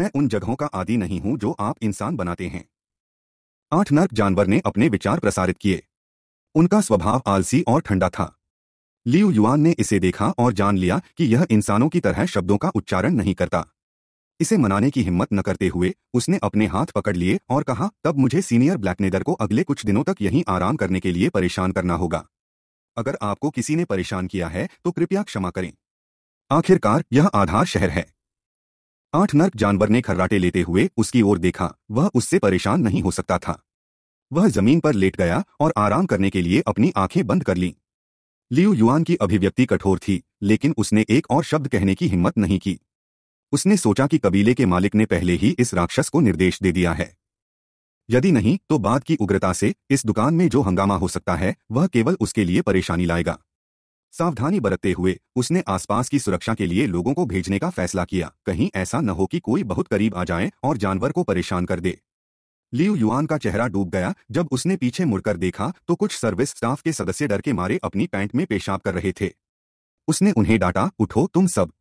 मैं उन जगहों का आदि नहीं हूं जो आप इंसान बनाते हैं आठ नर्क जानवर ने अपने विचार प्रसारित किए उनका स्वभाव आलसी और ठंडा था लियू युआन ने इसे देखा और जान लिया कि यह इंसानों की तरह शब्दों का उच्चारण नहीं करता इसे मनाने की हिम्मत न करते हुए उसने अपने हाथ पकड़ लिए और कहा तब मुझे सीनियर ब्लैकनेदर को अगले कुछ दिनों तक यहीं आराम करने के लिए परेशान करना होगा अगर आपको किसी ने परेशान किया है तो कृपया क्षमा करें आखिरकार यह आधार शहर है आठ नर्क जानवर ने खर्राटे लेते हुए उसकी ओर देखा वह उससे परेशान नहीं हो सकता था वह जमीन पर लेट गया और आराम करने के लिए अपनी आंखें बंद कर ली लियू युआन की अभिव्यक्ति कठोर थी लेकिन उसने एक और शब्द कहने की हिम्मत नहीं की उसने सोचा कि कबीले के मालिक ने पहले ही इस राक्षस को निर्देश दे दिया है यदि नहीं तो बात की उग्रता से इस दुकान में जो हंगामा हो सकता है वह केवल उसके लिए परेशानी लाएगा सावधानी बरतते हुए उसने आसपास की सुरक्षा के लिए लोगों को भेजने का फैसला किया कहीं ऐसा न हो कि कोई बहुत करीब आ जाए और जानवर को परेशान कर दे लियू युआन का चेहरा डूब गया जब उसने पीछे मुड़कर देखा तो कुछ सर्विस स्टाफ के सदस्य डर के मारे अपनी पैंट में पेशाब कर रहे थे उसने उन्हें डांटा उठो तुम सब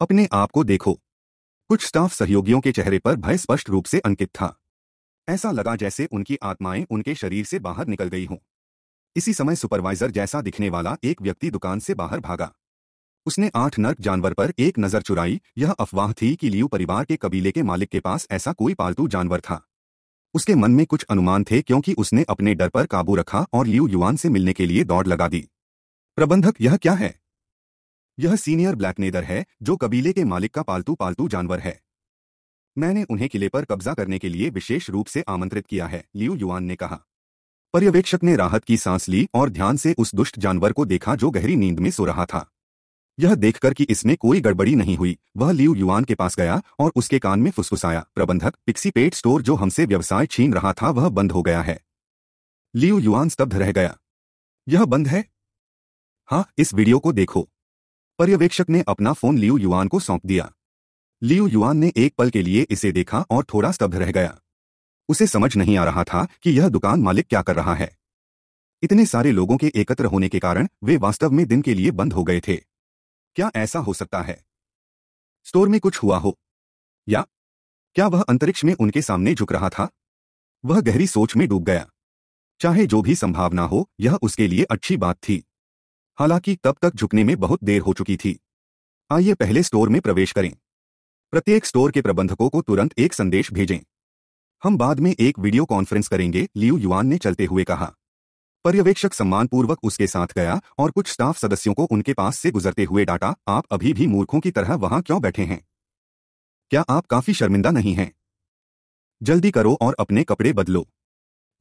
अपने आप को देखो कुछ स्टाफ सहयोगियों के चेहरे पर भय स्पष्ट रूप से अंकित था ऐसा लगा जैसे उनकी आत्माएं उनके शरीर से बाहर निकल गई हों इसी समय सुपरवाइजर जैसा दिखने वाला एक व्यक्ति दुकान से बाहर भागा उसने आठ नर्क जानवर पर एक नजर चुराई यह अफवाह थी कि लियू परिवार के कबीले के मालिक के पास ऐसा कोई पालतू जानवर था उसके मन में कुछ अनुमान थे क्योंकि उसने अपने डर पर काबू रखा और लियू युवान से मिलने के लिए दौड़ लगा दी प्रबंधक यह क्या है यह सीनियर ब्लैकनेदर है जो कबीले के मालिक का पालतू पालतू जानवर है मैंने उन्हें किले पर कब्जा करने के लिए विशेष रूप से आमंत्रित किया है लियू युआन ने कहा पर्यवेक्षक ने राहत की सांस ली और ध्यान से उस दुष्ट जानवर को देखा जो गहरी नींद में सो रहा था यह देखकर कि इसमें कोई गड़बड़ी नहीं हुई वह लियू युआन के पास गया और उसके कान में फुसफुसाया प्रबंधक पिक्सी पेट स्टोर जो हमसे व्यवसाय छीन रहा था वह बंद हो गया है लियू युआन स्तब्ध रह गया यह बंद है हाँ इस वीडियो को देखो पर्यवेक्षक ने अपना फोन लियू युआन को सौंप दिया लियो युआन ने एक पल के लिए इसे देखा और थोड़ा स्तब्ध रह गया उसे समझ नहीं आ रहा था कि यह दुकान मालिक क्या कर रहा है इतने सारे लोगों के एकत्र होने के कारण वे वास्तव में दिन के लिए बंद हो गए थे क्या ऐसा हो सकता है स्टोर में कुछ हुआ हो या क्या वह अंतरिक्ष में उनके सामने झुक रहा था वह गहरी सोच में डूब गया चाहे जो भी संभावना हो यह उसके लिए अच्छी बात थी हालांकि तब तक झुकने में बहुत देर हो चुकी थी आइए पहले स्टोर में प्रवेश करें प्रत्येक स्टोर के प्रबंधकों को तुरंत एक संदेश भेजें हम बाद में एक वीडियो कॉन्फ्रेंस करेंगे लियू युआन ने चलते हुए कहा पर्यवेक्षक सम्मानपूर्वक उसके साथ गया और कुछ स्टाफ सदस्यों को उनके पास से गुजरते हुए डाटा आप अभी भी मूर्खों की तरह वहां क्यों बैठे हैं क्या आप काफी शर्मिंदा नहीं हैं जल्दी करो और अपने कपड़े बदलो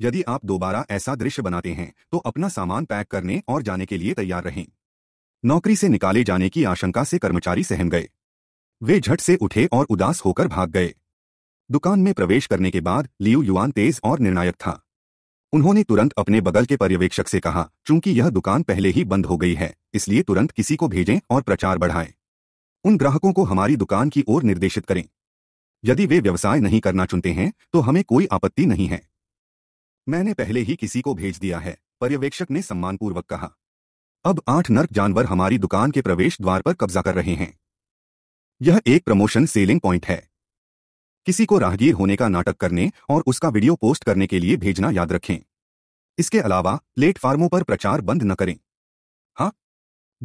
यदि आप दोबारा ऐसा दृश्य बनाते हैं तो अपना सामान पैक करने और जाने के लिए तैयार रहें नौकरी से निकाले जाने की आशंका से कर्मचारी सहम गए वे झट से उठे और उदास होकर भाग गए दुकान में प्रवेश करने के बाद लियू युआन तेज और निर्णायक था उन्होंने तुरंत अपने बगल के पर्यवेक्षक से कहा चूंकि यह दुकान पहले ही बंद हो गई है इसलिए तुरंत किसी को भेजें और प्रचार बढ़ाएं उन ग्राहकों को हमारी दुकान की ओर निर्देशित करें यदि वे व्यवसाय नहीं करना चुनते हैं तो हमें कोई आपत्ति नहीं है मैंने पहले ही किसी को भेज दिया है पर्यवेक्षक ने सम्मानपूर्वक कहा अब आठ नर्क जानवर हमारी दुकान के प्रवेश द्वार पर कब्जा कर रहे हैं यह एक प्रमोशन सेलिंग पॉइंट है किसी को राहगीर होने का नाटक करने और उसका वीडियो पोस्ट करने के लिए भेजना याद रखें इसके अलावा प्लेटफार्मों पर प्रचार बंद न करें हाँ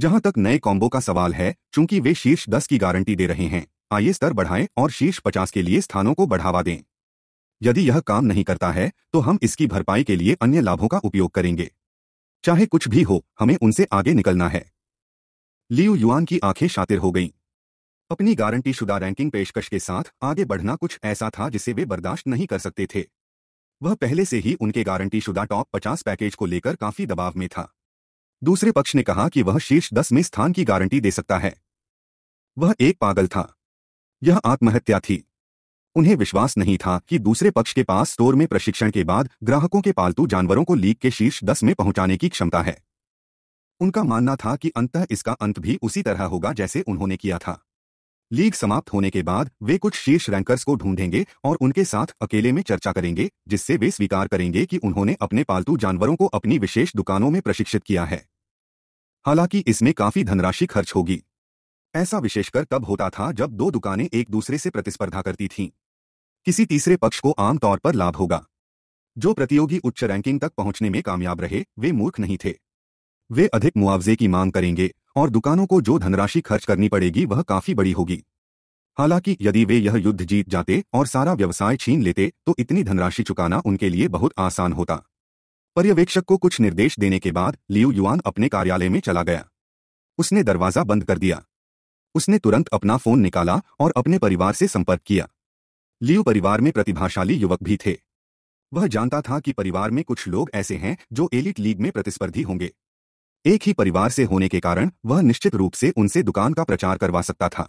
जहां तक नए कॉम्बो का सवाल है चूंकि वे शीर्ष दस की गारंटी दे रहे हैं आइए स्तर बढ़ाएं और शीर्ष पचास के लिए स्थानों को बढ़ावा दें यदि यह काम नहीं करता है तो हम इसकी भरपाई के लिए अन्य लाभों का उपयोग करेंगे चाहे कुछ भी हो हमें उनसे आगे निकलना है लियू युआन की आंखें शातिर हो गईं अपनी गारंटी शुदा रैंकिंग पेशकश के साथ आगे बढ़ना कुछ ऐसा था जिसे वे बर्दाश्त नहीं कर सकते थे वह पहले से ही उनके गारंटी शुदा टॉप पचास पैकेज को लेकर काफी दबाव में था दूसरे पक्ष ने कहा कि वह शीर्ष दस में स्थान की गारंटी दे सकता है वह एक पागल था यह आत्महत्या थी उन्हें विश्वास नहीं था कि दूसरे पक्ष के पास स्टोर में प्रशिक्षण के बाद ग्राहकों के पालतू जानवरों को लीग के शीर्ष दस में पहुंचाने की क्षमता है उनका मानना था कि अंत इसका अंत भी उसी तरह होगा जैसे उन्होंने किया था लीग समाप्त होने के बाद वे कुछ शीर्ष रैंकर्स को ढूंढेंगे और उनके साथ अकेले में चर्चा करेंगे जिससे वे स्वीकार करेंगे कि उन्होंने अपने पालतू जानवरों को अपनी विशेष दुकानों में प्रशिक्षित किया है हालांकि इसमें काफी धनराशि खर्च होगी ऐसा विशेषकर तब होता था जब दो दुकानें एक दूसरे से प्रतिस्पर्धा करती थीं किसी तीसरे पक्ष को आमतौर पर लाभ होगा जो प्रतियोगी उच्च रैंकिंग तक पहुंचने में कामयाब रहे वे मूर्ख नहीं थे वे अधिक मुआवजे की मांग करेंगे और दुकानों को जो धनराशि खर्च करनी पड़ेगी वह काफी बड़ी होगी हालांकि यदि वे यह युद्ध जीत जाते और सारा व्यवसाय छीन लेते तो इतनी धनराशि चुकाना उनके लिए बहुत आसान होता पर्यवेक्षक को कुछ निर्देश देने के बाद लियू युआन अपने कार्यालय में चला गया उसने दरवाजा बंद कर दिया उसने तुरंत अपना फोन निकाला और अपने परिवार से संपर्क किया लियू परिवार में प्रतिभाशाली युवक भी थे वह जानता था कि परिवार में कुछ लोग ऐसे हैं जो एलिट लीग में प्रतिस्पर्धी होंगे एक ही परिवार से होने के कारण वह निश्चित रूप से उनसे दुकान का प्रचार करवा सकता था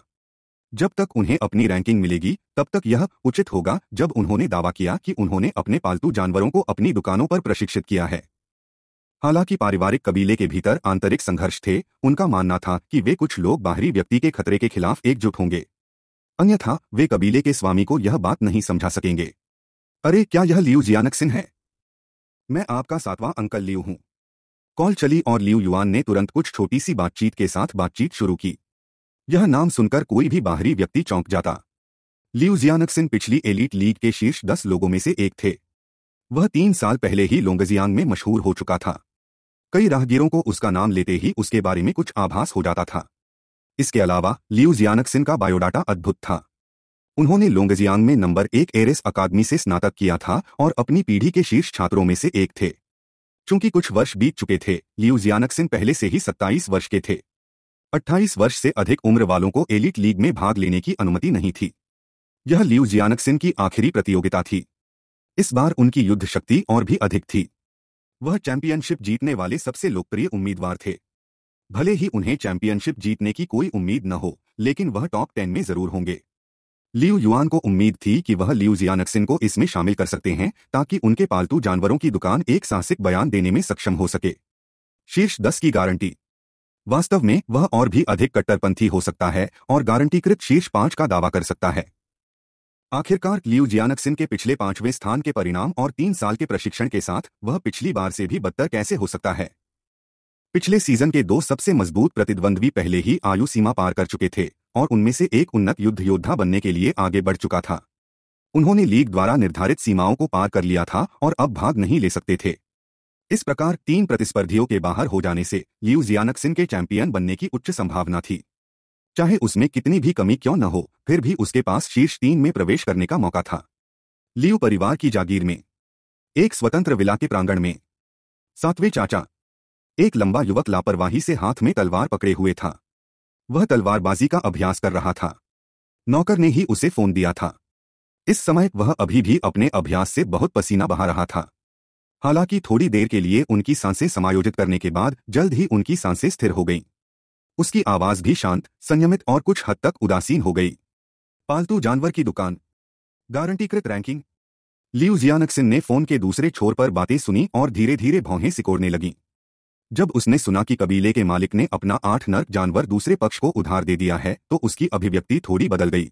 जब तक उन्हें अपनी रैंकिंग मिलेगी तब तक यह उचित होगा जब उन्होंने दावा किया कि उन्होंने अपने पालतू जानवरों को अपनी दुकानों पर प्रशिक्षित किया है हालांकि पारिवारिक कबीले के भीतर आंतरिक संघर्ष थे उनका मानना था कि वे कुछ लोग बाहरी व्यक्ति के खतरे के खिलाफ एकजुट होंगे अन्यथा वे कबीले के स्वामी को यह बात नहीं समझा सकेंगे अरे क्या यह लियू जियानक सिंह है मैं आपका सातवां अंकल लियू हूं कॉल चली और लियू युआन ने तुरंत कुछ छोटी सी बातचीत के साथ बातचीत शुरू की यह नाम सुनकर कोई भी बाहरी व्यक्ति चौंक जाता लियू जियानकसिन पिछली एलिट लीग के शीर्ष दस लोगों में से एक थे वह तीन साल पहले ही लोंगजियांग में मशहूर हो चुका था कई राहगीरों को उसका नाम लेते ही उसके बारे में कुछ आभास हो जाता था इसके अलावा लियू जियानकसिन का बायोडाटा अद्भुत था उन्होंने लोंगजियांग में नंबर एक एरेस अकादमी से स्नातक किया था और अपनी पीढ़ी के शीर्ष छात्रों में से एक थे चूंकि कुछ वर्ष बीत चुके थे लियू जियानकसिन पहले से ही 27 वर्ष के थे 28 वर्ष से अधिक उम्र वालों को एलिट लीग में भाग लेने की अनुमति नहीं थी यह लियू जियानकसिन की आखिरी प्रतियोगिता थी इस बार उनकी युद्ध शक्ति और भी अधिक थी वह चैंपियनशिप जीतने वाले सबसे लोकप्रिय उम्मीदवार थे भले ही उन्हें चैंपियनशिप जीतने की कोई उम्मीद न हो लेकिन वह टॉप टेन में जरूर होंगे लियू युआन को उम्मीद थी कि वह लियू जियानक्सिन को इसमें शामिल कर सकते हैं ताकि उनके पालतू जानवरों की दुकान एक साहसिक बयान देने में सक्षम हो सके शीर्ष दस की गारंटी वास्तव में वह और भी अधिक कट्टरपंथी हो सकता है और गारंटीकृत शीर्ष पांच का दावा कर सकता है आखिरकार लियू जियानक्सिन के पिछले पांचवें स्थान के परिणाम और तीन साल के प्रशिक्षण के साथ वह पिछली बार से भी बदतर कैसे हो सकता है पिछले सीजन के दो सबसे मजबूत प्रतिद्वंद्वी पहले ही आयु सीमा पार कर चुके थे और उनमें से एक उन्नत युद्ध योद्धा बनने के लिए आगे बढ़ चुका था उन्होंने लीग द्वारा निर्धारित सीमाओं को पार कर लिया था और अब भाग नहीं ले सकते थे इस प्रकार तीन प्रतिस्पर्धियों के बाहर हो जाने से लियू जियानक्सिन के चैंपियन बनने की उच्च संभावना थी चाहे उसमें कितनी भी कमी क्यों न हो फिर भी उसके पास शीर्ष तीन में प्रवेश करने का मौका था लियू परिवार की जागीर में एक स्वतंत्र विला के प्रांगण में सातवें चाचा एक लंबा युवक लापरवाही से हाथ में तलवार पकड़े हुए था वह तलवारबाजी का अभ्यास कर रहा था नौकर ने ही उसे फोन दिया था इस समय वह अभी भी अपने अभ्यास से बहुत पसीना बहा रहा था हालांकि थोड़ी देर के लिए उनकी सांसें समायोजित करने के बाद जल्द ही उनकी सांसें स्थिर हो गईं उसकी आवाज भी शांत संयमित और कुछ हद तक उदासीन हो गई पालतू जानवर की दुकान गारंटीकृत रैंकिंग लियूजियानकसिन ने फोन के दूसरे छोर पर बातें सुनी और धीरे धीरे भौहें सिकोड़ने लगीं जब उसने सुना कि कबीले के मालिक ने अपना आठ नर जानवर दूसरे पक्ष को उधार दे दिया है तो उसकी अभिव्यक्ति थोड़ी बदल गई